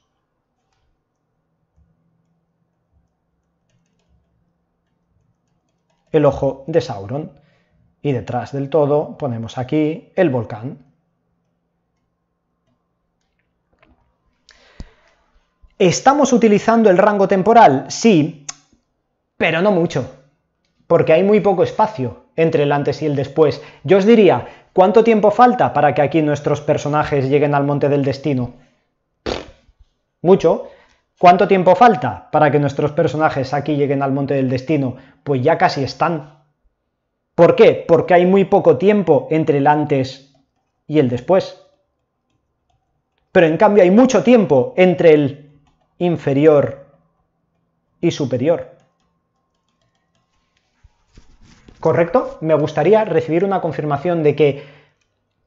el ojo de Sauron y detrás del todo ponemos aquí el volcán ¿Estamos utilizando el rango temporal? Sí, pero no mucho, porque hay muy poco espacio entre el antes y el después. Yo os diría, ¿cuánto tiempo falta para que aquí nuestros personajes lleguen al monte del destino? Mucho. ¿Cuánto tiempo falta para que nuestros personajes aquí lleguen al monte del destino? Pues ya casi están. ¿Por qué? Porque hay muy poco tiempo entre el antes y el después. Pero en cambio hay mucho tiempo entre el inferior y superior. ¿Correcto? Me gustaría recibir una confirmación de que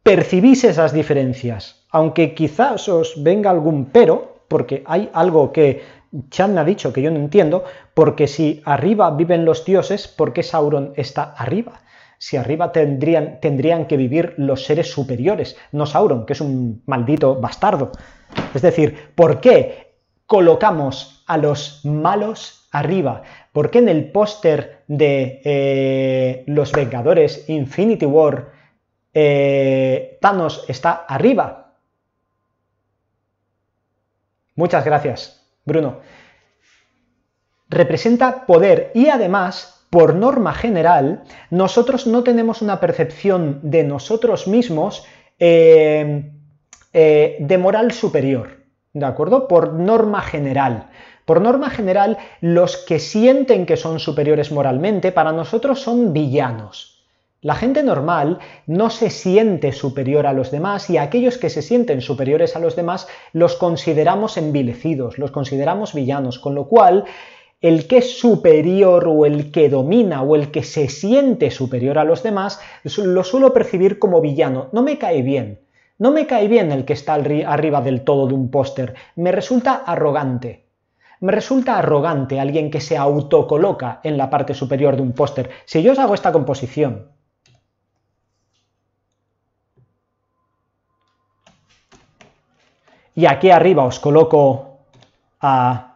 percibís esas diferencias, aunque quizás os venga algún pero, porque hay algo que Chan ha dicho que yo no entiendo, porque si arriba viven los dioses, ¿por qué Sauron está arriba? Si arriba tendrían, tendrían que vivir los seres superiores, no Sauron, que es un maldito bastardo. Es decir, ¿por qué colocamos a los malos arriba. Porque en el póster de eh, Los Vengadores Infinity War, eh, Thanos está arriba. Muchas gracias, Bruno. Representa poder y además por norma general, nosotros no tenemos una percepción de nosotros mismos eh, de moral superior. ¿De acuerdo? Por norma general. Por norma general, los que sienten que son superiores moralmente, para nosotros son villanos. La gente normal no se siente superior a los demás y aquellos que se sienten superiores a los demás los consideramos envilecidos, los consideramos villanos, con lo cual el que es superior o el que domina o el que se siente superior a los demás lo suelo percibir como villano. No me cae bien no me cae bien el que está arriba del todo de un póster, me resulta arrogante. Me resulta arrogante alguien que se autocoloca en la parte superior de un póster. Si yo os hago esta composición, y aquí arriba os coloco a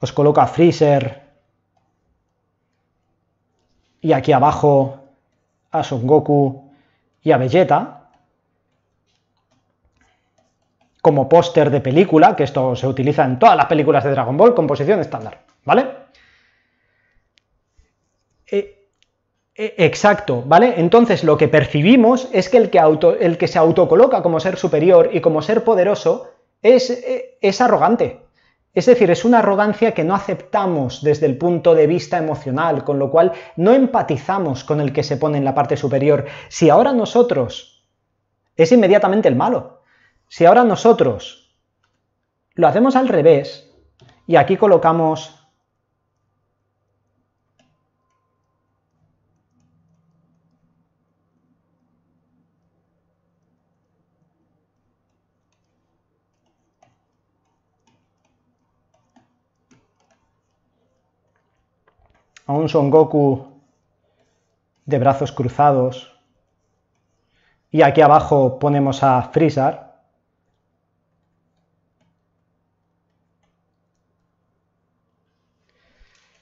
os coloca Freezer y aquí abajo a Son Goku y a Vegeta como póster de película, que esto se utiliza en todas las películas de Dragon Ball, composición estándar, ¿vale? Eh, eh, exacto, ¿vale? Entonces lo que percibimos es que el que, se autocoloca como ser superior y como ser poderoso es, eh, es arrogante, es decir, es una arrogancia que no aceptamos desde el punto de vista emocional, con lo cual no empatizamos con el que se pone en la parte superior. Si ahora nosotros es inmediatamente el malo, si ahora nosotros lo hacemos al revés y aquí colocamos a un Son Goku de brazos cruzados. Y aquí abajo ponemos a Freezer.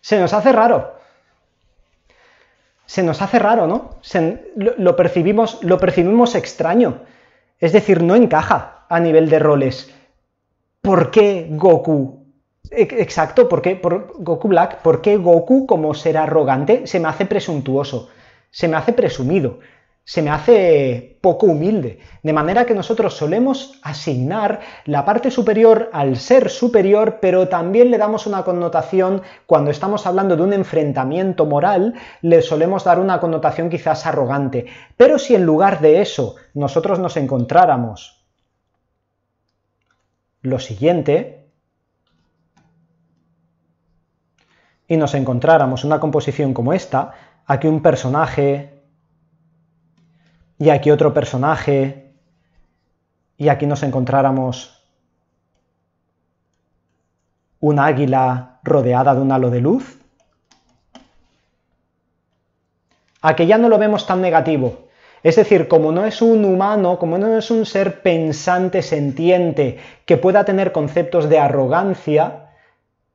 Se nos hace raro. Se nos hace raro, ¿no? percibimos, lo percibimos extraño. Es decir, no encaja a nivel de roles. ¿Por qué Goku Exacto, porque Goku Black, porque Goku, como ser arrogante, se me hace presuntuoso, se me hace presumido, se me hace poco humilde? De manera que nosotros solemos asignar la parte superior al ser superior, pero también le damos una connotación, cuando estamos hablando de un enfrentamiento moral, le solemos dar una connotación quizás arrogante. Pero si en lugar de eso nosotros nos encontráramos lo siguiente, y nos encontráramos una composición como esta, aquí un personaje, y aquí otro personaje, y aquí nos encontráramos un águila rodeada de un halo de luz, a que ya no lo vemos tan negativo, es decir, como no es un humano, como no es un ser pensante, sentiente, que pueda tener conceptos de arrogancia,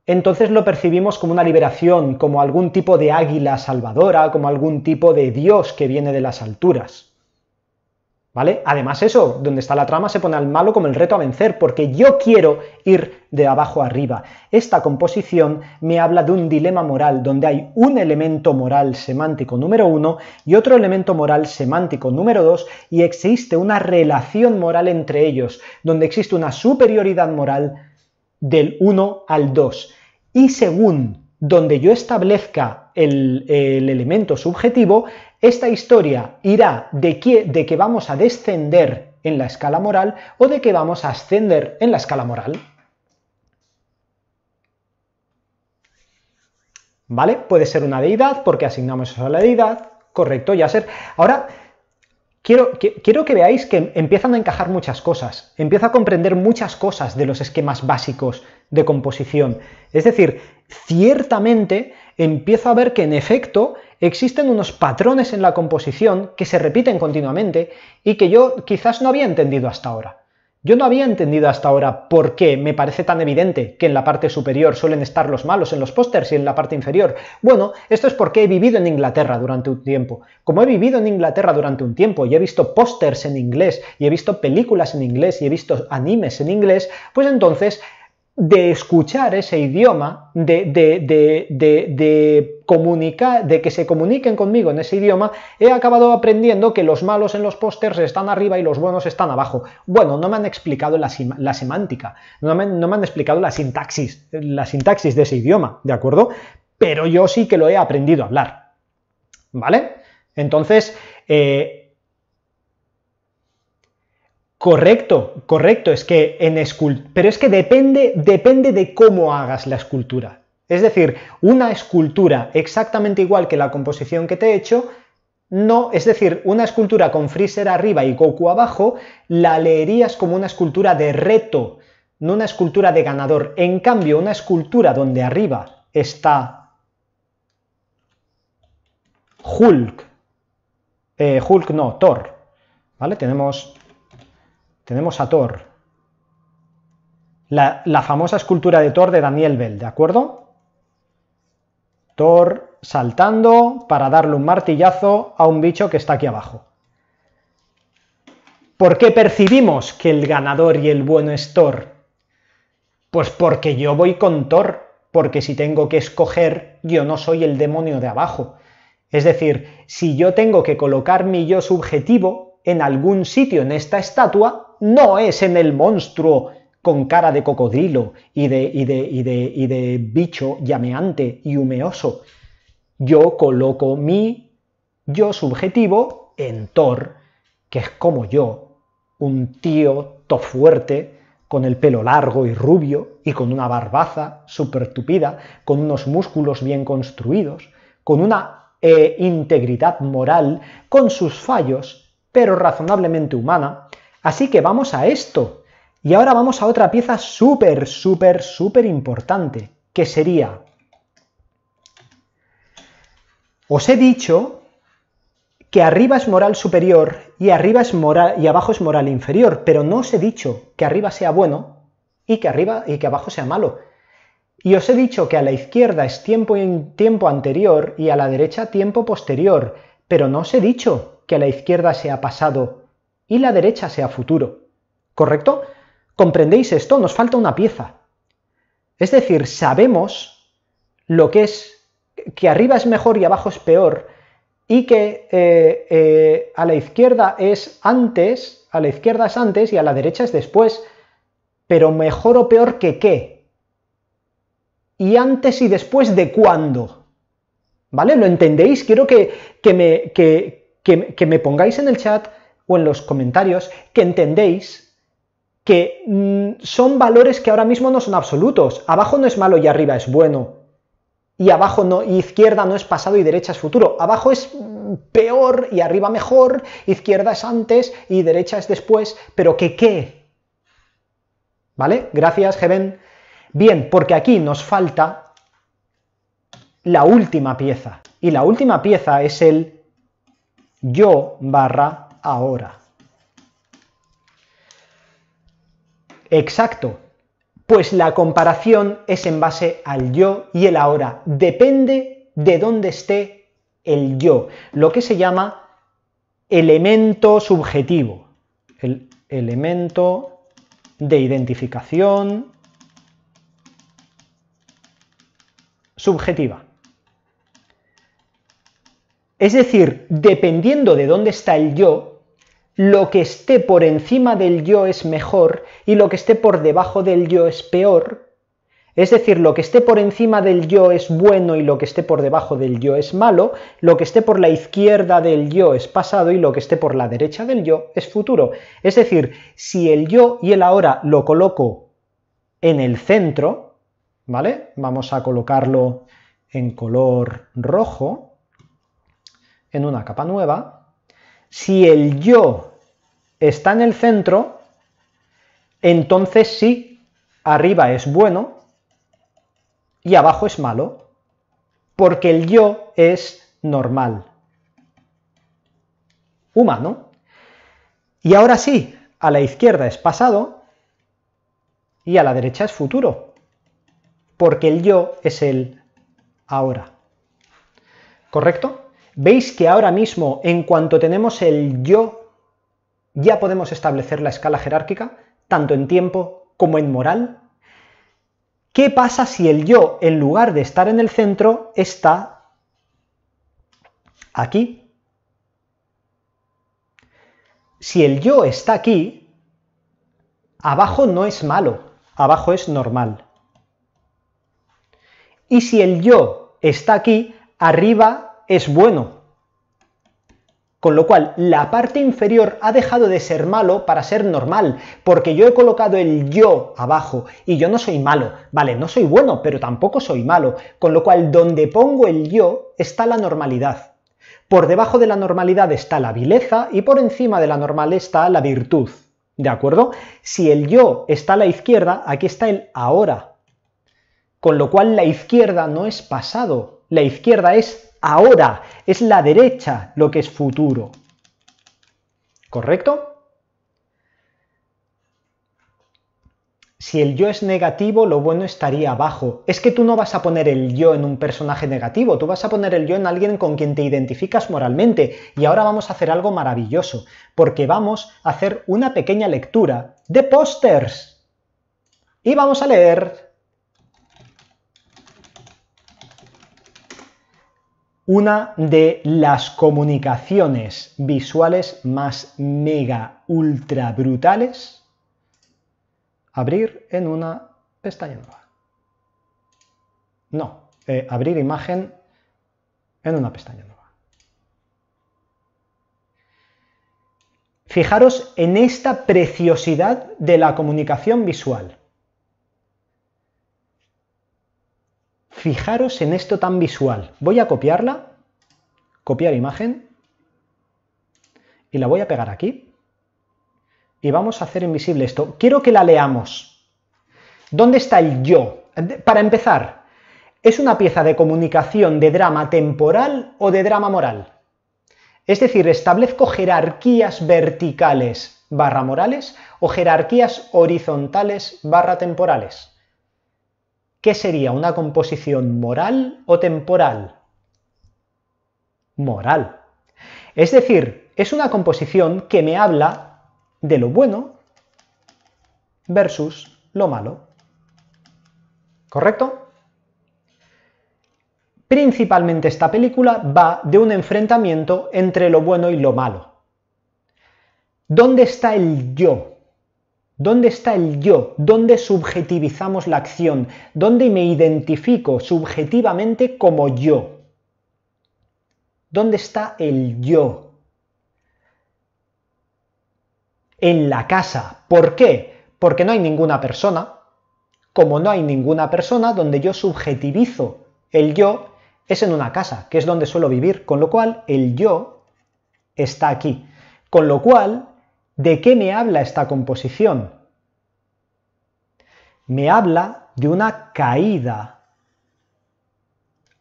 entonces lo percibimos como una liberación, como algún tipo de águila salvadora, como algún tipo de dios que viene de las alturas. ¿Vale? Además eso, donde está la trama se pone al malo como el reto a vencer, porque yo quiero ir de abajo arriba. Esta composición me habla de un dilema moral, donde hay un elemento moral semántico número uno y otro elemento moral semántico número dos, y existe una relación moral entre ellos, donde existe una superioridad moral del 1 al 2. Y según donde yo establezca el, elemento subjetivo, esta historia irá de que, de que vamos a descender en la escala moral o de que vamos a ascender en la escala moral. ¿Vale? Puede ser una deidad porque asignamos eso a la deidad, correcto, ya ser. Ahora, Quiero que, veáis que empiezan a encajar muchas cosas, empiezo a comprender muchas cosas de los esquemas básicos de composición. Es decir, ciertamente empiezo a ver que en efecto existen unos patrones en la composición que se repiten continuamente y que yo quizás no había entendido hasta ahora. Yo no había entendido hasta ahora por qué me parece tan evidente que en la parte superior suelen estar los malos en los pósters y en la parte inferior. Bueno, esto es porque he vivido en Inglaterra durante un tiempo. Como he vivido en Inglaterra durante un tiempo y he visto pósters en inglés y he visto películas en inglés y he visto animes en inglés, pues entonces de escuchar ese idioma, de, de, de, de, comunicar, de que se comuniquen conmigo en ese idioma, he acabado aprendiendo que los malos en los pósters están arriba y los buenos están abajo. Bueno, no me han explicado la, semántica, no me, han explicado la sintaxis, la sintaxis de ese idioma, ¿de acuerdo? Pero yo sí que lo he aprendido a hablar. ¿Vale? Entonces, eh, Correcto, correcto, es que en escultura, pero es que depende, depende de cómo hagas la escultura. Es decir, una escultura exactamente igual que la composición que te he hecho, no, es decir, una escultura con Freezer arriba y Goku abajo, la leerías como una escultura de reto, no una escultura de ganador. En cambio, una escultura donde arriba está Hulk, eh, Hulk no, Thor, ¿vale? Tenemos tenemos a Thor. La, famosa escultura de Thor de Daniel Bell, ¿de acuerdo? Thor saltando para darle un martillazo a un bicho que está aquí abajo. ¿Por qué percibimos que el ganador y el bueno es Thor? Pues porque yo voy con Thor, porque si tengo que escoger, yo no soy el demonio de abajo. Es decir, si yo tengo que colocar mi yo subjetivo en algún sitio en esta estatua, no es en el monstruo con cara de cocodrilo y de, bicho llameante y humeoso. Yo coloco mi yo subjetivo en Thor, que es como yo, un tío tofuerte, con el pelo largo y rubio y con una barbaza súper tupida, con unos músculos bien construidos, con una eh, integridad moral, con sus fallos, pero razonablemente humana, Así que vamos a esto. Y ahora vamos a otra pieza súper, súper, súper importante, que sería... Os he dicho que arriba es moral superior y, arriba es moral, y abajo es moral inferior, pero no os he dicho que arriba sea bueno y que, arriba, y que abajo sea malo. Y os he dicho que a la izquierda es tiempo, tiempo anterior y a la derecha tiempo posterior, pero no os he dicho que a la izquierda sea pasado y la derecha sea futuro. ¿Correcto? ¿Comprendéis esto? Nos falta una pieza. Es decir, sabemos lo que es, que arriba es mejor y abajo es peor, y que eh, eh, a la izquierda es antes, a la izquierda es antes y a la derecha es después, pero mejor o peor que qué. Y antes y después de cuándo. ¿Vale? ¿Lo entendéis? Quiero que, que, me, que, que me pongáis en el chat en los comentarios que entendéis que mm, son valores que ahora mismo no son absolutos. Abajo no es malo y arriba es bueno. Y abajo no, y izquierda no es pasado y derecha es futuro. Abajo es mm, peor y arriba mejor, izquierda es antes y derecha es después, pero que qué. ¿Vale? Gracias, Geben. Bien, porque aquí nos falta la última pieza. Y la última pieza es el yo barra ahora. Exacto, pues la comparación es en base al yo y el ahora. Depende de dónde esté el yo, lo que se llama elemento subjetivo, el elemento de identificación subjetiva. Es decir, dependiendo de dónde está el yo, lo que esté por encima del yo es mejor y lo que esté por debajo del yo es peor, es decir, lo que esté por encima del yo es bueno y lo que esté por debajo del yo es malo, lo que esté por la izquierda del yo es pasado y lo que esté por la derecha del yo es futuro. Es decir, si el yo y el ahora lo coloco en el centro, ¿vale? Vamos a colocarlo en color rojo, en una capa nueva. Si el yo está en el centro, entonces sí, arriba es bueno y abajo es malo, porque el yo es normal, humano. Y ahora sí, a la izquierda es pasado y a la derecha es futuro, porque el yo es el ahora. ¿Correcto? Veis que ahora mismo, en cuanto tenemos el yo ya podemos establecer la escala jerárquica, tanto en tiempo como en moral. ¿Qué pasa si el yo, en lugar de estar en el centro, está aquí? Si el yo está aquí, abajo no es malo, abajo es normal. Y si el yo está aquí, arriba es bueno, con lo cual, la parte inferior ha dejado de ser malo para ser normal, porque yo he colocado el yo abajo y yo no soy malo, ¿vale? No soy bueno, pero tampoco soy malo. Con lo cual, donde pongo el yo está la normalidad. Por debajo de la normalidad está la vileza y por encima de la normal está la virtud. ¿De acuerdo? Si el yo está a la izquierda, aquí está el ahora. Con lo cual la izquierda no es pasado, la izquierda es ahora, es la derecha lo que es futuro. ¿Correcto? Si el yo es negativo, lo bueno estaría abajo. Es que tú no vas a poner el yo en un personaje negativo, tú vas a poner el yo en alguien con quien te identificas moralmente. Y ahora vamos a hacer algo maravilloso, porque vamos a hacer una pequeña lectura de pósters. Y vamos a leer una de las comunicaciones visuales más mega ultra brutales, abrir en una pestaña nueva. No, eh, abrir imagen en una pestaña nueva. Fijaros en esta preciosidad de la comunicación visual. Fijaros en esto tan visual. Voy a copiarla, copiar imagen, y la voy a pegar aquí. Y vamos a hacer invisible esto. Quiero que la leamos. ¿Dónde está el yo? Para empezar, ¿es una pieza de comunicación de drama temporal o de drama moral? Es decir, establezco jerarquías verticales barra morales o jerarquías horizontales barra temporales. ¿Qué sería una composición moral o temporal? Moral. Es decir, es una composición que me habla de lo bueno versus lo malo. ¿Correcto? Principalmente esta película va de un enfrentamiento entre lo bueno y lo malo. ¿Dónde está el yo ¿Dónde está el yo? ¿Dónde subjetivizamos la acción? ¿Dónde me identifico subjetivamente como yo? ¿Dónde está el yo? En la casa. ¿Por qué? Porque no hay ninguna persona. Como no hay ninguna persona, donde yo subjetivizo el yo es en una casa, que es donde suelo vivir, con lo cual el yo está aquí. Con lo cual, ¿De qué me habla esta composición? Me habla de una caída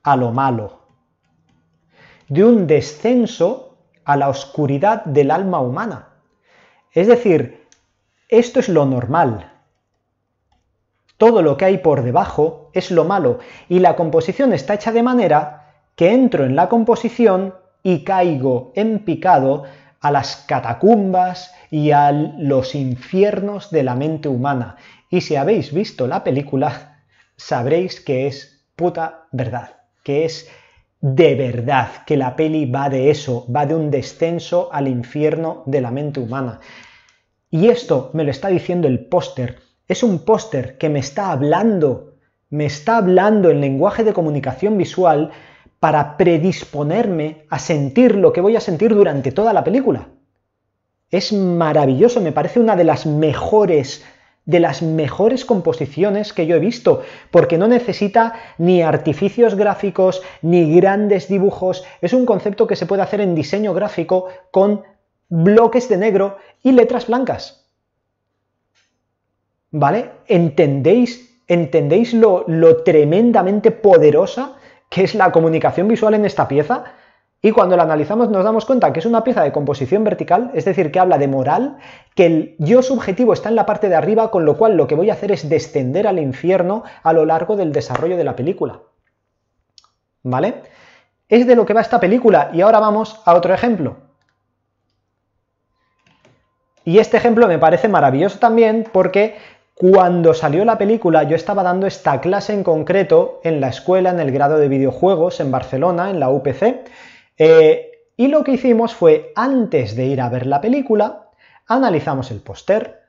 a lo malo, de un descenso a la oscuridad del alma humana. Es decir, esto es lo normal. Todo lo que hay por debajo es lo malo y la composición está hecha de manera que entro en la composición y caigo en picado a las catacumbas y a los infiernos de la mente humana. Y si habéis visto la película, sabréis que es puta verdad, que es de verdad, que la peli va de eso, va de un descenso al infierno de la mente humana. Y esto me lo está diciendo el póster. Es un póster que me está hablando, me está hablando en lenguaje de comunicación visual para predisponerme a sentir lo que voy a sentir durante toda la película. Es maravilloso, me parece una de las mejores de las mejores composiciones que yo he visto, porque no necesita ni artificios gráficos, ni grandes dibujos. Es un concepto que se puede hacer en diseño gráfico con bloques de negro y letras blancas. ¿Vale? ¿Entendéis, entendéis lo, lo tremendamente poderosa que es la comunicación visual en esta pieza, y cuando la analizamos nos damos cuenta que es una pieza de composición vertical, es decir, que habla de moral, que el yo subjetivo está en la parte de arriba, con lo cual lo que voy a hacer es descender al infierno a lo largo del desarrollo de la película. ¿Vale? Es de lo que va esta película y ahora vamos a otro ejemplo. Y este ejemplo me parece maravilloso también porque cuando salió la película yo estaba dando esta clase en concreto en la escuela, en el grado de videojuegos en Barcelona, en la UPC, eh, y lo que hicimos fue, antes de ir a ver la película, analizamos el póster.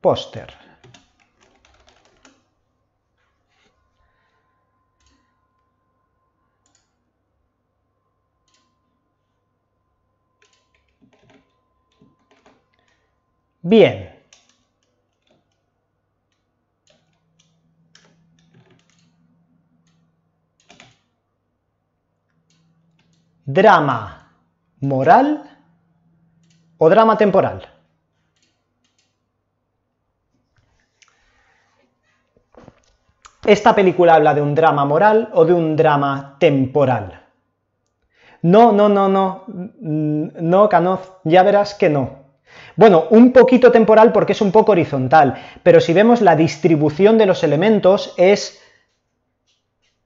Póster. Bien. Drama moral o drama temporal. Esta película habla de un drama moral o de un drama temporal. No, no, no, no, mm, no, Canoz, ya verás que no. Bueno, un poquito temporal porque es un poco horizontal, pero si vemos la distribución de los elementos es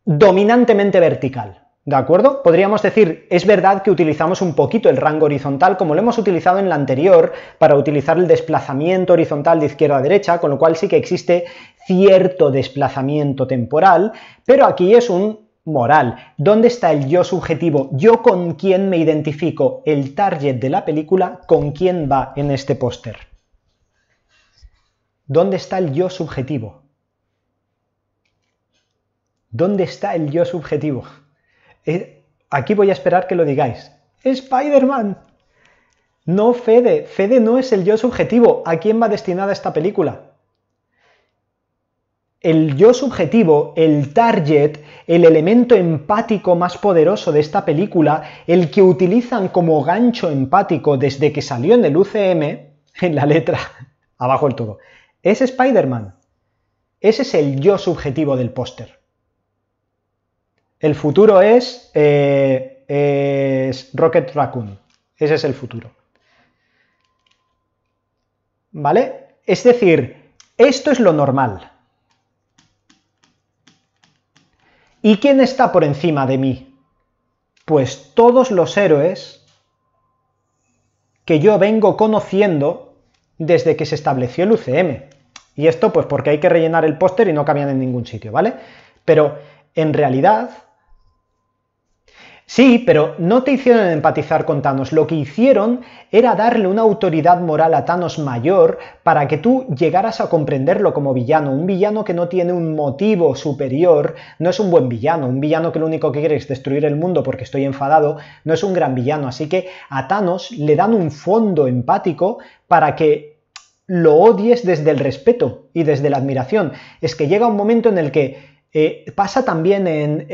dominantemente vertical. ¿De acuerdo? Podríamos decir, es verdad que utilizamos un poquito el rango horizontal como lo hemos utilizado en la anterior para utilizar el desplazamiento horizontal de izquierda a derecha, con lo cual sí que existe cierto desplazamiento temporal, pero aquí es un moral. ¿Dónde está el yo subjetivo? ¿Yo con quién me identifico? El target de la película, ¿con quién va en este póster? ¿Dónde está el yo subjetivo? ¿Dónde está el yo subjetivo? Eh, aquí voy a esperar que lo digáis. Spider-Man. No Fede. Fede no es el yo subjetivo. ¿A quién va destinada esta película? el yo subjetivo, el target, el elemento empático más poderoso de esta película, el que utilizan como gancho empático desde que salió en el UCM, en la letra, abajo del todo, es Spider-Man. Ese es el yo subjetivo del póster. El futuro es, eh, es Rocket Raccoon. Ese es el futuro. ¿Vale? Es decir, esto es lo normal. ¿Y quién está por encima de mí? Pues todos los héroes que yo vengo conociendo desde que se estableció el UCM. Y esto pues porque hay que rellenar el póster y no cambian en ningún sitio, ¿vale? Pero en realidad Sí, pero no te hicieron empatizar con Thanos. Lo que hicieron era darle una autoridad moral a Thanos mayor para que tú llegaras a comprenderlo como villano. Un villano que no tiene un motivo superior no es un buen villano. Un villano que lo único que quiere es destruir el mundo porque estoy enfadado no es un gran villano. Así que a Thanos le dan un fondo empático para que lo odies desde el respeto y desde la admiración. Es que llega un momento en el que eh, pasa también en,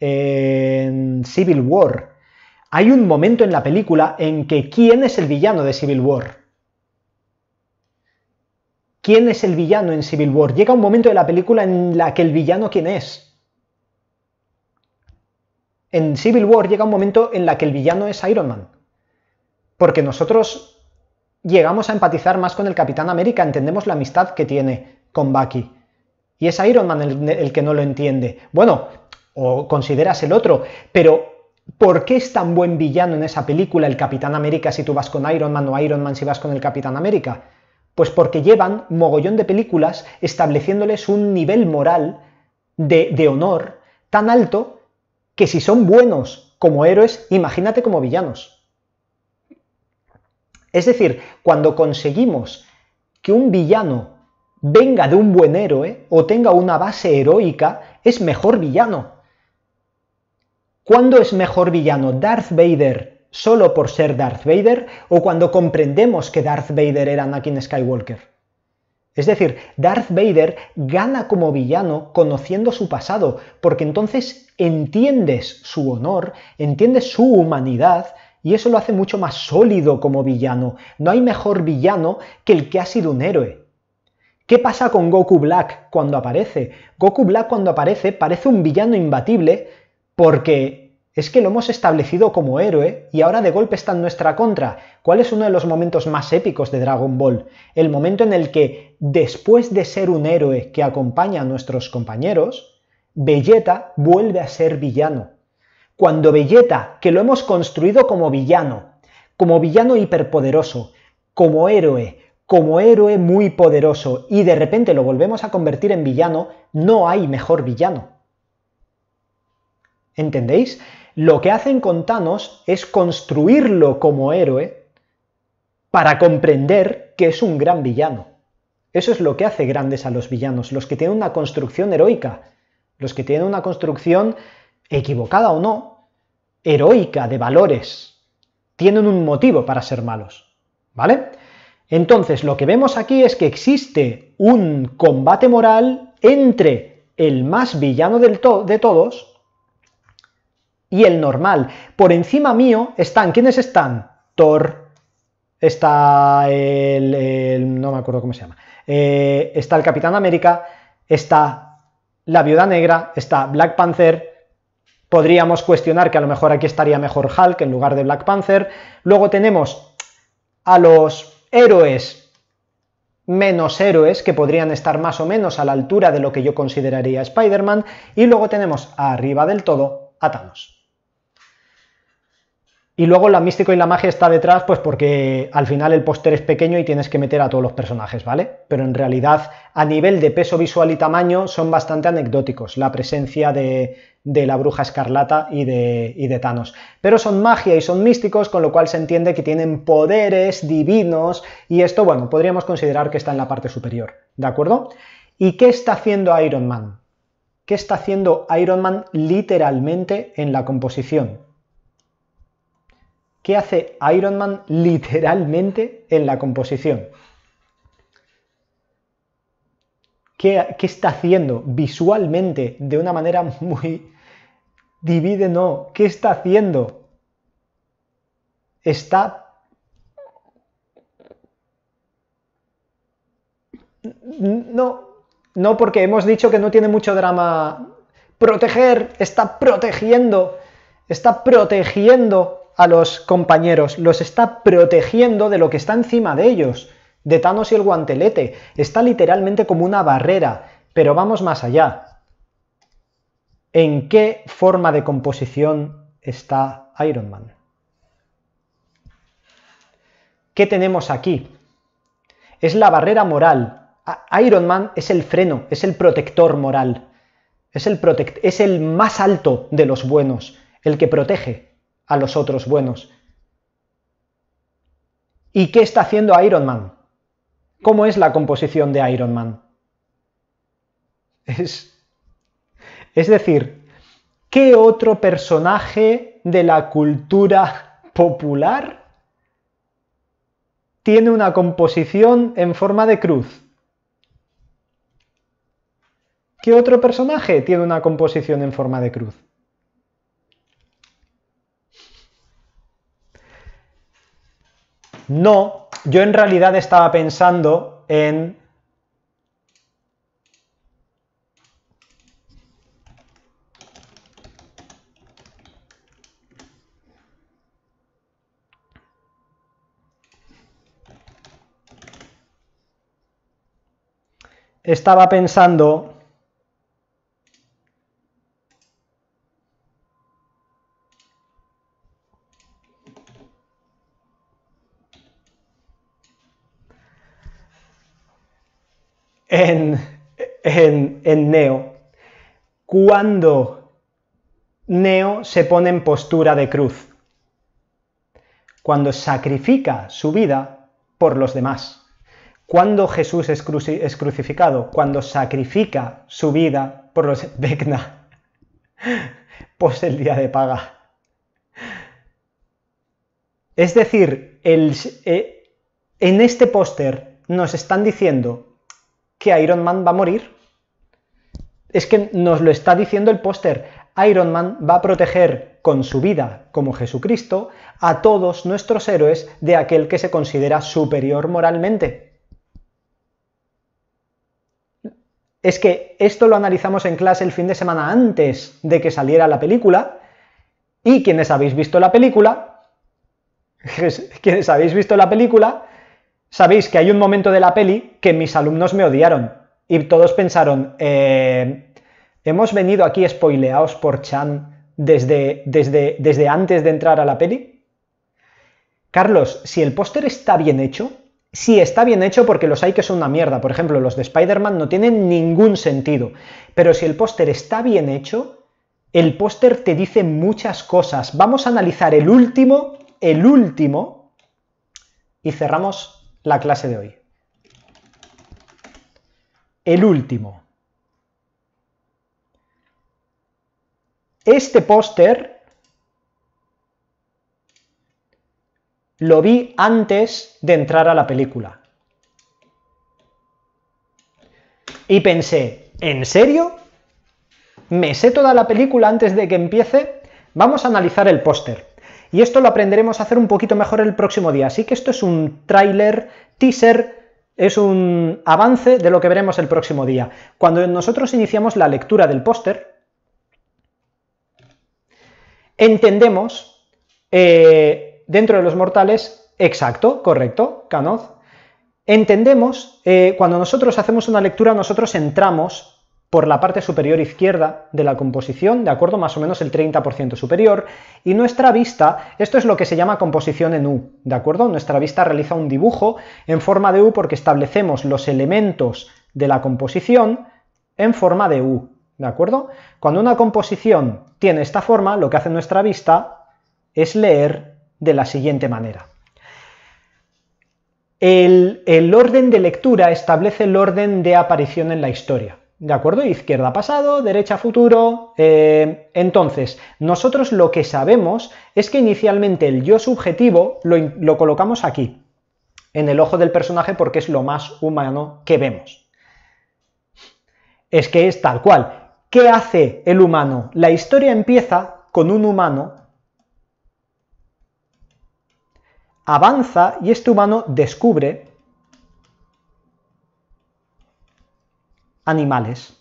en, Civil War. Hay un momento en la película en que ¿quién es el villano de Civil War? ¿Quién es el villano en Civil War? Llega un momento de la película en la que el villano quién es. En Civil War llega un momento en la que el villano es Iron Man. Porque nosotros llegamos a empatizar más con el Capitán América, entendemos la amistad que tiene con Bucky y es Iron Man el, que no lo entiende. Bueno, o consideras el otro, pero ¿Por qué es tan buen villano en esa película el Capitán América si tú vas con Iron Man o Iron Man si vas con el Capitán América? Pues porque llevan mogollón de películas estableciéndoles un nivel moral de, honor tan alto que si son buenos como héroes, imagínate como villanos. Es decir, cuando conseguimos que un villano venga de un buen héroe o tenga una base heroica, es mejor villano. ¿Cuándo es mejor villano Darth Vader solo por ser Darth Vader o cuando comprendemos que Darth Vader era Anakin Skywalker? Es decir, Darth Vader gana como villano conociendo su pasado, porque entonces entiendes su honor, entiendes su humanidad y eso lo hace mucho más sólido como villano. No hay mejor villano que el que ha sido un héroe. ¿Qué pasa con Goku Black cuando aparece? Goku Black cuando aparece parece un villano imbatible porque es que lo hemos establecido como héroe y ahora de golpe está en nuestra contra. ¿Cuál es uno de los momentos más épicos de Dragon Ball? El momento en el que, después de ser un héroe que acompaña a nuestros compañeros, Vegeta vuelve a ser villano. Cuando Vegeta, que lo hemos construido como villano, como villano hiperpoderoso, como héroe, como héroe muy poderoso y de repente lo volvemos a convertir en villano, no hay mejor villano. ¿Entendéis? Lo que hacen con Thanos es construirlo como héroe para comprender que es un gran villano. Eso es lo que hace grandes a los villanos, los que tienen una construcción heroica, los que tienen una construcción equivocada o no, heroica de valores. Tienen un motivo para ser malos. ¿Vale? Entonces, lo que vemos aquí es que existe un combate moral entre el más villano de todos y el normal. Por encima mío están, ¿quiénes están? Thor, está el, no me acuerdo cómo se llama, eh, está el Capitán América, está la Viuda Negra, está Black Panther, podríamos cuestionar que a lo mejor aquí estaría mejor Hulk en lugar de Black Panther. Luego tenemos a los héroes menos héroes que podrían estar más o menos a la altura de lo que yo consideraría Spider-Man y luego tenemos arriba del todo a Thanos. Y luego la místico y la magia está detrás, pues porque al final el póster es pequeño y tienes que meter a todos los personajes, ¿vale? Pero en realidad, a nivel de peso visual y tamaño, son bastante anecdóticos la presencia de, la bruja escarlata y de Thanos. Pero son magia y son místicos, con lo cual se entiende que tienen poderes divinos y esto, bueno, podríamos considerar que está en la parte superior, ¿de acuerdo? ¿Y qué está haciendo Iron Man? ¿Qué está haciendo Iron Man literalmente en la composición? ¿Qué hace Iron Man literalmente en la composición? ¿Qué, está haciendo visualmente de una manera muy... Divide, no. ¿Qué está haciendo? Está... No, no porque hemos dicho que no tiene mucho drama. Proteger, está protegiendo, está protegiendo a los compañeros, los está protegiendo de lo que está encima de ellos, de Thanos y el guantelete. Está literalmente como una barrera, pero vamos más allá. ¿En qué forma de composición está Iron Man? ¿Qué tenemos aquí? Es la barrera moral. Iron Man es el freno, es el protector moral. Es el, es el más alto de los buenos, el que protege, a los otros buenos. ¿Y qué está haciendo Iron Man? ¿Cómo es la composición de Iron Man? Es, es decir, ¿qué otro personaje de la cultura popular tiene una composición en forma de cruz? ¿Qué otro personaje tiene una composición en forma de cruz? No, yo en realidad estaba pensando en... Estaba pensando en, en, en Neo cuando Neo se pone en postura de cruz, cuando sacrifica su vida por los demás. Cuando Jesús es, crucificado, cuando sacrifica su vida por los... Vecna, pues el día de paga. Es decir, el, eh, en este póster nos están diciendo que Iron Man va a morir. Es que nos lo está diciendo el póster. Iron Man va a proteger con su vida, como Jesucristo, a todos nuestros héroes de aquel que se considera superior moralmente. Es que esto lo analizamos en clase el fin de semana antes de que saliera la película, y quienes habéis visto la película, quienes habéis visto la película, Sabéis que hay un momento de la peli que mis alumnos me odiaron y todos pensaron, eh, hemos venido aquí spoileados por Chan desde, desde, desde antes de entrar a la peli. Carlos, si el póster está bien hecho, Sí, está bien hecho porque los hay que son una mierda. Por ejemplo, los de Spider-Man no tienen ningún sentido. Pero si el póster está bien hecho, el póster te dice muchas cosas. Vamos a analizar el último, el último, y cerramos la clase de hoy. El último. Este póster lo vi antes de entrar a la película. Y pensé, ¿en serio? ¿Me sé toda la película antes de que empiece? Vamos a analizar el póster y esto lo aprenderemos a hacer un poquito mejor el próximo día. Así que esto es un tráiler, teaser, es un avance de lo que veremos el próximo día. Cuando nosotros iniciamos la lectura del póster, entendemos eh, dentro de los mortales, exacto, correcto, Canoz, entendemos, eh, cuando nosotros hacemos una lectura, nosotros entramos por la parte superior izquierda de la composición, de acuerdo, más o menos el 30% superior, y nuestra vista, esto es lo que se llama composición en U, de acuerdo, nuestra vista realiza un dibujo en forma de U porque establecemos los elementos de la composición en forma de U, de acuerdo. Cuando una composición tiene esta forma, lo que hace nuestra vista es leer de la siguiente manera. El, el orden de lectura establece el orden de aparición en la historia. ¿De acuerdo? Izquierda pasado, derecha futuro. Eh, entonces, nosotros lo que sabemos es que inicialmente el yo subjetivo lo colocamos aquí, en el ojo del personaje porque es lo más humano que vemos. Es que es tal cual. ¿Qué hace el humano? La historia empieza con un humano, avanza y este humano descubre animales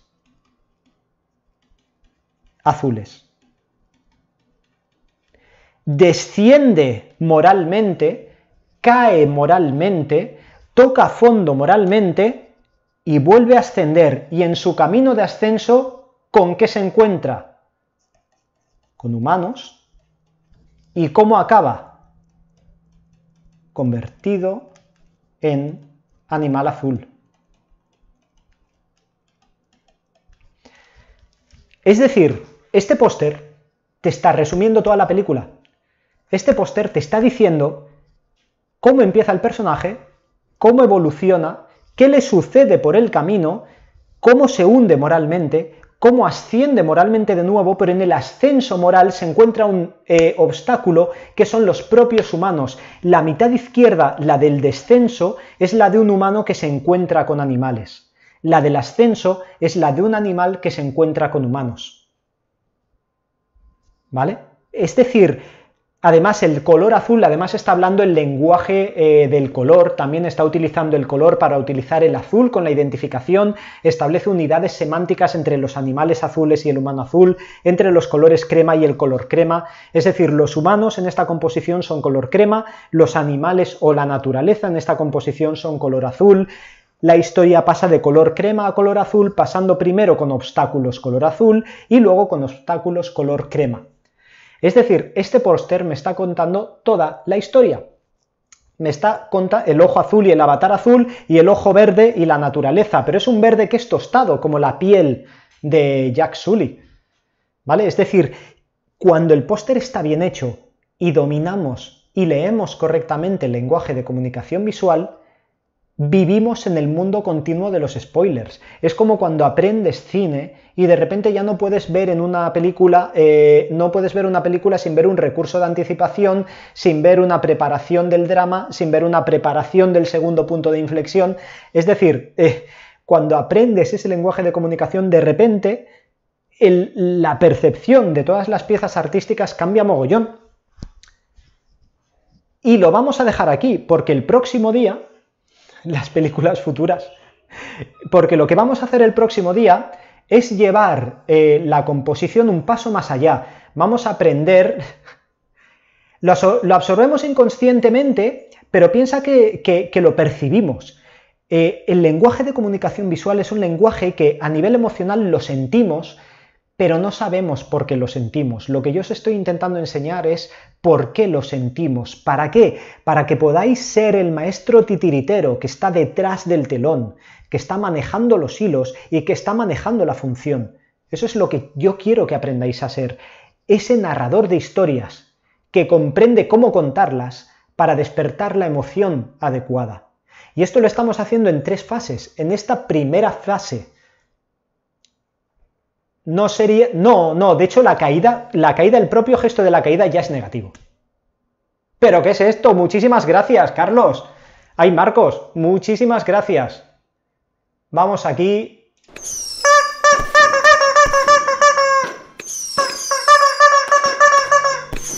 azules. Desciende moralmente, cae moralmente, toca fondo moralmente y vuelve a ascender. Y en su camino de ascenso, ¿con qué se encuentra? Con humanos. ¿Y cómo acaba? Convertido en animal azul. Es decir, este póster te está resumiendo toda la película. Este póster te está diciendo cómo empieza el personaje, cómo evoluciona, qué le sucede por el camino, cómo se hunde moralmente, cómo asciende moralmente de nuevo, pero en el ascenso moral se encuentra un eh, obstáculo que son los propios humanos. La mitad izquierda, la del descenso, es la de un humano que se encuentra con animales. La del ascenso es la de un animal que se encuentra con humanos. ¿Vale? Es decir, Además, el color azul, además está hablando el lenguaje eh, del color, también está utilizando el color para utilizar el azul con la identificación, establece unidades semánticas entre los animales azules y el humano azul, entre los colores crema y el color crema, es decir, los humanos en esta composición son color crema, los animales o la naturaleza en esta composición son color azul, la historia pasa de color crema a color azul, pasando primero con obstáculos color azul y luego con obstáculos color crema. Es decir, este póster me está contando toda la historia. Me está contando el ojo azul y el avatar azul y el ojo verde y la naturaleza, pero es un verde que es tostado, como la piel de Jack Sully. ¿Vale? Es decir, cuando el póster está bien hecho y dominamos y leemos correctamente el lenguaje de comunicación visual, Vivimos en el mundo continuo de los spoilers. Es como cuando aprendes cine y de repente ya no puedes ver en una película, eh, no puedes ver una película sin ver un recurso de anticipación, sin ver una preparación del drama, sin ver una preparación del segundo punto de inflexión. Es decir, eh, cuando aprendes ese lenguaje de comunicación, de repente la percepción de todas las piezas artísticas cambia mogollón. Y lo vamos a dejar aquí, porque el próximo día las películas futuras. Porque lo que vamos a hacer el próximo día es llevar eh, la composición un paso más allá. Vamos a aprender, lo, absorbemos inconscientemente, pero piensa que, lo percibimos. Eh, el lenguaje de comunicación visual es un lenguaje que a nivel emocional lo sentimos, pero no sabemos por qué lo sentimos. Lo que yo os estoy intentando enseñar es por qué lo sentimos. ¿Para qué? Para que podáis ser el maestro titiritero que está detrás del telón, que está manejando los hilos y que está manejando la función. Eso es lo que yo quiero que aprendáis a ser. Ese narrador de historias que comprende cómo contarlas para despertar la emoción adecuada. Y esto lo estamos haciendo en tres fases. En esta primera fase, no sería. No, no. De hecho, la caída, la caída, el propio gesto de la caída ya es negativo. ¿Pero qué es esto? Muchísimas gracias, Carlos. Ay, Marcos, muchísimas gracias. Vamos aquí.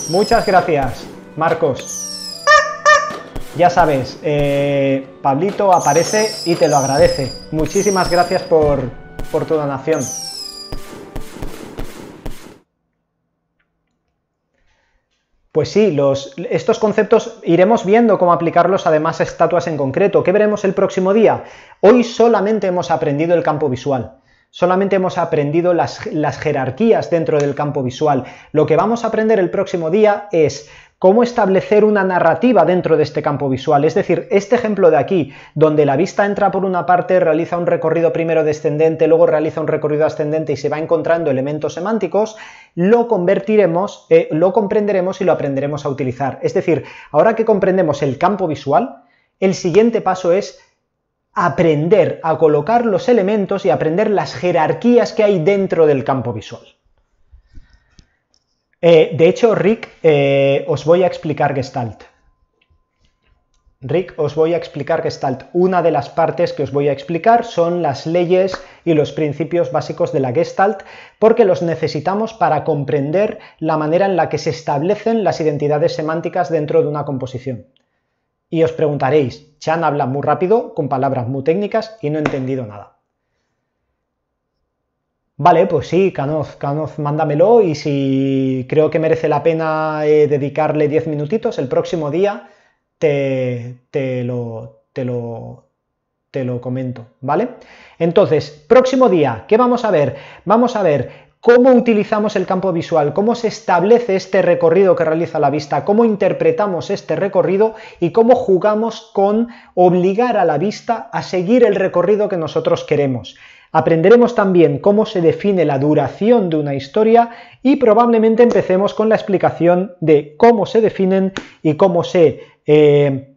Muchas gracias, Marcos. Ya sabes, eh, Pablito aparece y te lo agradece. Muchísimas gracias por, por tu donación. Pues sí, estos conceptos iremos viendo cómo aplicarlos además a estatuas en concreto. ¿Qué veremos el próximo día? Hoy solamente hemos aprendido el campo visual solamente hemos aprendido las, jerarquías dentro del campo visual. Lo que vamos a aprender el próximo día es cómo establecer una narrativa dentro de este campo visual. Es decir, este ejemplo de aquí, donde la vista entra por una parte, realiza un recorrido primero descendente, luego realiza un recorrido ascendente y se va encontrando elementos semánticos, lo convertiremos, eh, lo comprenderemos y lo aprenderemos a utilizar. Es decir, ahora que comprendemos el campo visual, el siguiente paso es aprender a colocar los elementos y aprender las jerarquías que hay dentro del campo visual. Eh, de hecho, Rick, eh, os voy a explicar Gestalt. Rick, os voy a explicar Gestalt. Una de las partes que os voy a explicar son las leyes y los principios básicos de la Gestalt, porque los necesitamos para comprender la manera en la que se establecen las identidades semánticas dentro de una composición. Y os preguntaréis, Chan habla muy rápido, con palabras muy técnicas y no he entendido nada. Vale, pues sí, Canoz, Canoz, mándamelo y si creo que merece la pena eh, dedicarle 10 minutitos, el próximo día te, te, lo, te, lo, te lo comento, ¿vale? Entonces, próximo día, ¿qué vamos a ver? Vamos a ver cómo utilizamos el campo visual, cómo se establece este recorrido que realiza la vista, cómo interpretamos este recorrido y cómo jugamos con obligar a la vista a seguir el recorrido que nosotros queremos. Aprenderemos también cómo se define la duración de una historia y probablemente empecemos con la explicación de cómo se definen y cómo se... Eh,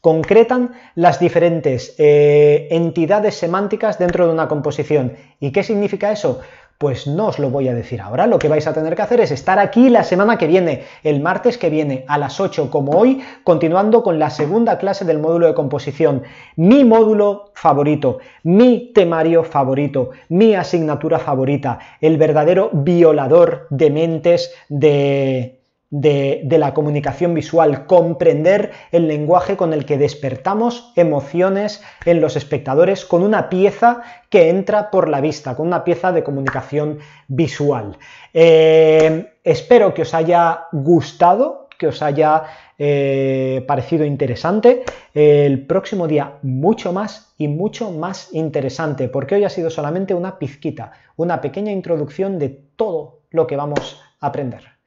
concretan las diferentes eh, entidades semánticas dentro de una composición. ¿Y qué significa eso? Pues no os lo voy a decir ahora. Lo que vais a tener que hacer es estar aquí la semana que viene, el martes que viene, a las 8 como hoy, continuando con la segunda clase del módulo de composición. Mi módulo favorito, mi temario favorito, mi asignatura favorita, el verdadero violador de mentes de de, la comunicación visual, comprender el lenguaje con el que despertamos emociones en los espectadores con una pieza que entra por la vista, con una pieza de comunicación visual. Eh, espero que os haya gustado, que os haya eh, parecido interesante. El próximo día mucho más y mucho más interesante, porque hoy ha sido solamente una pizquita, una pequeña introducción de todo lo que vamos a aprender.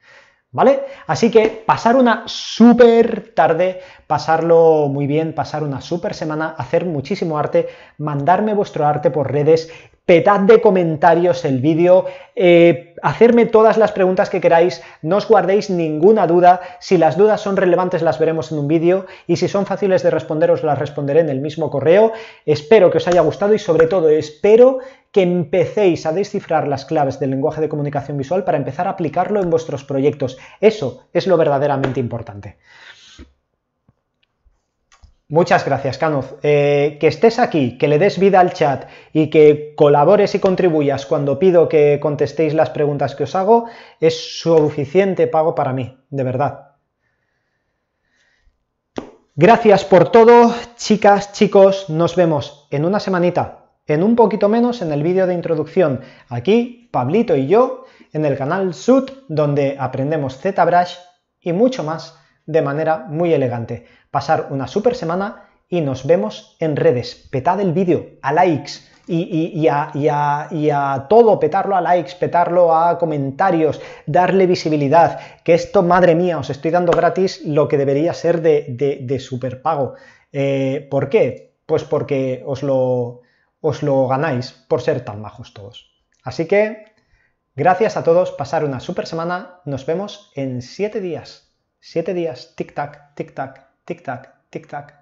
¿Vale? Así que pasar una súper tarde, pasarlo muy bien, pasar una súper semana, hacer muchísimo arte, mandarme vuestro arte por redes, petad de comentarios el vídeo, eh, hacerme todas las preguntas que queráis, no os guardéis ninguna duda, si las dudas son relevantes las veremos en un vídeo y si son fáciles de responder os las responderé en el mismo correo. Espero que os haya gustado y sobre todo espero que empecéis a descifrar las claves del lenguaje de comunicación visual para empezar a aplicarlo en vuestros proyectos. Eso es lo verdaderamente importante. Muchas gracias, Canoz. Eh, que estés aquí, que le des vida al chat y que colabores y contribuyas cuando pido que contestéis las preguntas que os hago, es suficiente pago para mí, de verdad. Gracias por todo, chicas, chicos, nos vemos en una semanita, en un poquito menos en el vídeo de introducción. Aquí, Pablito y yo, en el canal Sud, donde aprendemos ZBrush y mucho más de manera muy elegante. Pasar una super semana y nos vemos en redes. Petad el vídeo a likes y, a, todo, petarlo a likes, petarlo a comentarios, darle visibilidad. Que esto, madre mía, os estoy dando gratis lo que debería ser de, super pago, eh, ¿Por qué? Pues porque os lo, os lo ganáis por ser tan majos todos. Así que, gracias a todos, pasar una super semana. Nos vemos en 7 días. Siete días, tic-tac, tic-tac, tic-tac, tic-tac,